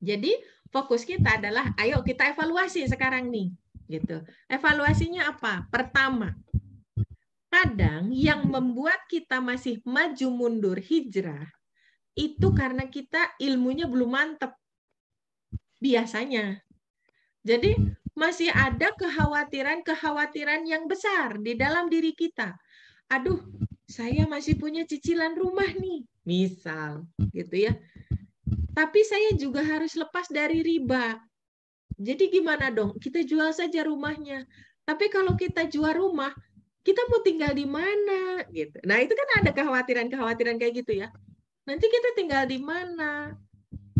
Jadi fokus kita adalah ayo kita evaluasi sekarang nih gitu. Evaluasinya apa? Pertama, kadang yang membuat kita masih maju mundur hijrah itu karena kita ilmunya belum mantep biasanya. Jadi masih ada kekhawatiran-kekhawatiran yang besar di dalam diri kita. Aduh, saya masih punya cicilan rumah nih, misal gitu ya. Tapi saya juga harus lepas dari riba. Jadi gimana dong? Kita jual saja rumahnya. Tapi kalau kita jual rumah, kita mau tinggal di mana gitu. Nah, itu kan ada kekhawatiran-kekhawatiran kayak gitu ya. Nanti kita tinggal di mana?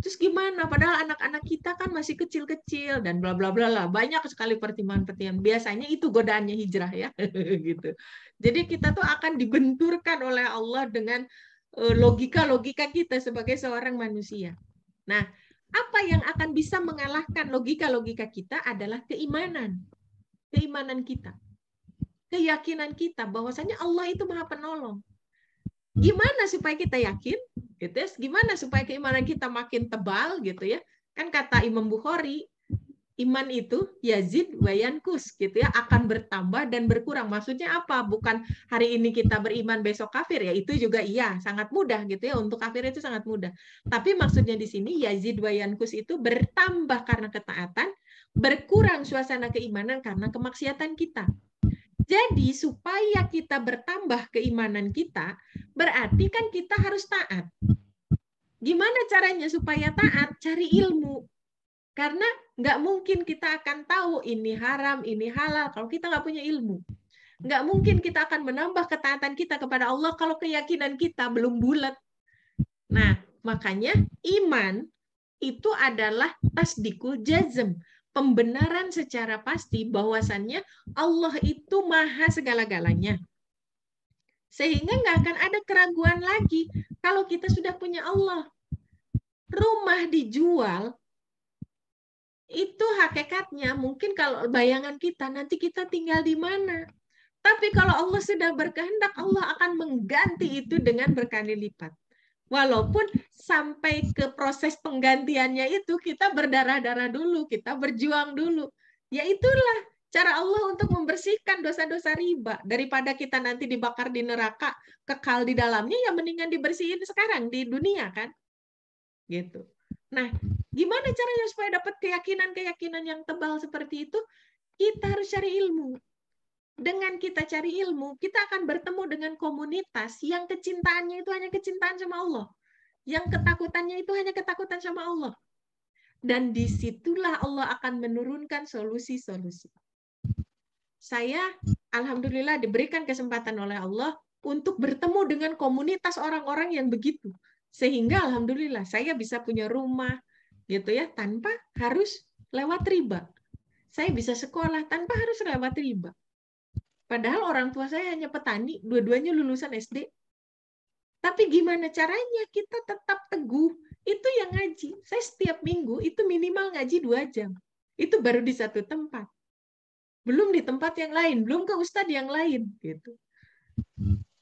terus gimana padahal anak-anak kita kan masih kecil-kecil dan bla bla bla lah banyak sekali pertimbangan-pertimbangan biasanya itu godaannya hijrah ya gitu jadi kita tuh akan dibenturkan oleh Allah dengan eh, logika-logika kita sebagai seorang manusia nah apa yang akan bisa mengalahkan logika-logika kita adalah keimanan keimanan kita keyakinan kita bahwasanya Allah itu maha penolong Hmm. gimana supaya kita yakin gitu ya gimana supaya keimanan kita makin tebal gitu ya kan kata Imam Bukhari iman itu yazid wayankus gitu ya akan bertambah dan berkurang maksudnya apa bukan hari ini kita beriman besok kafir ya itu juga iya sangat mudah gitu ya untuk kafir itu sangat mudah tapi maksudnya di sini yazid wayankus itu bertambah karena ketaatan berkurang suasana keimanan karena kemaksiatan kita jadi supaya kita bertambah keimanan kita, berarti kan kita harus taat. Gimana caranya supaya taat? Cari ilmu. Karena nggak mungkin kita akan tahu ini haram, ini halal kalau kita nggak punya ilmu. Nggak mungkin kita akan menambah ketaatan kita kepada Allah kalau keyakinan kita belum bulat. Nah, makanya iman itu adalah tasdikul jazm pembenaran secara pasti bahwasannya Allah itu maha segala-galanya. Sehingga nggak akan ada keraguan lagi kalau kita sudah punya Allah. Rumah dijual, itu hakikatnya mungkin kalau bayangan kita nanti kita tinggal di mana. Tapi kalau Allah sudah berkehendak, Allah akan mengganti itu dengan berkali lipat. Walaupun sampai ke proses penggantiannya itu kita berdarah-darah dulu, kita berjuang dulu. Ya itulah cara Allah untuk membersihkan dosa-dosa riba daripada kita nanti dibakar di neraka, kekal di dalamnya ya mendingan dibersihin sekarang di dunia kan. Gitu. Nah, gimana caranya supaya dapat keyakinan-keyakinan yang tebal seperti itu? Kita harus cari ilmu dengan kita cari ilmu, kita akan bertemu dengan komunitas yang kecintaannya itu hanya kecintaan sama Allah. Yang ketakutannya itu hanya ketakutan sama Allah. Dan disitulah Allah akan menurunkan solusi-solusi. Saya, Alhamdulillah, diberikan kesempatan oleh Allah untuk bertemu dengan komunitas orang-orang yang begitu. Sehingga, Alhamdulillah, saya bisa punya rumah, gitu ya, tanpa harus lewat riba. Saya bisa sekolah tanpa harus lewat riba Padahal orang tua saya hanya petani, dua-duanya lulusan SD. Tapi gimana caranya kita tetap teguh? Itu yang ngaji. Saya setiap minggu itu minimal ngaji dua jam. Itu baru di satu tempat. Belum di tempat yang lain, belum ke ustadz yang lain. gitu.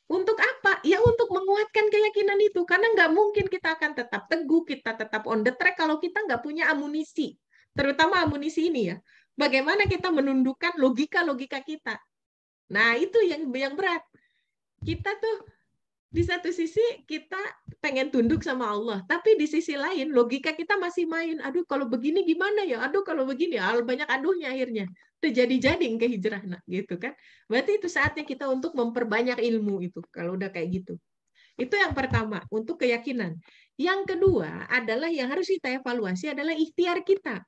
Untuk apa? Ya untuk menguatkan keyakinan itu. Karena nggak mungkin kita akan tetap teguh, kita tetap on the track kalau kita nggak punya amunisi. Terutama amunisi ini ya. Bagaimana kita menundukkan logika-logika kita Nah, itu yang yang berat. Kita tuh di satu sisi kita pengen tunduk sama Allah, tapi di sisi lain logika kita masih main. Aduh, kalau begini gimana ya? Aduh, kalau begini, al ah, banyak aduhnya akhirnya. Terjadi-jadi ke hijrah, nah, gitu kan? Berarti itu saatnya kita untuk memperbanyak ilmu itu, kalau udah kayak gitu. Itu yang pertama, untuk keyakinan. Yang kedua adalah yang harus kita evaluasi adalah ikhtiar kita.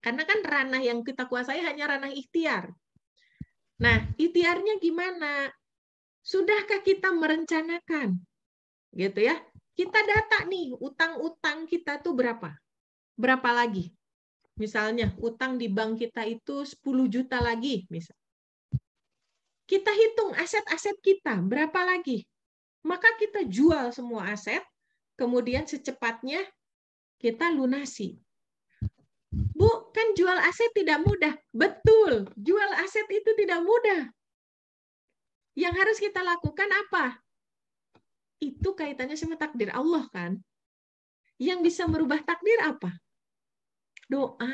Karena kan ranah yang kita kuasai hanya ranah ikhtiar. Nah, ikhtiarnya gimana? Sudahkah kita merencanakan? Gitu ya. Kita data nih, utang-utang kita tuh berapa? Berapa lagi? Misalnya, utang di bank kita itu 10 juta lagi, misal. Kita hitung aset-aset kita, berapa lagi? Maka kita jual semua aset, kemudian secepatnya kita lunasi kan jual aset tidak mudah. Betul, jual aset itu tidak mudah. Yang harus kita lakukan apa? Itu kaitannya sama takdir Allah kan. Yang bisa merubah takdir apa? Doa.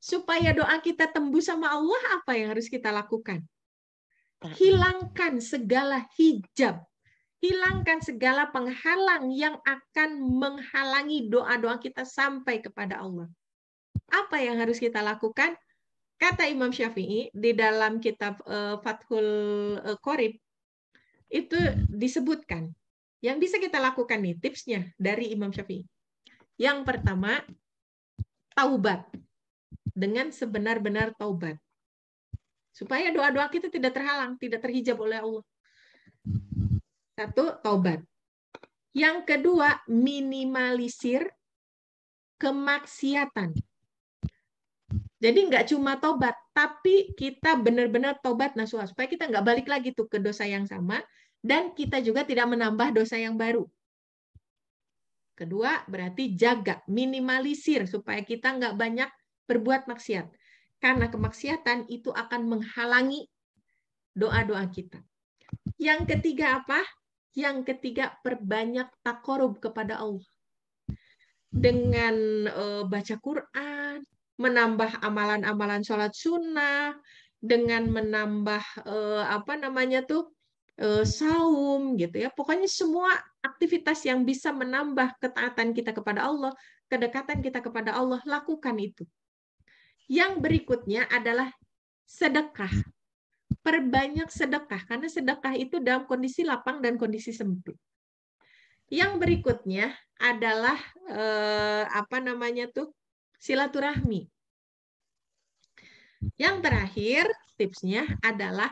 Supaya doa kita tembus sama Allah apa yang harus kita lakukan? Hilangkan segala hijab hilangkan segala penghalang yang akan menghalangi doa-doa kita sampai kepada Allah apa yang harus kita lakukan? Kata Imam Syafi'i di dalam kitab uh, Fathul uh, eh, Qorib itu disebutkan. Yang bisa kita lakukan nih tipsnya dari Imam Syafi'i. Yang pertama, taubat. Dengan sebenar-benar taubat. Supaya doa-doa kita tidak terhalang, tidak terhijab oleh Allah. Satu, taubat. Yang kedua, minimalisir kemaksiatan. Jadi nggak cuma tobat, tapi kita benar-benar tobat nasuha supaya kita nggak balik lagi tuh ke dosa yang sama dan kita juga tidak menambah dosa yang baru. Kedua, berarti jaga, minimalisir supaya kita nggak banyak berbuat maksiat. Karena kemaksiatan itu akan menghalangi doa-doa kita. Yang ketiga apa? Yang ketiga, perbanyak takorub kepada Allah. Dengan eh, baca Quran, menambah amalan-amalan sholat sunnah, dengan menambah eh, apa namanya tuh eh, saum gitu ya. Pokoknya semua aktivitas yang bisa menambah ketaatan kita kepada Allah, kedekatan kita kepada Allah, lakukan itu. Yang berikutnya adalah sedekah. Perbanyak sedekah karena sedekah itu dalam kondisi lapang dan kondisi sempit. Yang berikutnya adalah eh, apa namanya tuh silaturahmi. Hmm. Yang terakhir, tipsnya adalah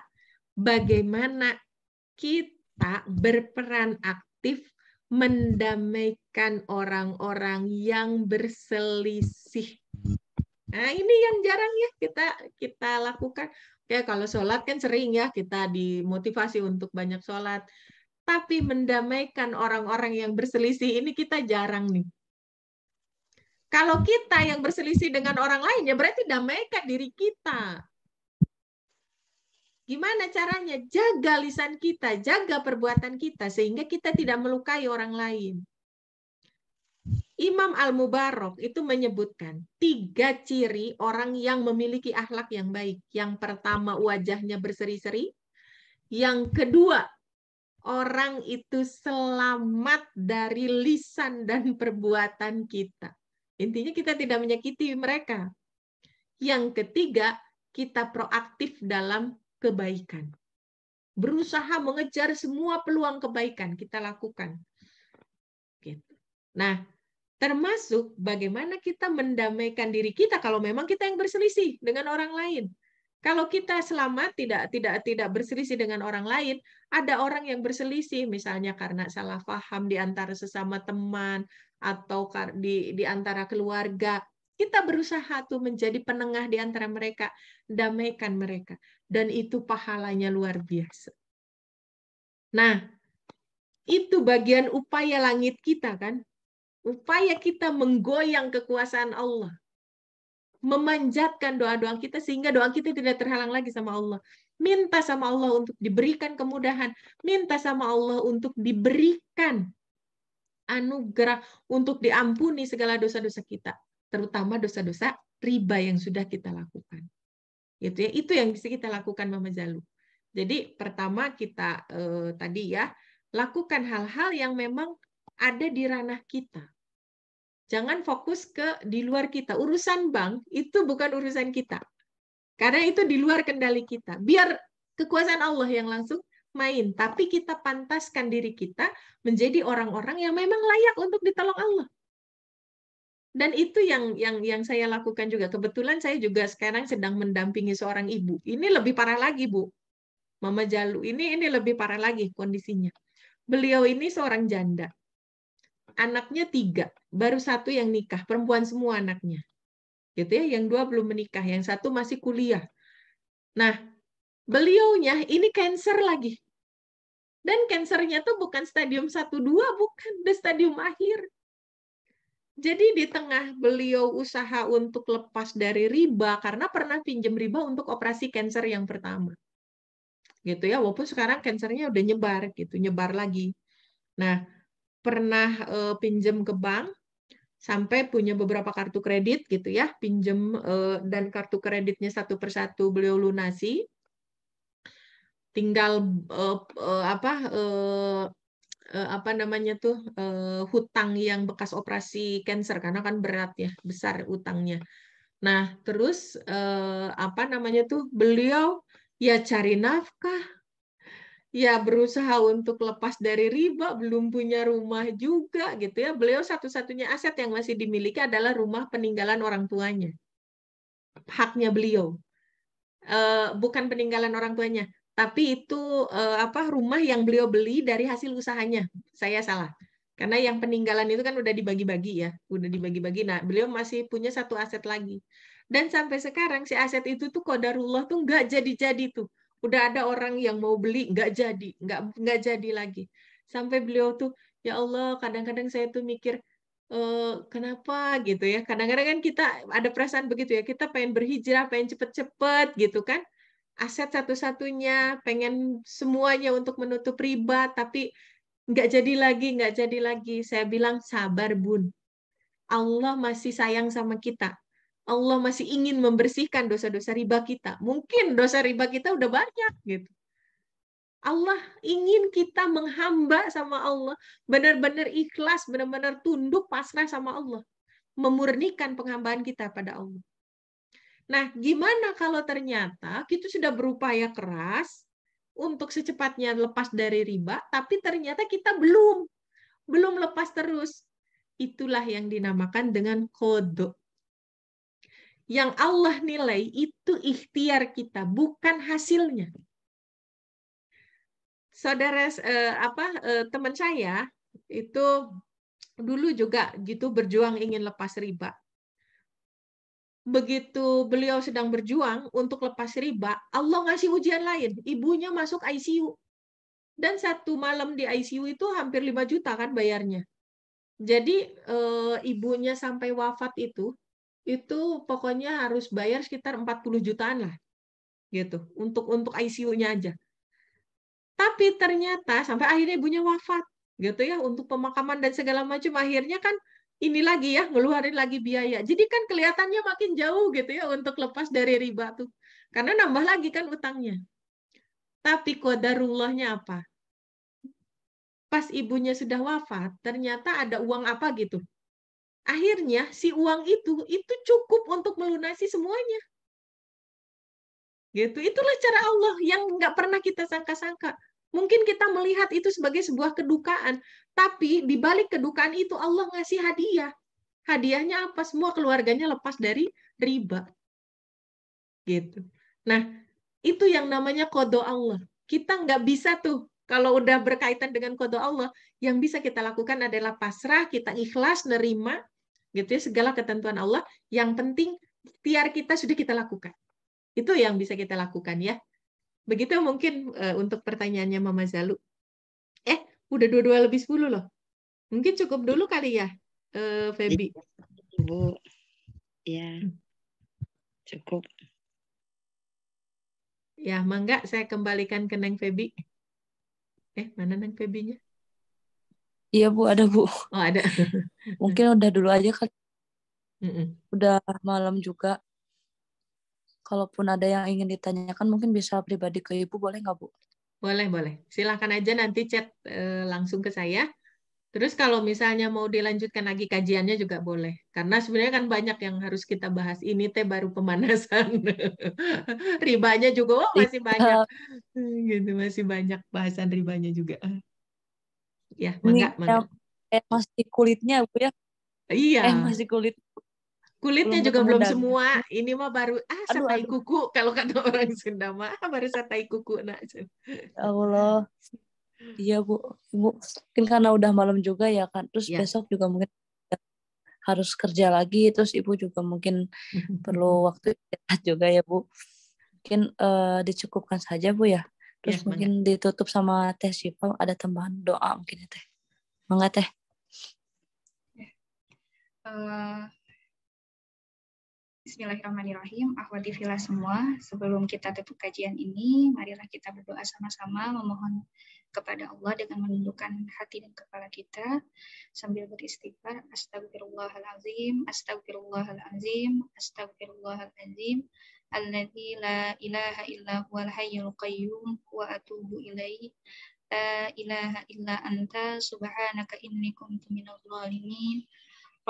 bagaimana kita berperan aktif mendamaikan orang-orang yang berselisih. Nah, ini yang jarang ya kita kita lakukan. Oke kalau sholat kan sering ya kita dimotivasi untuk banyak sholat. Tapi mendamaikan orang-orang yang berselisih ini kita jarang nih. Kalau kita yang berselisih dengan orang lain, ya berarti damaikan diri kita. Gimana caranya? Jaga lisan kita, jaga perbuatan kita, sehingga kita tidak melukai orang lain. Imam al mubarak itu menyebutkan tiga ciri orang yang memiliki akhlak yang baik. Yang pertama, wajahnya berseri-seri. Yang kedua, orang itu selamat dari lisan dan perbuatan kita. Intinya kita tidak menyakiti mereka. Yang ketiga, kita proaktif dalam kebaikan. Berusaha mengejar semua peluang kebaikan kita lakukan. Nah, termasuk bagaimana kita mendamaikan diri kita kalau memang kita yang berselisih dengan orang lain. Kalau kita selama tidak tidak tidak berselisih dengan orang lain, ada orang yang berselisih misalnya karena salah paham di antara sesama teman atau di di antara keluarga kita berusaha tuh menjadi penengah di antara mereka, damaikan mereka. Dan itu pahalanya luar biasa. Nah, itu bagian upaya langit kita kan. Upaya kita menggoyang kekuasaan Allah. Memanjatkan doa-doa kita sehingga doa kita tidak terhalang lagi sama Allah. Minta sama Allah untuk diberikan kemudahan. Minta sama Allah untuk diberikan anugerah untuk diampuni segala dosa-dosa kita, terutama dosa-dosa riba yang sudah kita lakukan. Gitu ya, itu yang bisa kita lakukan Mama Jalu. Jadi pertama kita eh, tadi ya, lakukan hal-hal yang memang ada di ranah kita. Jangan fokus ke di luar kita. Urusan bank itu bukan urusan kita. Karena itu di luar kendali kita. Biar kekuasaan Allah yang langsung main, tapi kita pantaskan diri kita menjadi orang-orang yang memang layak untuk ditolong Allah. Dan itu yang yang yang saya lakukan juga. Kebetulan saya juga sekarang sedang mendampingi seorang ibu. Ini lebih parah lagi, Bu. Mama Jalu ini ini lebih parah lagi kondisinya. Beliau ini seorang janda. Anaknya tiga, baru satu yang nikah, perempuan semua anaknya. Gitu ya, yang dua belum menikah, yang satu masih kuliah. Nah, Beliaunya ini cancer lagi. Dan cancernya tuh bukan stadium 1 2 bukan, di stadium akhir. Jadi di tengah beliau usaha untuk lepas dari riba karena pernah pinjam riba untuk operasi kanker yang pertama. Gitu ya, walaupun sekarang cancernya udah nyebar gitu, nyebar lagi. Nah, pernah e, pinjam ke bank sampai punya beberapa kartu kredit gitu ya, pinjem eh, dan kartu kreditnya satu persatu beliau lunasi tinggal uh, uh, apa uh, uh, apa namanya tuh uh, hutang yang bekas operasi cancer karena kan berat ya besar utangnya. Nah terus uh, apa namanya tuh beliau ya cari nafkah, ya berusaha untuk lepas dari riba, belum punya rumah juga gitu ya. Beliau satu-satunya aset yang masih dimiliki adalah rumah peninggalan orang tuanya, haknya beliau. Uh, bukan peninggalan orang tuanya, tapi itu uh, apa rumah yang beliau beli dari hasil usahanya. Saya salah. Karena yang peninggalan itu kan udah dibagi-bagi ya, udah dibagi-bagi. Nah, beliau masih punya satu aset lagi. Dan sampai sekarang si aset itu tuh kodarullah tuh nggak jadi-jadi tuh. Udah ada orang yang mau beli nggak jadi, nggak nggak jadi lagi. Sampai beliau tuh ya Allah, kadang-kadang saya tuh mikir e, kenapa gitu ya. Kadang-kadang kan kita ada perasaan begitu ya, kita pengen berhijrah, pengen cepet-cepet gitu kan aset satu-satunya, pengen semuanya untuk menutup riba, tapi nggak jadi lagi, nggak jadi lagi. Saya bilang sabar bun. Allah masih sayang sama kita. Allah masih ingin membersihkan dosa-dosa riba kita. Mungkin dosa riba kita udah banyak gitu. Allah ingin kita menghamba sama Allah, benar-benar ikhlas, benar-benar tunduk pasrah sama Allah, memurnikan penghambaan kita pada Allah. Nah, gimana kalau ternyata kita sudah berupaya keras untuk secepatnya lepas dari riba, tapi ternyata kita belum belum lepas terus. Itulah yang dinamakan dengan kodok. Yang Allah nilai itu ikhtiar kita, bukan hasilnya. Saudara eh, apa eh, teman saya itu dulu juga gitu berjuang ingin lepas riba begitu beliau sedang berjuang untuk lepas riba, Allah ngasih ujian lain. Ibunya masuk ICU. Dan satu malam di ICU itu hampir 5 juta kan bayarnya. Jadi e, ibunya sampai wafat itu, itu pokoknya harus bayar sekitar 40 jutaan lah. Gitu, untuk untuk ICU-nya aja. Tapi ternyata sampai akhirnya ibunya wafat gitu ya untuk pemakaman dan segala macam akhirnya kan ini lagi ya, ngeluarin lagi biaya. Jadi kan kelihatannya makin jauh gitu ya untuk lepas dari riba tuh. Karena nambah lagi kan utangnya. Tapi kodarullahnya apa? Pas ibunya sudah wafat, ternyata ada uang apa gitu. Akhirnya si uang itu, itu cukup untuk melunasi semuanya. Gitu, itulah cara Allah yang nggak pernah kita sangka-sangka Mungkin kita melihat itu sebagai sebuah kedukaan, tapi di balik kedukaan itu Allah ngasih hadiah. Hadiahnya apa? Semua keluarganya lepas dari riba. Gitu. Nah, itu yang namanya kodo Allah. Kita nggak bisa tuh kalau udah berkaitan dengan kodo Allah, yang bisa kita lakukan adalah pasrah, kita ikhlas, nerima, gitu ya segala ketentuan Allah. Yang penting tiar kita sudah kita lakukan. Itu yang bisa kita lakukan ya. Begitu mungkin uh, untuk pertanyaannya Mama Zalu. Eh, udah dua-dua lebih 10 loh. Mungkin cukup dulu kali ya, uh, eh, Febi. Iya, Bu, ya cukup. Ya, mangga saya kembalikan ke Neng Febi. Eh, mana Neng Febinya? Iya, Bu, ada, Bu. Oh, ada. Mungkin udah dulu aja kan. Mm -mm. Udah malam juga kalaupun ada yang ingin ditanyakan mungkin bisa pribadi ke Ibu, boleh nggak Bu? Boleh, boleh. Silakan aja nanti chat e, langsung ke saya. Terus kalau misalnya mau dilanjutkan lagi kajiannya juga boleh. Karena sebenarnya kan banyak yang harus kita bahas. Ini teh baru pemanasan. ribanya juga oh, masih banyak. Iya. gitu masih banyak bahasan ribanya juga. Ya, mangga, mangga. Eh, masih kulitnya Bu ya. Iya. Eh, masih kulit kulitnya belum juga belum semua ini mah baru ah aduh, satai kuku kalau kata orang Sunda mah baru satai kuku nah Allah iya bu ibu mungkin karena udah malam juga ya kan terus ya. besok juga mungkin harus kerja lagi terus ibu juga mungkin perlu waktu istirahat juga ya bu mungkin uh, dicukupkan saja bu ya terus ya, mungkin mangga. ditutup sama teh siapa ada tambahan doa mungkin ya, teh mangga teh uh Bismillahirrahmanirrahim. Akhwati fila semua, sebelum kita tutup kajian ini, marilah kita berdoa sama-sama memohon kepada Allah dengan menundukkan hati dan kepala kita sambil beristighfar astagfirullahalazim astagfirullahalazim astagfirullahalazim alladzi la ilaha illa huwal hayyul qayyum wa atubu ilaih. la ilaha illa anta subhanaka inni kuntu minadh dhalimin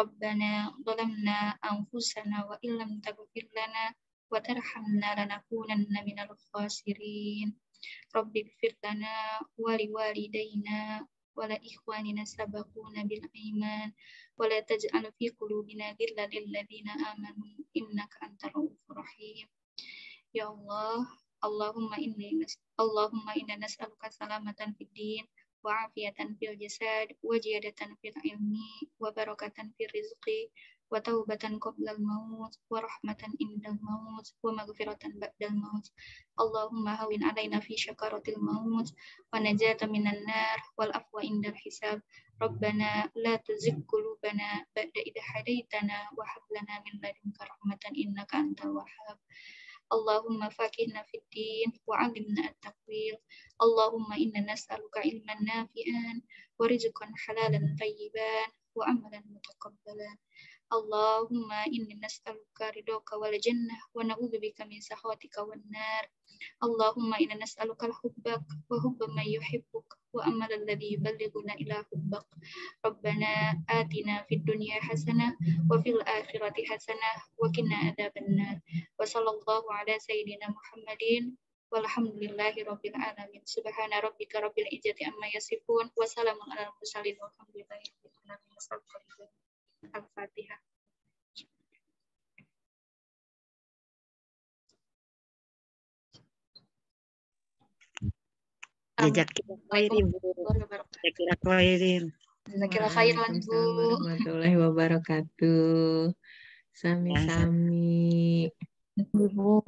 ربنا ظلمنا أنفسنا وإن لم تغفر لنا وترحمنا لنكونن من الخاسرين رب اغفر لنا ولوالدينا ولا إخواننا سبقونا بالإيمان ولا تجعل في قلوبنا غلا للذين آمنوا إنك أنت الرؤوف الرحيم يا الله اللهم إني اللهم إنا نسألك سلامة في الدين wa'afiyatan fil jasad wa jiyadatan fil ilmi wa barakatan fil rizqi wa taubatan qabla al-maut wa rahmatan indal maut wa maghfiratan ba'da al-maut Allahumma hawin alayna fi syakaratil maut wa najata minan nar wal afwa indal hisab Rabbana la tuzik kulubana ba'da idha hadaitana wa hablana min ladunka rahmatan innaka antal wahab Allahumma faqihna fid din wa 'allimna at-taqwil. Allahumma inna nas'aluka ilman nafi'an wa rizqan halalan tayyiban wa amalan mutaqabbalan. Allahumma inni nas'aluka ridhoka wal jannah wa na'udzubika min sakhatika wan nar. Allahumma inna nas'aluka al-hubbak wa hubba man yuhibbuk وأمل الذي يبلغنا إلى حبك ربنا آتنا في الدنيا حسنة وفي الآخرة حسنة وقنا عذاب النار وصلى الله على سيدنا محمد walhamdulillahi alamin subhana rabbika rabbil izzati amma yasifun wassalamu ala al-fatihah Jazakin khair Ibu. Jazakin khairin. Jazakin khairan Ibu. Warahmatullahi wabarakatuh. Sami-sami. Ibu.